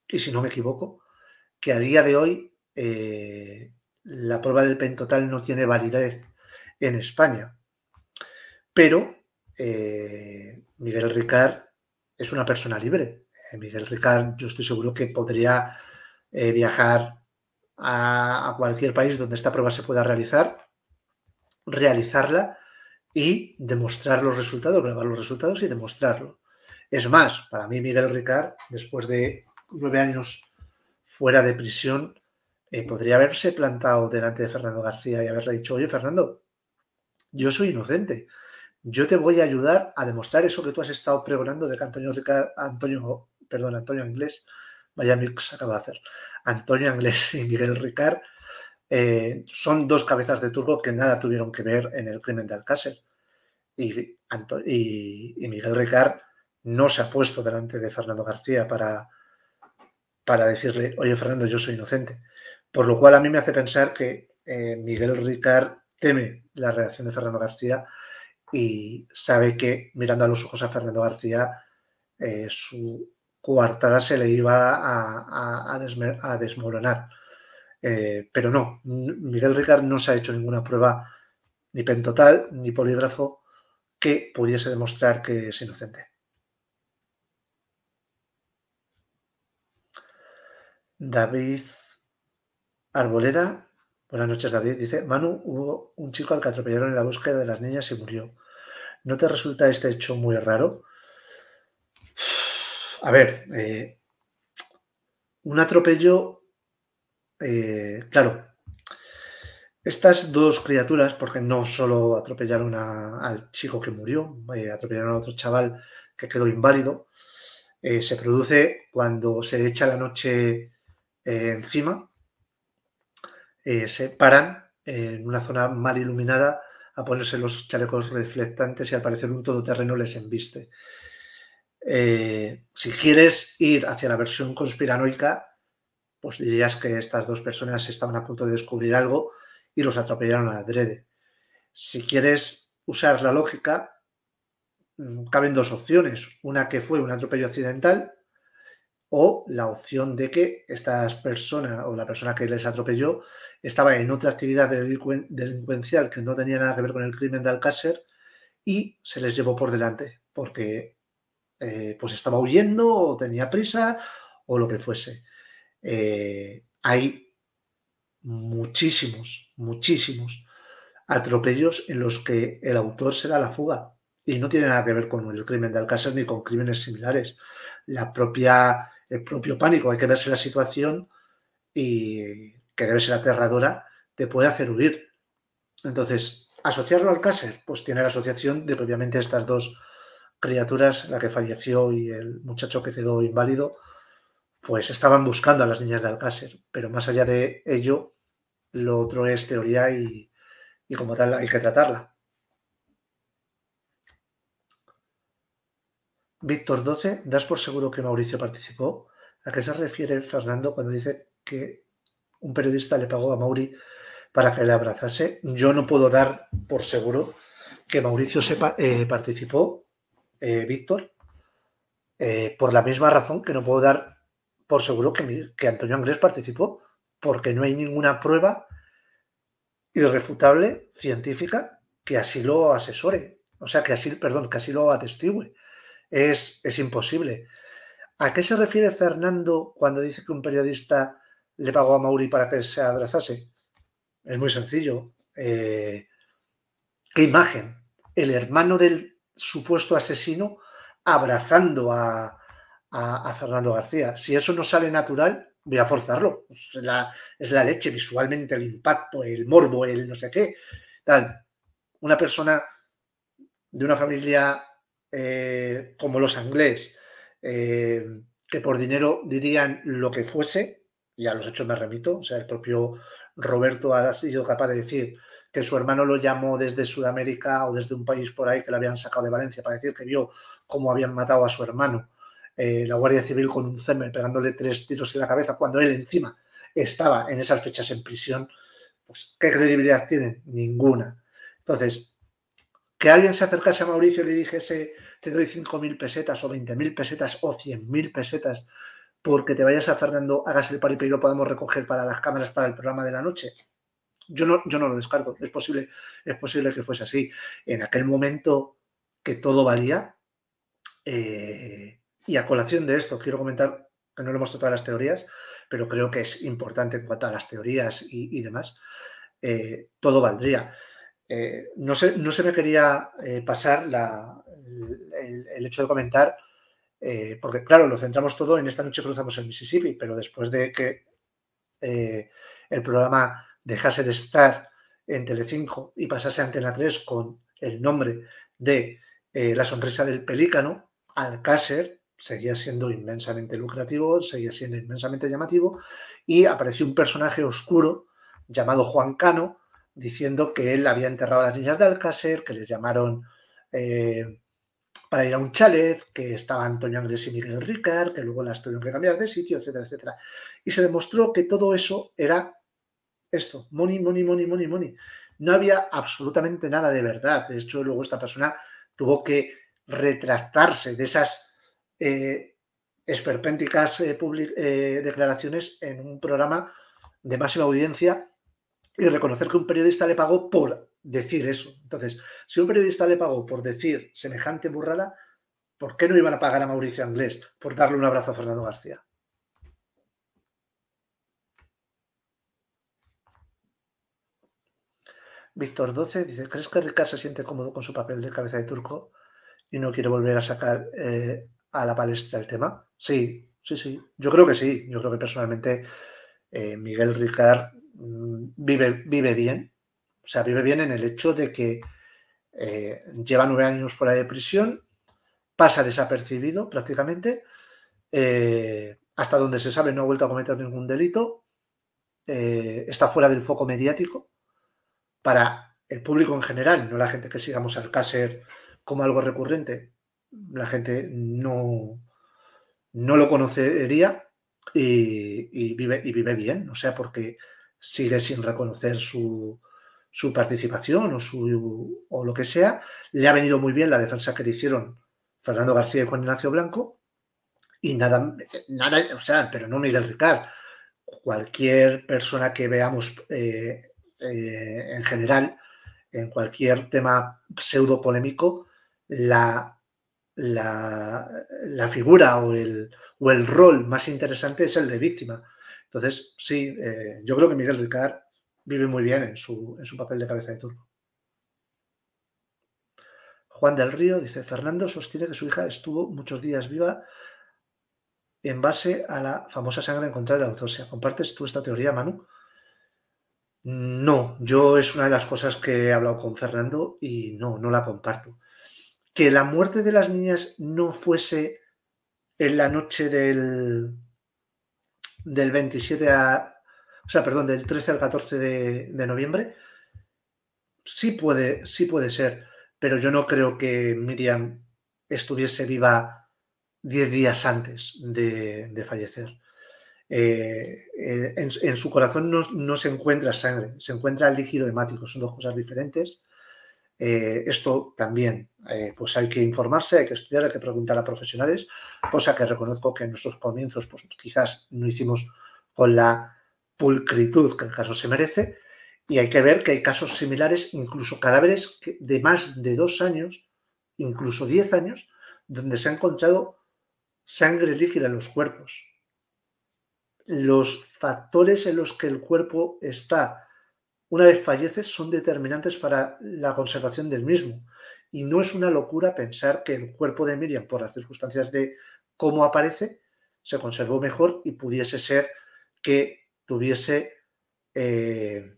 y si no me equivoco, que a día de hoy eh, la prueba del PEN total no tiene validez en España. Pero eh, Miguel Ricard es una persona libre. Eh, Miguel Ricard, yo estoy seguro que podría eh, viajar a, a, cualquier país donde esta prueba se pueda realizar, realizarla y demostrar los resultados, grabar los resultados y demostrarlo. Es más, para mí Miguel Ricard, después de nueve años fuera de prisión, eh, podría haberse plantado delante de Fernando García y haberle dicho, oye Fernando, yo soy inocente, yo te voy a ayudar a demostrar eso que tú has estado pregonando de que Antonio, Antonio, perdón, Antonio inglés vaya acaba de hacer, Antonio inglés y Miguel Ricard eh, son dos cabezas de turbo que nada tuvieron que ver en el crimen de Alcácer. Y, y, Miguel Ricard no se ha puesto delante de Fernando García para, para decirle, oye Fernando, yo soy inocente. Por lo cual a mí me hace pensar que eh, Miguel Ricard teme la reacción de Fernando García y sabe que mirando a los ojos a Fernando García, eh, su coartada se le iba a, desmoronar. Eh, pero no, Miguel Ricard no se ha hecho ninguna prueba, ni pentotal, ni polígrafo, que pudiese demostrar que es inocente. David Arboleda, buenas noches David, dice, Manu, hubo un chico al que atropellaron en la búsqueda de las niñas y murió. ¿No te resulta este hecho muy raro? A ver, eh, un atropello, eh, claro, estas dos criaturas, porque no solo atropellaron al chico que murió, eh, atropellaron a otro chaval que quedó inválido, se produce cuando se echa la noche encima eh, se paran en una zona mal iluminada a ponerse los chalecos reflectantes y al parecer un todoterreno les embiste. Eh, si quieres ir hacia la versión conspiranoica, pues dirías que estas dos personas estaban a punto de descubrir algo y los atropellaron a adrede. Si quieres usar la lógica, mm, caben dos opciones. Una que fue un atropello accidental o la opción de que estas persona o la persona que les atropelló estaba en otra actividad delincuencial que no tenía nada que ver con el crimen de Alcácer y se les llevó por delante porque eh, pues estaba huyendo o tenía prisa o lo que fuese. Eh, hay muchísimos, muchísimos atropellos en los que el autor se da la fuga y no tiene nada que ver con el crimen de Alcácer ni con crímenes similares. La propia, el propio pánico, hay que verse la situación y que debe ser aterradora, te puede hacer huir. Entonces, asociarlo al Cácer, pues tiene la asociación de que obviamente estas dos criaturas, la que falleció y el muchacho que quedó inválido, pues estaban buscando a las niñas de Alcácer, pero más allá de ello, lo otro es teoría y, y como tal hay que tratarla. Víctor 12, ¿das por seguro que Mauricio participó? ¿A qué se refiere Fernando cuando dice que un periodista le pagó a Mauri para que le abrazase. Yo no puedo dar por seguro que Mauricio sepa, eh, participó, eh, Víctor, eh, por la misma razón que no puedo dar por seguro que, Antonio Anglés participó, porque no hay ninguna prueba irrefutable, científica, que así lo asesore. O sea, que así, perdón, que lo atestigue. Es, es imposible. ¿A qué se refiere Fernando cuando dice que un periodista le pagó a Mauri para que se abrazase? Es muy sencillo. Eh, ¿Qué imagen? El hermano del supuesto asesino abrazando a, Fernando García. Si eso no sale natural, voy a forzarlo. Es la, leche visualmente, el impacto, el morbo, el no sé qué. Tal. Una persona de una familia eh, como los anglés, eh, que por dinero dirían lo que fuese, y a los hechos me remito, o sea, el propio Roberto ha sido capaz de decir que su hermano lo llamó desde Sudamérica o desde un país por ahí que le habían sacado de Valencia para decir que vio cómo habían matado a su hermano, eh, la Guardia Civil con un ceme pegándole tres tiros en la cabeza cuando él encima estaba en esas fechas en prisión, pues ¿qué credibilidad tiene? Ninguna. Entonces, que alguien se acercase a Mauricio y le dijese, te doy 5.000 pesetas o 20.000 pesetas o 100.000 pesetas porque te vayas a Fernando, hagas el paripé y lo podamos recoger para las cámaras para el programa de la noche. Yo no, yo no lo descargo, es posible, es posible que fuese así. En aquel momento que todo valía, eh, y a colación de esto, quiero comentar que no lo hemos tratado las teorías, pero creo que es importante en cuanto a las teorías y, demás, eh, todo valdría. Eh, no, se, no se me quería pasar el hecho de comentar eh, porque claro, lo centramos todo en esta noche cruzamos el Mississippi, pero después de que eh, el programa dejase de estar en Telecinco y pasase a Antena 3 con el nombre de eh, La sonrisa del pelícano, Alcácer seguía siendo inmensamente lucrativo, seguía siendo inmensamente llamativo y apareció un personaje oscuro llamado Juan Cano diciendo que él había enterrado a las niñas de Alcácer, que les llamaron para ir a un chalet, que estaba Antonio Andrés y Miguel Ricard, que luego las tuvieron que cambiar de sitio, etcétera, etcétera. Y se demostró que todo eso era esto, money, money, money, money, money. No había absolutamente nada de verdad. De hecho, luego esta persona tuvo que retractarse de esas eh, esperpénticas eh, eh, declaraciones en un programa de máxima audiencia y reconocer que un periodista le pagó por decir eso. Entonces, si un periodista le pagó por decir semejante burrada, ¿por qué no iban a pagar a Mauricio Anglés por darle un abrazo a Fernando García? Víctor 12 dice, ¿crees que Ricard se siente cómodo con su papel de cabeza de turco y no quiere volver a sacar eh, a la palestra el tema? Sí, sí, sí. Yo creo que sí. Yo creo que personalmente eh, Miguel Ricard mm, vive, vive bien o sea, vive bien en el hecho de que eh, lleva nueve años fuera de prisión, pasa desapercibido prácticamente, eh, hasta donde se sabe no ha vuelto a cometer ningún delito, eh, está fuera del foco mediático para el público en general, no la gente que sigamos al Cácer como algo recurrente, la gente no, no lo conocería y, vive, y vive bien, o sea, porque sigue sin reconocer su, su participación o, o lo que sea. Le ha venido muy bien la defensa que le hicieron Fernando García y Juan Ignacio Blanco. Y nada, nada o sea, pero no Miguel Ricard. Cualquier persona que veamos eh, eh, en general en cualquier tema pseudo polémico, la, la, figura o el, el, rol más interesante es el de víctima. Entonces, sí, eh, yo creo que Miguel Ricard vive muy bien en su, papel de cabeza de turco. Juan del Río dice, Fernando sostiene que su hija estuvo muchos días viva en base a la famosa sangre encontrada en la autopsia. ¿Compartes tú esta teoría, Manu? No, yo es una de las cosas que he hablado con Fernando y no, no la comparto. Que la muerte de las niñas no fuese en la noche del, del 27 a, o sea, perdón, del 13 al 14 de, noviembre, sí puede, sí puede ser, pero yo no creo que Miriam estuviese viva 10 días antes de, fallecer. Eh, en, su corazón no, se encuentra sangre, se encuentra líquido hemático, son dos cosas diferentes. Eh, esto también, eh, pues hay que informarse, hay que estudiar, hay que preguntar a profesionales, cosa que reconozco que en nuestros comienzos, pues quizás no hicimos con la pulcritud que el caso se merece. Y hay que ver que hay casos similares, incluso cadáveres de más de dos años, incluso diez años, donde se ha encontrado sangre líquida en los cuerpos. Los factores en los que el cuerpo está una vez fallece son determinantes para la conservación del mismo. Y no es una locura pensar que el cuerpo de Miriam, por las circunstancias de cómo aparece, se conservó mejor y pudiese ser que tuviese eh,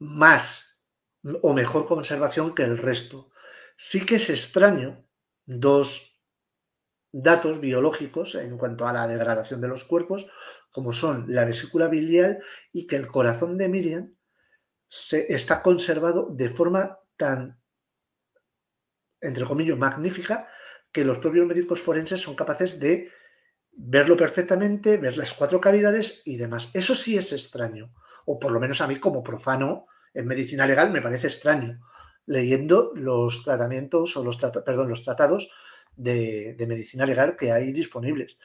más o mejor conservación que el resto. Sí que es extraño dos datos biológicos en cuanto a la degradación de los cuerpos, como son la vesícula biliar y que el corazón de Miriam se está conservado de forma tan, entre comillas, magnífica, que los propios médicos forenses son capaces de verlo perfectamente, ver las cuatro cavidades y demás. Eso sí es extraño, o por lo menos a mí como profano en medicina legal me parece extraño, leyendo los tratamientos o los, perdón, los tratados de, medicina legal que hay disponibles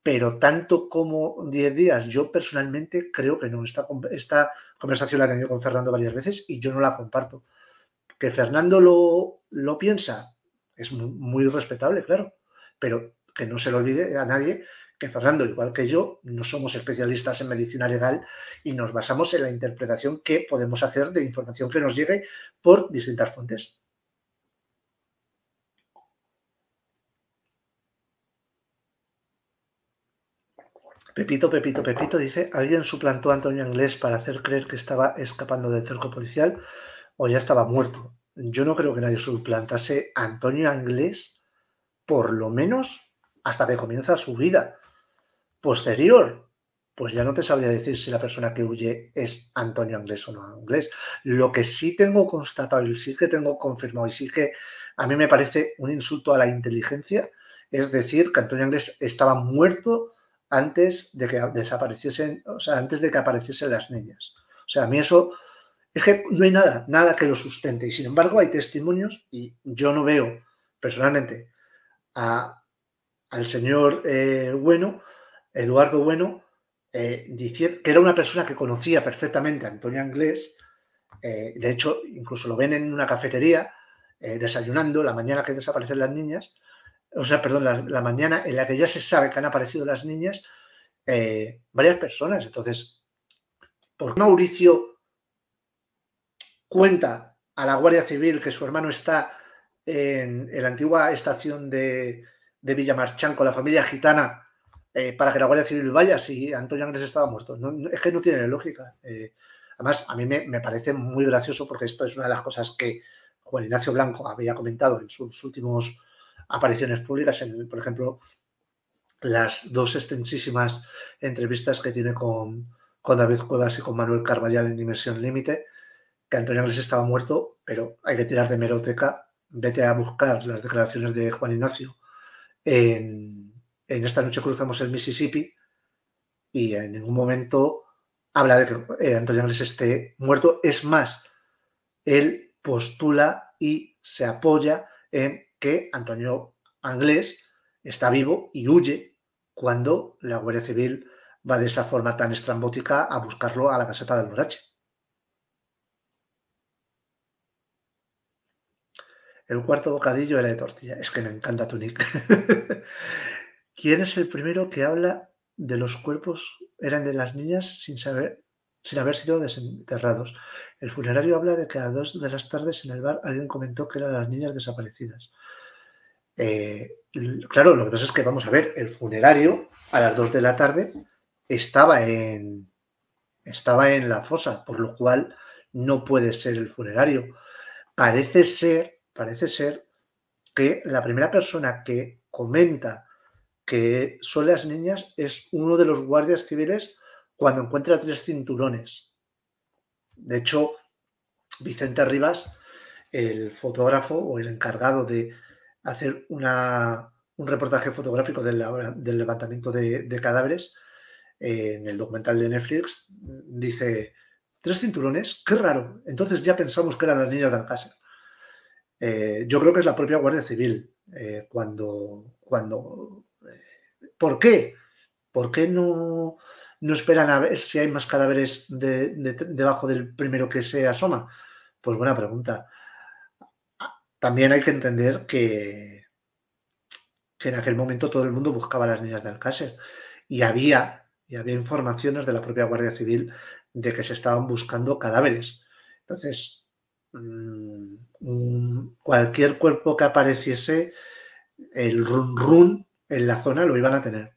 pero tanto como 10 días, yo personalmente creo que no. Esta, esta, conversación la he tenido con Fernando varias veces y yo no la comparto. Que Fernando lo, lo piensa es muy, muy respetable, claro, pero que no se lo olvide a nadie que Fernando, igual que yo, no somos especialistas en medicina legal y nos basamos en la interpretación que podemos hacer de información que nos llegue por distintas fuentes. Pepito, Pepito, Pepito dice, ¿alguien suplantó a Antonio Inglés para hacer creer que estaba escapando del cerco policial o ya estaba muerto? Yo no creo que nadie suplantase a Antonio Inglés, por lo menos hasta que comienza su vida posterior. Pues ya no te sabría decir si la persona que huye es Antonio Anglés o no Anglés. Lo que sí tengo constatado y sí que tengo confirmado y sí que a mí me parece un insulto a la inteligencia es decir que Antonio Anglés estaba muerto antes de que desapareciesen, o sea, antes de que apareciesen las niñas. O sea, a mí eso es que no hay nada, nada que lo sustente. Y sin embargo, hay testimonios y yo no veo personalmente a al señor eh, Bueno, Eduardo Bueno, eh, que era una persona que conocía perfectamente a Antonio Anglés, eh, de hecho, incluso lo ven en una cafetería desayunando la mañana que desaparecen las niñas, o sea, perdón, la, mañana en la que ya se sabe que han aparecido las niñas, varias personas. Entonces, ¿por qué Mauricio cuenta a la Guardia Civil que su hermano está en la antigua estación de, de Villamarchán con la familia gitana eh, para que la Guardia Civil vaya si Antonio Ángeles estaba muerto. No, es que no tiene lógica. Eh, además, a mí me, parece muy gracioso porque esto es una de las cosas que Juan Ignacio Blanco había comentado en sus últimos apariciones públicas, en, por ejemplo, las dos extensísimas entrevistas que tiene con, con David Cuevas y con Manuel Carballal en Dimensión Límite, que Antonio Ángeles estaba muerto, pero hay que tirar de meroteca. Vete a buscar las declaraciones de Juan Ignacio en, Esta noche cruzamos el Mississippi y en ningún momento habla de que eh, Antonio Anglés esté muerto. Es más, él postula y se apoya en que Antonio Anglés está vivo y huye cuando la Guardia Civil va de esa forma tan estrambótica a buscarlo a la caseta del Morache. El cuarto bocadillo era de tortilla. Es que me encanta tu nick. ¿Quién es el primero que habla de los cuerpos eran de las niñas sin saber sin haber sido desenterrados. El funerario habla de que a dos de las tardes en el bar alguien comentó que eran las niñas desaparecidas. Eh, claro, lo que pasa es que, vamos a ver, el funerario a las dos de la tarde estaba en, estaba en la fosa, por lo cual no puede ser el funerario. Parece ser parece ser que la primera persona que comenta que son las niñas es uno de los guardias civiles cuando encuentra tres cinturones. De hecho, Vicente Rivas, el fotógrafo o el encargado de hacer un reportaje fotográfico del, levantamiento de, cadáveres, eh, en el documental de Netflix, dice, tres cinturones, qué raro. Entonces ya pensamos que eran las niñas de Alcácer. Eh, yo creo que es la propia Guardia Civil. Eh, cuando, cuando. Eh, ¿Por qué? ¿Por qué no, esperan a ver si hay más cadáveres debajo del primero que se asoma? Pues buena pregunta. Ah, también hay que entender que, que en aquel momento todo el mundo buscaba las niñas de Alcácer y había, y había informaciones de la propia Guardia Civil de que se estaban buscando cadáveres. Entonces, mm, cualquier cuerpo que apareciese, el run run en la zona lo iban a tener.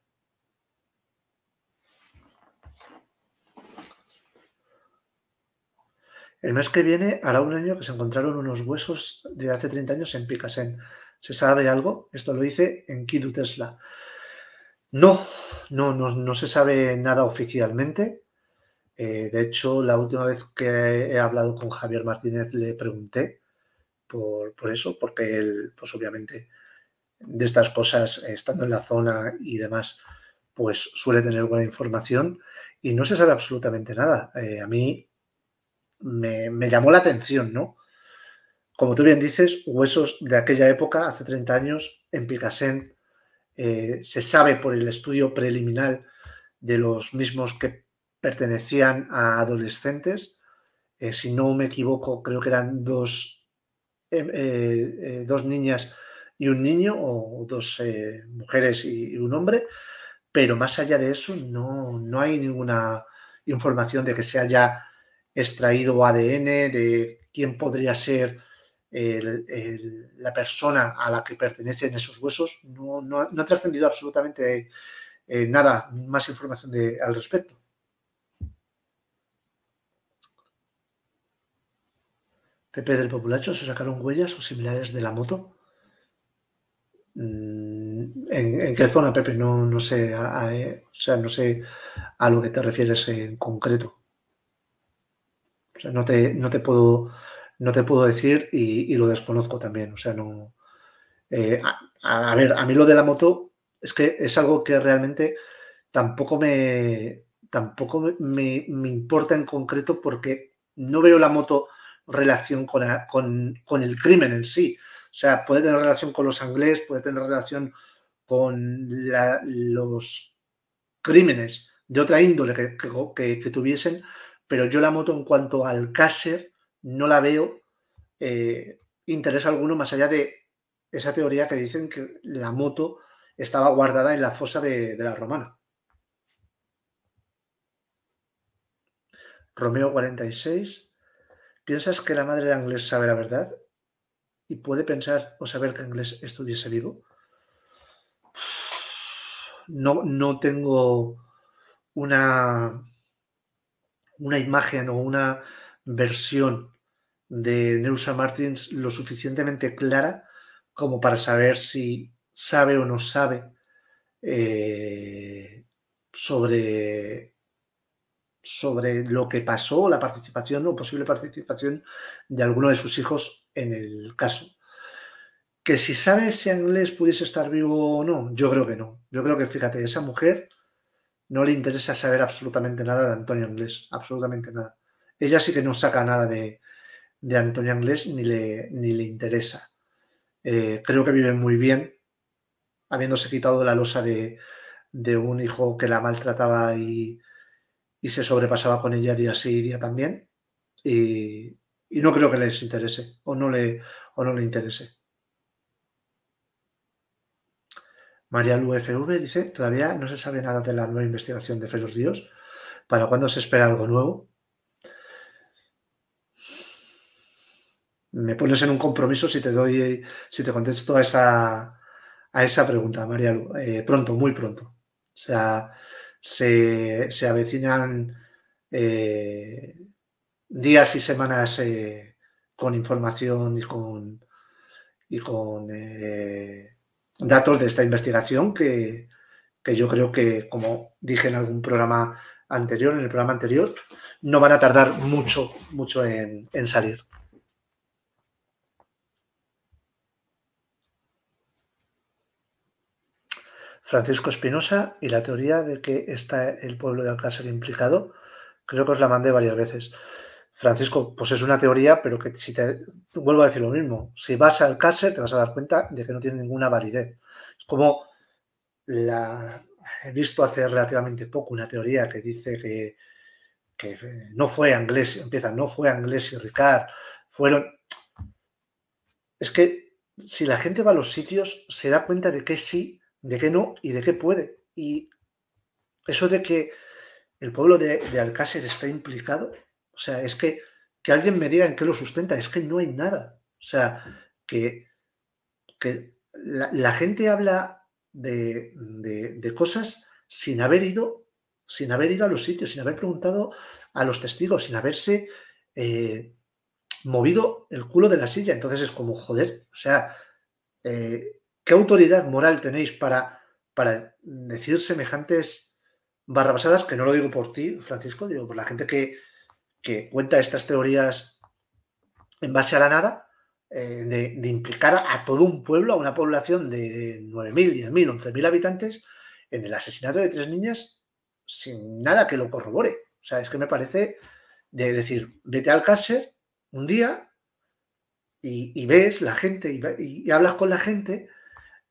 El mes que viene hará un año que se encontraron unos huesos de hace 30 años en Picasen. ¿Se sabe algo? Esto lo dice en Kidu Tesla. No, no, no, no se sabe nada oficialmente. Eh, de hecho, la última vez que he hablado con Javier Martínez le pregunté por, eso, porque él, pues obviamente, de estas cosas, estando en la zona y demás, pues suele tener buena información y no se sabe absolutamente nada. Eh, a mí me, llamó la atención, ¿no? Como tú bien dices, huesos de aquella época, hace 30 años, en Picasent, eh, se sabe por el estudio preliminar de los mismos que pertenecían a adolescentes. Eh, si no me equivoco, creo que eran dos eh, eh, eh, dos niñas y un niño, o dos mujeres y, un hombre, pero más allá de eso no, no hay ninguna información de que se haya extraído ADN, de quién podría ser la persona a la que pertenecen esos huesos, no, no, ha trascendido absolutamente nada, más información de, al respecto. Pepe del Populacho, ¿se sacaron huellas o similares de la moto? Mm, ¿En, qué zona, Pepe? No, sé, a, eh, o sea, no sé a lo que te refieres en concreto. O sea, no te, no te puedo, no te puedo decir y, lo desconozco también. O sea, no. Eh, a, ver, a mí lo de la moto es que es algo que realmente tampoco me tampoco me, importa en concreto porque no veo la moto relación con, el crimen en sí. O sea, puede tener relación con los anglés, puede tener relación con los crímenes de otra índole que, que, tuviesen, pero yo la moto en cuanto al Cáser no la veo eh, interés alguno más allá de esa teoría que dicen que la moto estaba guardada en la fosa de, de la romana. Romeo 46, ¿Piensas que la madre de inglés sabe la verdad? ¿Y puede pensar o saber que Anglés estuviese vivo? No, no tengo una, una imagen o una versión de Neusa Martins lo suficientemente clara como para saber si sabe o no sabe eh, sobre sobre lo que pasó, la participación o posible participación de alguno de sus hijos en el caso. Que si sabe si Anglés pudiese estar vivo o no, yo creo que no. Yo creo que, fíjate, esa mujer no le interesa saber absolutamente nada de Antonio Anglés, absolutamente nada. Ella sí que no saca nada de, de Antonio Anglés ni le, ni le interesa. Eh, creo que vive muy bien, habiéndose quitado la losa de, de un hijo que la maltrataba y, y se sobrepasaba con ella día sí y día también. Y, no creo que les interese o no le, o no le interese. María UFV dice, todavía no se sabe nada de la nueva investigación de Ferros Ríos. ¿Para cuándo se espera algo nuevo? Me pones en un compromiso si te doy, si te contesto a esa, a esa pregunta, María Lu. Eh, pronto, muy pronto. O sea, se, se avecinan eh, días y semanas eh, con información y con, y con eh, datos de esta investigación que, que yo creo que, como dije en algún programa anterior, en el programa anterior, no van a tardar mucho, mucho en, en salir. Francisco Espinosa y la teoría de que está el pueblo de Alcácer implicado, creo que os la mandé varias veces. Francisco, pues es una teoría, pero que si te vuelvo a decir lo mismo, si vas a Alcácer te vas a dar cuenta de que no tiene ninguna validez. Es como la he visto hace relativamente poco una teoría que dice que, no fue Anglés, empieza, no fue Anglés y Ricard, fueron. Es que si la gente va a los sitios, se da cuenta de que sí de qué no y de qué puede. Y eso de que el pueblo de, Alcácer está implicado, o sea, es que, que alguien me diga en qué lo sustenta, es que no hay nada. O sea, que, que la, gente habla de, cosas sin haber ido, sin haber ido a los sitios, sin haber preguntado a los testigos, sin haberse eh, movido el culo de la silla. Entonces es como, joder, o sea, eh, ¿Qué autoridad moral tenéis para, para decir semejantes barrabasadas? Que no lo digo por ti, Francisco, digo por la gente que, cuenta estas teorías en base a la nada, eh, de, implicar a, todo un pueblo, a una población de 9.000, 10.000, 11.000 habitantes en el asesinato de tres niñas sin nada que lo corrobore. O sea, es que me parece de decir, vete al Cácer un día y, ves la gente y hablas con la gente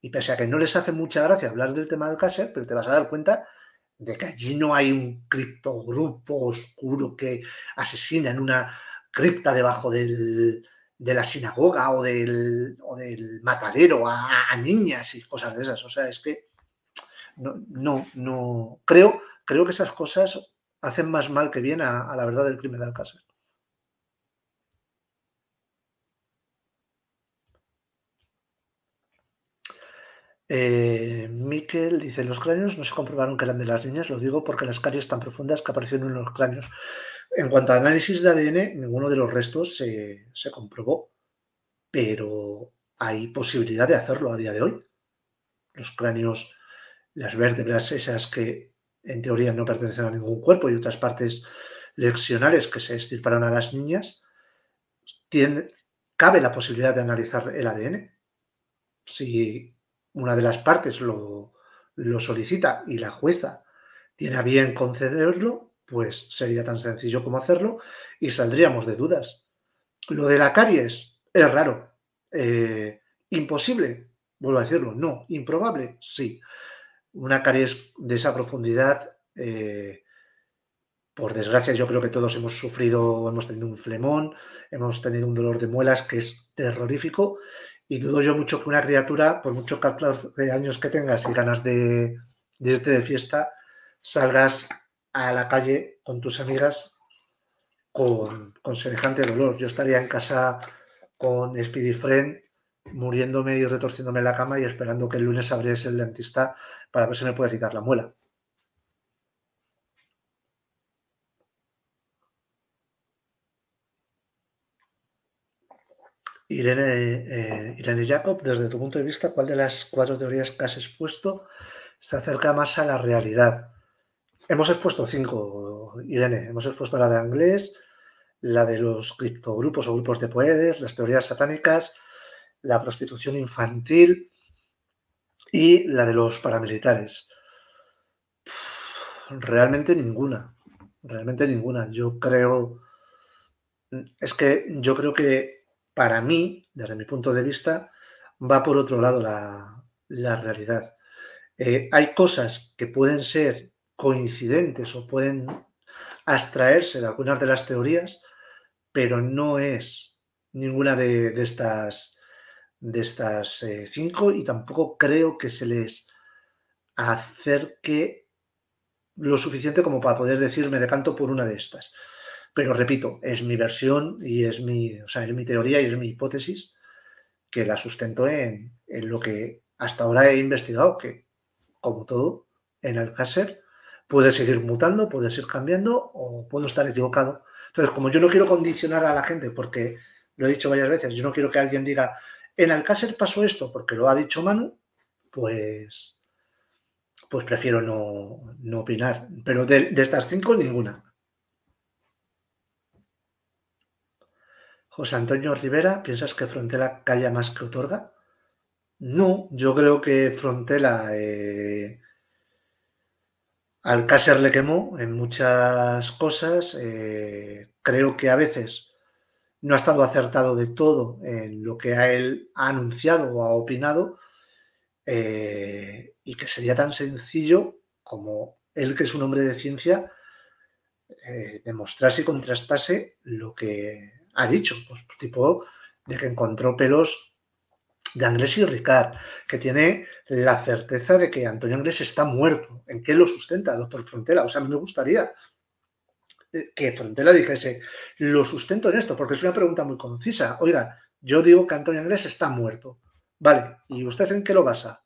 y pese a que no les hace mucha gracia hablar del tema del cáncer pero te vas a dar cuenta de que allí no hay un criptogrupo oscuro que asesina en una cripta debajo de la sinagoga o del, matadero a, niñas y cosas de esas. O sea, es que no, no, Creo, creo que esas cosas hacen más mal que bien a, a la verdad del crimen de Alcácer. Eh, Miquel dice, los cráneos no se comprobaron que eran de las niñas, lo digo porque las caries tan profundas que aparecieron en los cráneos. En cuanto a análisis de ADN, ninguno de los restos se, comprobó, pero hay posibilidad de hacerlo a día de hoy. Los cráneos, las vértebras esas que en teoría no pertenecen a ningún cuerpo y otras partes leccionales que se extirparon a las niñas, tiene, cabe la posibilidad de analizar el ADN. Si una de las partes lo, solicita y la jueza tiene a bien concederlo, pues sería tan sencillo como hacerlo y saldríamos de dudas. Lo de la caries es raro. Eh, imposible, vuelvo a decirlo, no. Improbable, sí. Una caries de esa profundidad, eh, por desgracia, yo creo que todos hemos sufrido, hemos tenido un flemón, hemos tenido un dolor de muelas que es terrorífico y dudo yo mucho que una criatura, por mucho de años que tengas y ganas de, irte de fiesta, salgas a la calle con tus amigas con, con, semejante dolor. Yo estaría en casa con Speedy Friend muriéndome y retorciéndome la cama y esperando que el lunes abriese el dentista para ver si me pueda quitar la muela. Irene, eh, Irene Jacob, desde tu punto de vista, ¿cuál de las cuatro teorías que has expuesto se acerca más a la realidad? Hemos expuesto cinco, Irene. Hemos expuesto la de Anglés, la de los criptogrupos o grupos de poderes, las teorías satánicas, la prostitución infantil y la de los paramilitares. realmente ninguna. Realmente ninguna. Yo creo. Es que yo creo que para mí, desde mi punto de vista, va por otro lado la, realidad. Eh, hay cosas que pueden ser coincidentes o pueden abstraerse de algunas de las teorías, pero no es ninguna de, estas, de estas eh, cinco y tampoco creo que se les acerque lo suficiente como para poder decirme de canto por una de estas. Pero repito, es mi versión y es mi, o sea, es mi teoría y es mi hipótesis que la sustento en, lo que hasta ahora he investigado, que como todo en Alcácer puede seguir mutando, puede seguir cambiando o puedo estar equivocado. Entonces, como yo no quiero condicionar a la gente, porque lo he dicho varias veces, yo no quiero que alguien diga, en Alcácer pasó esto porque lo ha dicho Manu, pues, pues prefiero no, no opinar. Pero de estas cinco, ninguna. sea, Antonio Rivera, ¿piensas que Frontela calla más que otorga? No, yo creo que Frontela eh, al Cácer le quemó en muchas cosas. Eh, creo que a veces no ha estado acertado de todo en lo que a él ha anunciado o ha opinado. Eh, y que sería tan sencillo como él, que es un hombre de ciencia, eh, demostrarse y contrastase lo que ha dicho, pues, pues tipo de que encontró pelos de Andrés y Ricard, que tiene la certeza de que Antonio Andrés está muerto. ¿En qué lo sustenta, doctor Frontera? O sea, a mí me gustaría eh, que Frontera dijese, lo sustento en esto, porque es una pregunta muy concisa. Oiga, yo digo que Antonio Andrés está muerto. Vale, ¿y usted en qué lo basa?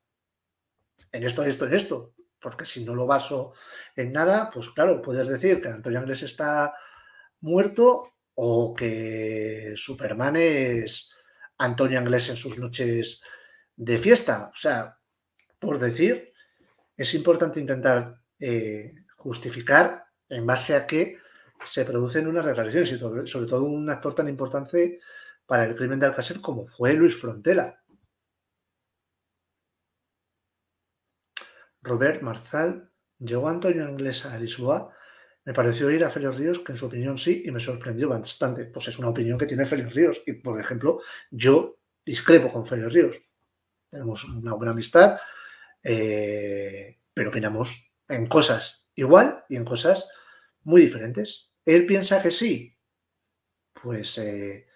En esto, en esto, en esto. Porque si no lo baso en nada, pues claro, puedes decir que Antonio Andrés está muerto o que Superman es Antonio Anglés en sus noches de fiesta. O sea, por decir, es importante intentar eh, justificar en base a que se producen unas declaraciones, y sobre todo un actor tan importante para el crimen de Alcácer como fue Luis Frontela. Robert Marzal llegó Antonio Anglés a Lisboa me pareció ir a Félix Ríos, que en su opinión sí, y me sorprendió bastante. Pues es una opinión que tiene Félix Ríos. Y, por ejemplo, yo discrepo con Félix Ríos. Tenemos una buena amistad, eh, pero opinamos en cosas igual y en cosas muy diferentes. Él piensa que sí. Pues eh,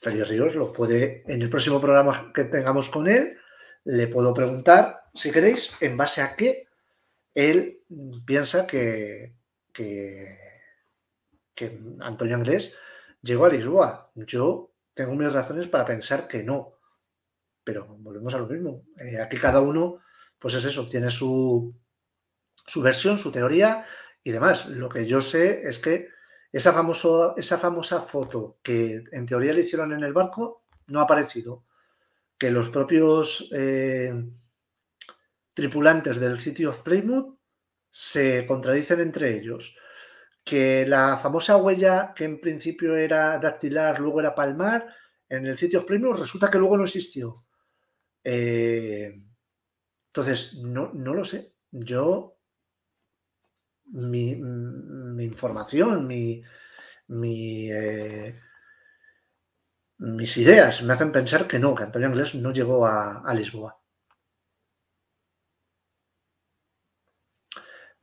Félix Ríos lo puede, en el próximo programa que tengamos con él, le puedo preguntar, si queréis, en base a qué él piensa que, que, Antonio Anglés llegó a Lisboa. Yo tengo mis razones para pensar que no. Pero volvemos a lo mismo. Eh, aquí cada uno, pues es eso, tiene su, su versión, su teoría y demás. Lo que yo sé es que esa, esa famosa foto que en teoría le hicieron en el barco no ha aparecido. Que los propios eh, tripulantes del City of Plymouth se contradicen entre ellos. Que la famosa huella, que en principio era dactilar, luego era palmar, en el sitio premium resulta que luego no existió. Eh, entonces, no, lo sé. Yo, mi, información, eh, mis ideas me hacen pensar que no, que Antonio Inglés no llegó a Lisboa.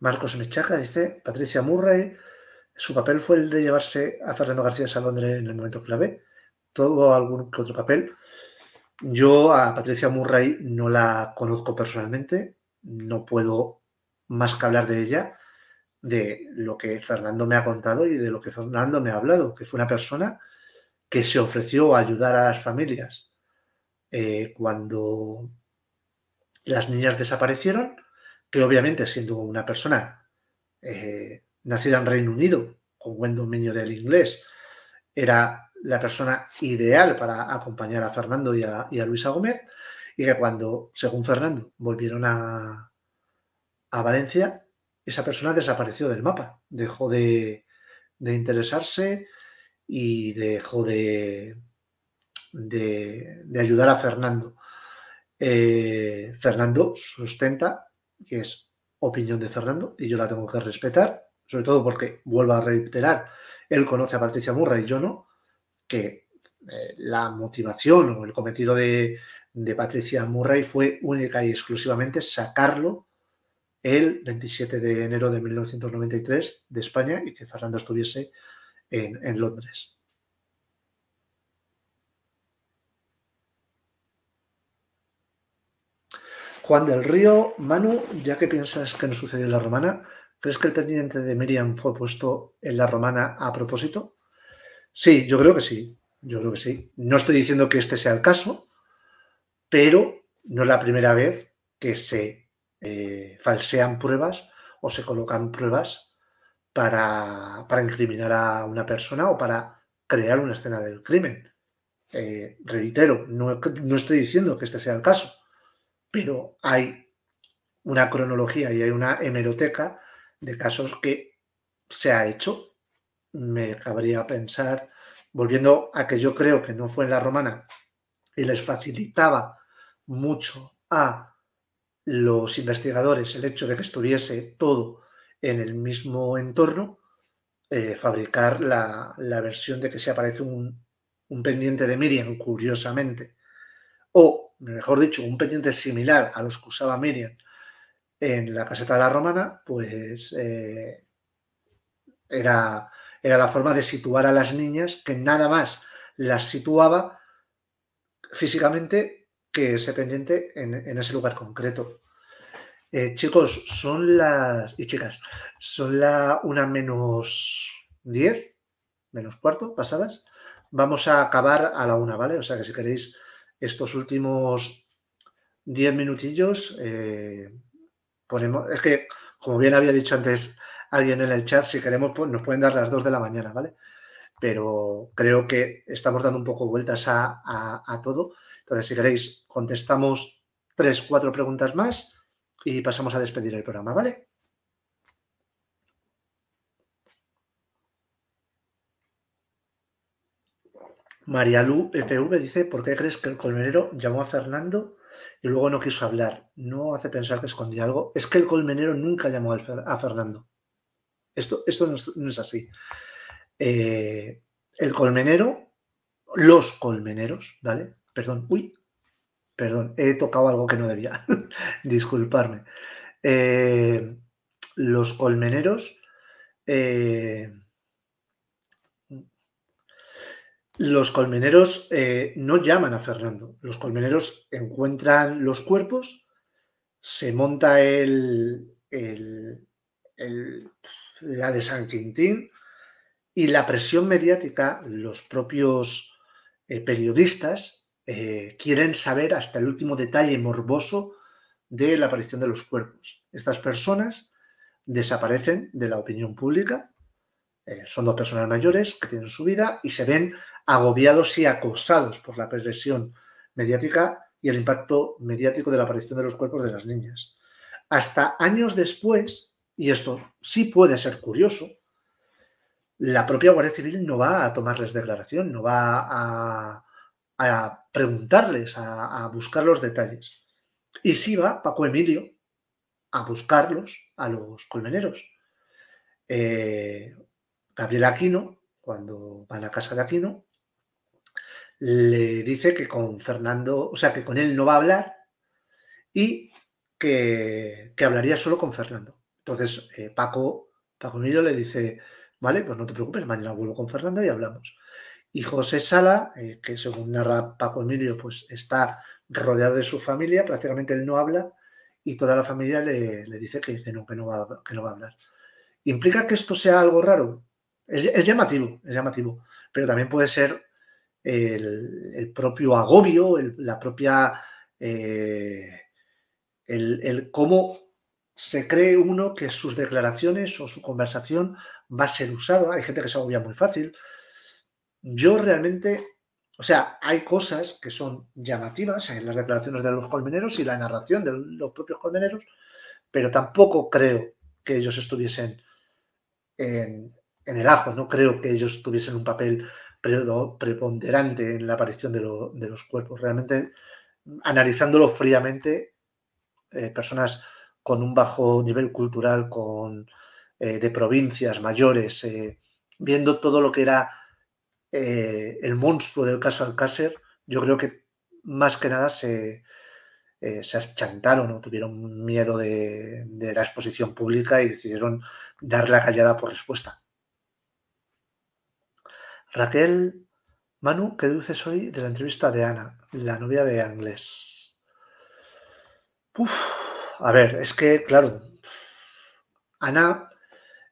Marcos Mechaca dice, Patricia Murray, su papel fue el de llevarse a Fernando García a Londres en el momento clave. todo algún que otro papel. Yo a Patricia Murray no la conozco personalmente, no puedo más que hablar de ella, de lo que Fernando me ha contado y de lo que Fernando me ha hablado, que fue una persona que se ofreció a ayudar a las familias eh, cuando las niñas desaparecieron que obviamente siendo una persona eh, nacida en Reino Unido, con buen dominio del inglés, era la persona ideal para acompañar a Fernando y a, Luisa Gómez, y que cuando, según Fernando, volvieron a, Valencia, esa persona desapareció del mapa, dejó de, interesarse y dejó de, de, ayudar a Fernando. Eh, Fernando sustenta que es opinión de Fernando y yo la tengo que respetar, sobre todo porque, vuelvo a reiterar, él conoce a Patricia Murray y yo no, que eh, la motivación o el cometido de, Patricia Murray fue única y exclusivamente sacarlo el 27 de enero de 1993 de España y que Fernando estuviese en Londres. Juan del Río, Manu, ya que piensas que no sucedió en la romana, ¿crees que el pendiente de Miriam fue puesto en la romana a propósito? Sí, yo creo que sí. Yo creo que sí. No estoy diciendo que este sea el caso, pero no es la primera vez que se eh, falsean pruebas o se colocan pruebas para, incriminar a una persona o para crear una escena del crimen. Eh, reitero, no estoy diciendo que este sea el caso pero hay una cronología y hay una hemeroteca de casos que se ha hecho. Me cabría pensar, volviendo a que yo creo que no fue en la romana y les facilitaba mucho a los investigadores el hecho de que estuviese todo en el mismo entorno, eh, fabricar la, versión de que se aparece un, pendiente de Miriam, curiosamente, o mejor dicho, un pendiente similar a los que usaba Miriam en la caseta de la romana, pues eh, era, era la forma de situar a las niñas que nada más las situaba físicamente que ese pendiente en, ese lugar concreto. Eh, chicos, son las. y chicas, son la una menos diez, menos cuarto, pasadas. Vamos a acabar a la una, ¿vale? O sea que si queréis estos últimos 10 minutillos eh, ponemos, es que como bien había dicho antes alguien en el chat, si queremos pues, nos pueden dar las 2 de la mañana, ¿vale? Pero creo que estamos dando un poco vueltas a, a todo. Entonces, si queréis, contestamos 3, 4 preguntas más y pasamos a despedir el programa, ¿vale? María Lu FV dice, ¿por qué crees que el colmenero llamó a Fernando y luego no quiso hablar? No hace pensar que escondía algo. Es que el colmenero nunca llamó a Fernando. Esto, esto no, es, así. Eh, el colmenero, los colmeneros, ¿vale? Perdón, uy, perdón, he tocado algo que no debía. Disculparme. Eh, los colmeneros... Eh, Los colmeneros eh, no llaman a Fernando. Los colmeneros encuentran los cuerpos, se monta el, la de San Quintín y la presión mediática, los propios eh, periodistas eh, quieren saber hasta el último detalle morboso de la aparición de los cuerpos. Estas personas desaparecen de la opinión pública eh, son dos personas mayores que tienen su vida y se ven agobiados y acosados por la presión mediática y el impacto mediático de la aparición de los cuerpos de las niñas. Hasta años después, y esto sí puede ser curioso, la propia Guardia Civil no va a tomarles declaración, no va a, preguntarles, a, buscar los detalles. Y sí va Paco Emilio a buscarlos a los colmeneros. Eh, Gabriel Aquino, cuando van a casa de Aquino, le dice que con Fernando, o sea, que con él no va a hablar y que, hablaría solo con Fernando. Entonces, eh, Paco, Paco le dice, vale, pues no te preocupes, mañana vuelvo con Fernando y hablamos. Y José Sala, eh, que según narra Paco Emilio, pues está rodeado de su familia, prácticamente él no habla y toda la familia le, dice que, no, que, no va, que no va a hablar. ¿Implica que esto sea algo raro? Es, llamativo, es llamativo, pero también puede ser el, propio agobio, la propia... Eh, el, el cómo se cree uno que sus declaraciones o su conversación va a ser usada. Hay gente que se agobia muy fácil. Yo realmente, o sea, hay cosas que son llamativas en las declaraciones de los colmeneros y la narración de los propios colmeneros, pero tampoco creo que ellos estuviesen en, en el ajo. No creo que ellos tuviesen un papel preponderante en la aparición de, los cuerpos. Realmente, analizándolo fríamente, eh, personas con un bajo nivel cultural, eh, de provincias mayores, eh, viendo todo lo que era el monstruo del caso Alcácer, yo creo que más que nada se, achantaron o tuvieron miedo de, de, la exposición pública y decidieron dar la callada por respuesta. Raquel, Manu, ¿qué deduces hoy de la entrevista de Ana, la novia de Anglés? Uf, a ver, es que, claro, Ana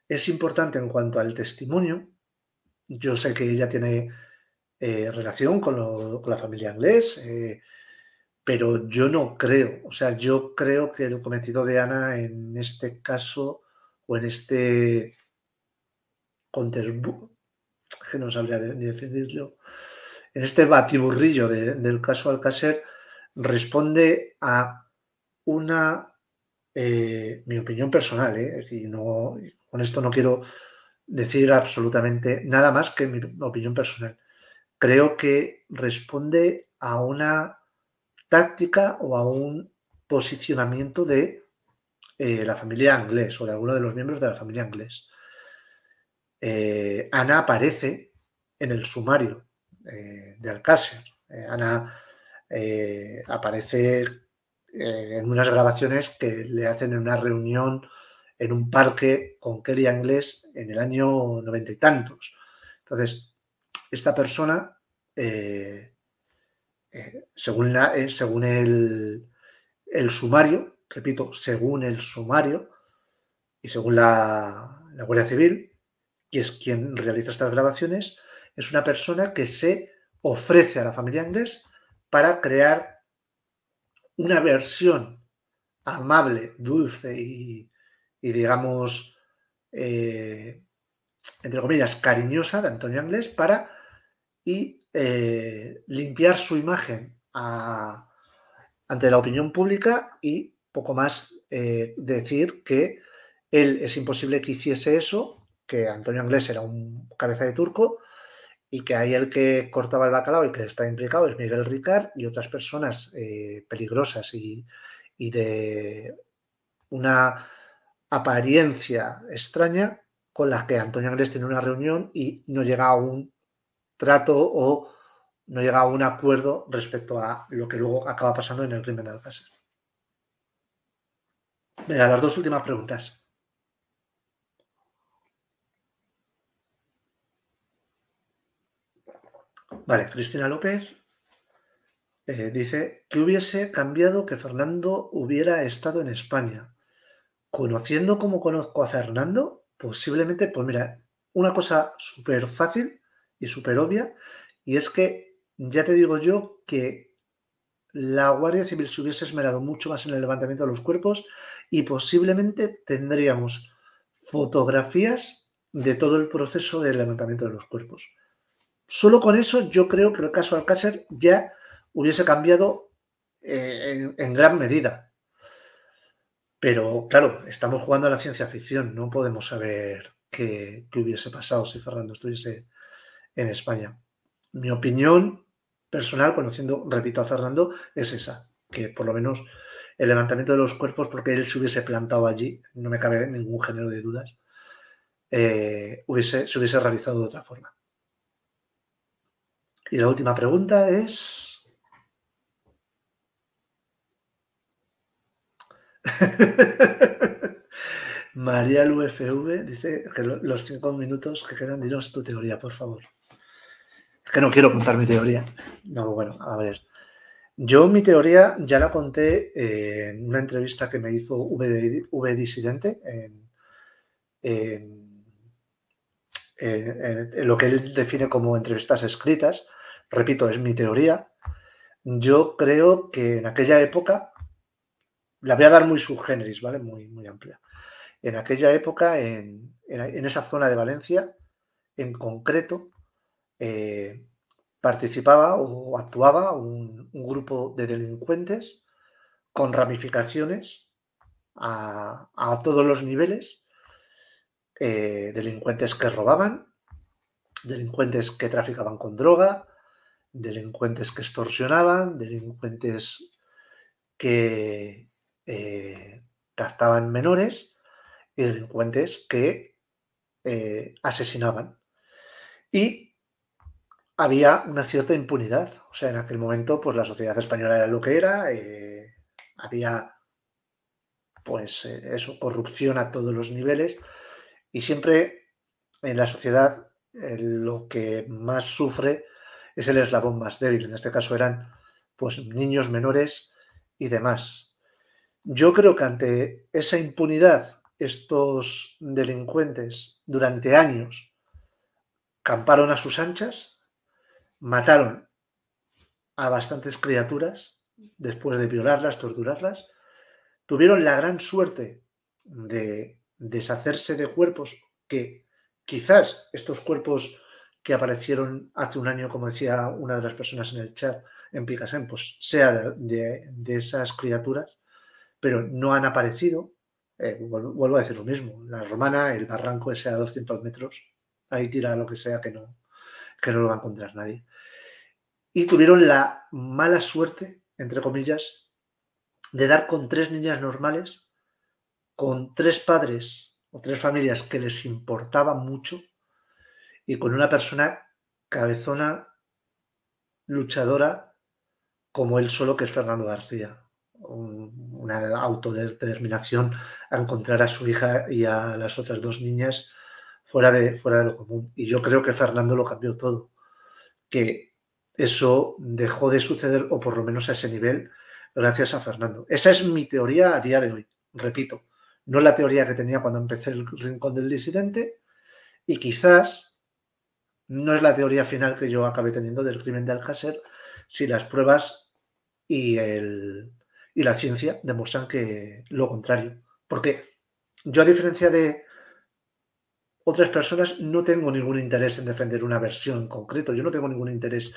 es importante en cuanto al testimonio. Yo sé que ella tiene eh, relación con, la familia Anglés, eh, pero yo no creo, o sea, yo creo que el cometido de Ana en este caso o en este que no sabría ni definirlo, en este batiburrillo del caso Alcácer, responde a una, eh, mi opinión personal, eh, y no, con esto no quiero decir absolutamente nada más que mi opinión personal. Creo que responde a una táctica o a un posicionamiento de eh, la familia inglés o de alguno de los miembros de la familia inglés. Eh, Ana aparece en el sumario eh, de Alcácer. Eh, Ana aparece en unas grabaciones que le hacen en una reunión en un parque con Kelly Anglés en el año noventa y tantos. Entonces, esta persona, según, el, sumario, repito, según el sumario y según la Guardia Civil, que es quien realiza estas grabaciones, es una persona que se ofrece a la familia inglés para crear una versión amable, dulce y, digamos, eh, entre comillas, cariñosa de Antonio Anglés para y eh, limpiar su imagen ante la opinión pública y poco más eh, decir que él es imposible que hiciese eso que Antonio Anglés era un cabeza de turco y que ahí el que cortaba el bacalao y que está implicado es Miguel Ricard y otras personas eh, peligrosas y, de una apariencia extraña con las que Antonio Anglés tiene una reunión y no llega a un trato o no llega a un acuerdo respecto a lo que luego acaba pasando en el crimen de Alcácer. Venga, las dos últimas preguntas. Vale, Cristina López eh, dice que hubiese cambiado que Fernando hubiera estado en España. Conociendo como conozco a Fernando, posiblemente, pues mira, una cosa súper fácil y súper obvia, y es que ya te digo yo que la Guardia Civil se hubiese esmerado mucho más en el levantamiento de los cuerpos y posiblemente tendríamos fotografías de todo el proceso del levantamiento de los cuerpos. Solo con eso yo creo que el caso Alcácer ya hubiese cambiado eh, en, gran medida. Pero claro, estamos jugando a la ciencia ficción, no podemos saber qué, hubiese pasado si Fernando estuviese en España. Mi opinión personal, conociendo, repito, a Fernando, es esa, que por lo menos el levantamiento de los cuerpos, porque él se hubiese plantado allí, no me cabe ningún género de dudas, eh, hubiese, se hubiese realizado de otra forma. Y la última pregunta es... María UFV dice que los cinco minutos que quedan, dinos tu teoría, por favor. Es que no quiero contar mi teoría. No, bueno, a ver. Yo mi teoría ya la conté eh, en una entrevista que me hizo V, Disidente en, lo que él define como entrevistas escritas, repito, es mi teoría, yo creo que en aquella época, la voy a dar muy subgéneris, ¿vale? Muy, muy amplia. En aquella época, en, esa zona de Valencia, en concreto, eh, participaba o actuaba un, grupo de delincuentes con ramificaciones a, todos los niveles, eh, delincuentes que robaban, delincuentes que traficaban con droga, delincuentes que extorsionaban, delincuentes que eh, captaban menores y delincuentes que eh, asesinaban. Y había una cierta impunidad. O sea, en aquel momento, pues la sociedad española era lo que era. Eh, había, pues, eso, corrupción a todos los niveles. Y siempre en la sociedad lo que más sufre es el eslabón más débil. En este caso eran pues niños menores y demás. Yo creo que ante esa impunidad, estos delincuentes durante años camparon a sus anchas, mataron a bastantes criaturas después de violarlas, torturarlas, tuvieron la gran suerte de deshacerse de cuerpos que quizás estos cuerpos que aparecieron hace un año, como decía una de las personas en el chat, en Picasen, pues sea de, esas criaturas, pero no han aparecido. Eh, vuelvo, a decir lo mismo, la romana, el barranco ese a 200 metros, ahí tira lo que sea que no, que no lo va a encontrar nadie. Y tuvieron la mala suerte, entre comillas, de dar con tres niñas normales, con tres padres o tres familias que les importaba mucho y con una persona cabezona, luchadora, como él solo, que es Fernando García. una autodeterminación a encontrar a su hija y a las otras dos niñas fuera de, fuera de lo común. Y yo creo que Fernando lo cambió todo. Que eso dejó de suceder, o por lo menos a ese nivel, gracias a Fernando. Esa es mi teoría a día de hoy. Repito, no la teoría que tenía cuando empecé el Rincón del Disidente. Y quizás no es la teoría final que yo acabé teniendo del crimen de Alcácer, si las pruebas y, el, y la ciencia demuestran que lo contrario. Porque yo, a diferencia de otras personas, no tengo ningún interés en defender una versión en concreto. Yo no tengo ningún interés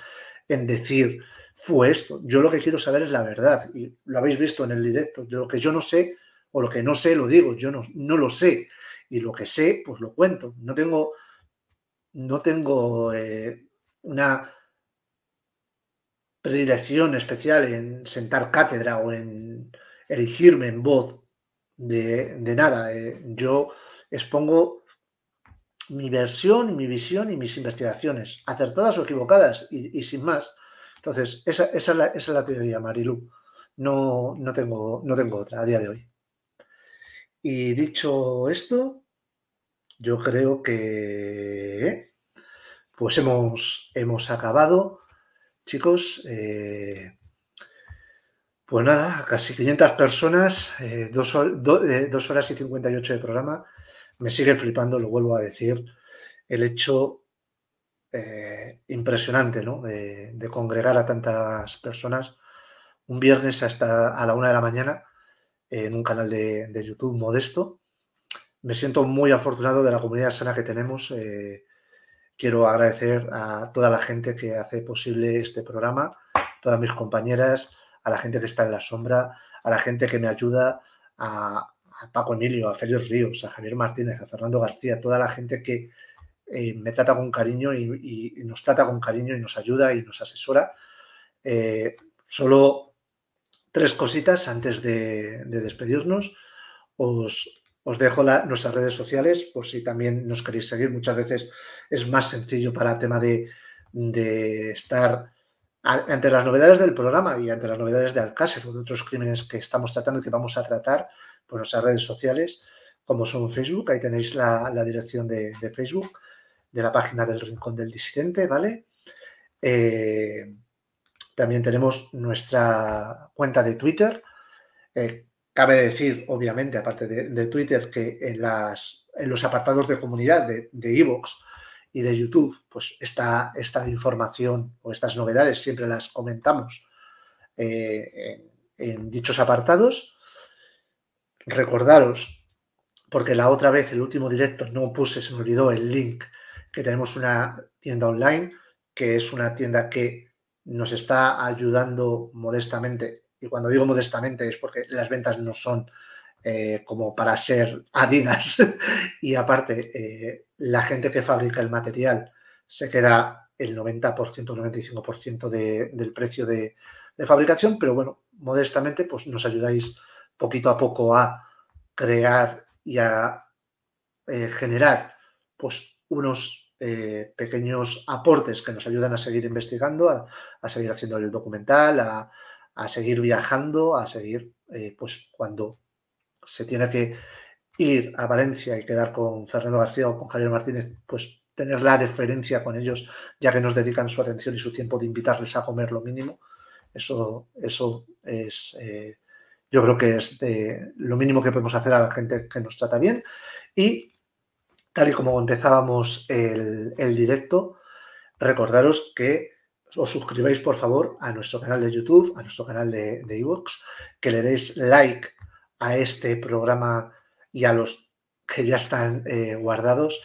en decir fue esto. Yo lo que quiero saber es la verdad. Y lo habéis visto en el directo. De lo que yo no sé o lo que no sé, lo digo. Yo no, no lo sé. Y lo que sé, pues lo cuento. No tengo no tengo eh, una predilección especial en sentar cátedra o en erigirme en voz de, nada. Eh, yo expongo mi versión, mi visión y mis investigaciones, acertadas o equivocadas y, sin más. Entonces, esa, es la, teoría, Marilu. No, tengo, no tengo otra a día de hoy. Y dicho esto, yo creo que ¿eh? pues hemos, hemos acabado. Chicos, eh, pues nada, casi 500 personas, eh, dos, horas y 58 de programa. Me sigue flipando, lo vuelvo a decir, el hecho impresionante ¿no? de, congregar a tantas personas un viernes hasta a la una de la mañana en un canal de YouTube modesto me siento muy afortunado de la comunidad sana que tenemos. Eh, quiero agradecer a toda la gente que hace posible este programa, todas mis compañeras, a la gente que está en la sombra, a la gente que me ayuda, a, Paco Emilio, a Félix Ríos, a Javier Martínez, a Fernando García, toda la gente que eh, me trata con cariño y, nos trata con cariño y nos ayuda y nos asesora. Eh, solo tres cositas antes de, de despedirnos. Os, os dejo nuestras redes sociales por si también nos queréis seguir. Muchas veces es más sencillo para el tema de, de estar ante las novedades del programa y ante las novedades de Alcácer o de otros crímenes que estamos tratando y que vamos a tratar por pues nuestras redes sociales, como son Facebook, ahí tenéis la, dirección de, Facebook, de la página del Rincón del Disidente, ¿vale? Eh, también tenemos nuestra cuenta de Twitter, eh, Cabe decir, obviamente, aparte de, Twitter, que en, los apartados de comunidad de Evox y de YouTube, pues esta, información o estas novedades siempre las comentamos eh, en, en dichos apartados. Recordaros, porque la otra vez, el último directo, no puse, se me olvidó el link, que tenemos una tienda online, que es una tienda que nos está ayudando modestamente y cuando digo modestamente es porque las ventas no son eh, como para ser adidas. y aparte, eh, la gente que fabrica el material se queda el 90%, 95% de, del precio de, fabricación, pero bueno, modestamente pues nos ayudáis poquito a poco a crear y a eh, generar pues unos pequeños aportes que nos ayudan a seguir investigando, a, a seguir haciendo el documental, a, a seguir viajando, a seguir, eh, pues cuando se tiene que ir a Valencia y quedar con Fernando García o con Javier Martínez, pues tener la deferencia con ellos, ya que nos dedican su atención y su tiempo de invitarles a comer lo mínimo. Eso, eso es, eh, yo creo que es lo mínimo que podemos hacer a la gente que nos trata bien. Y tal y como empezábamos el, el directo, recordaros que os suscribáis, por favor, a nuestro canal de YouTube, a nuestro canal de iVoox, que le deis like a este programa y a los que ya están eh, guardados.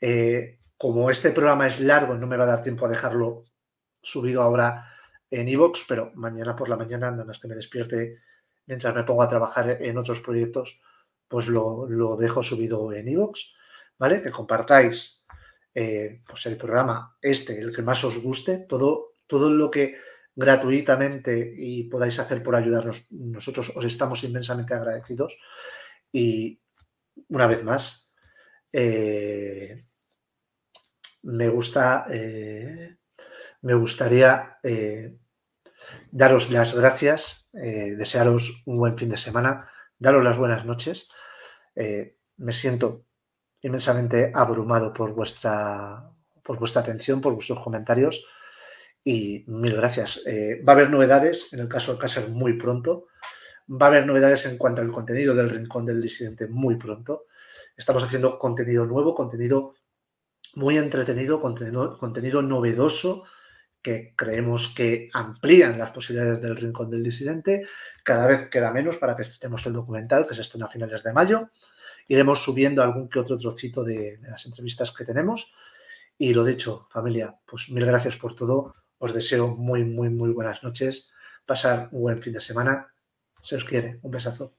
Eh, como este programa es largo, no me va a dar tiempo a dejarlo subido ahora en iVoox, pero mañana por la mañana, nada más que me despierte mientras me pongo a trabajar en otros proyectos, pues lo, dejo subido en iVoox, ¿vale? Que compartáis eh, pues el programa este, el que más os guste, todo, todo lo que gratuitamente y podáis hacer por ayudarnos, nosotros os estamos inmensamente agradecidos. Y una vez más, eh, me gusta, eh, me gustaría daros las gracias, desearos un buen fin de semana, daros las buenas noches. me siento inmensamente abrumado por vuestra, por vuestra atención, por vuestros comentarios y mil gracias. Eh, va a haber novedades en el caso de Cáceres muy pronto. Va a haber novedades en cuanto al contenido del Rincón del Disidente muy pronto. Estamos haciendo contenido nuevo, contenido muy entretenido, contenido, novedoso que creemos que amplían las posibilidades del Rincón del Disidente. Cada vez queda menos para que estemos el documental que se estrena a finales de mayo iremos subiendo algún que otro trocito de, las entrevistas que tenemos. Y lo dicho, familia, pues mil gracias por todo. Os deseo muy, muy, muy buenas noches. Pasar un buen fin de semana. Se os quiere. Un besazo.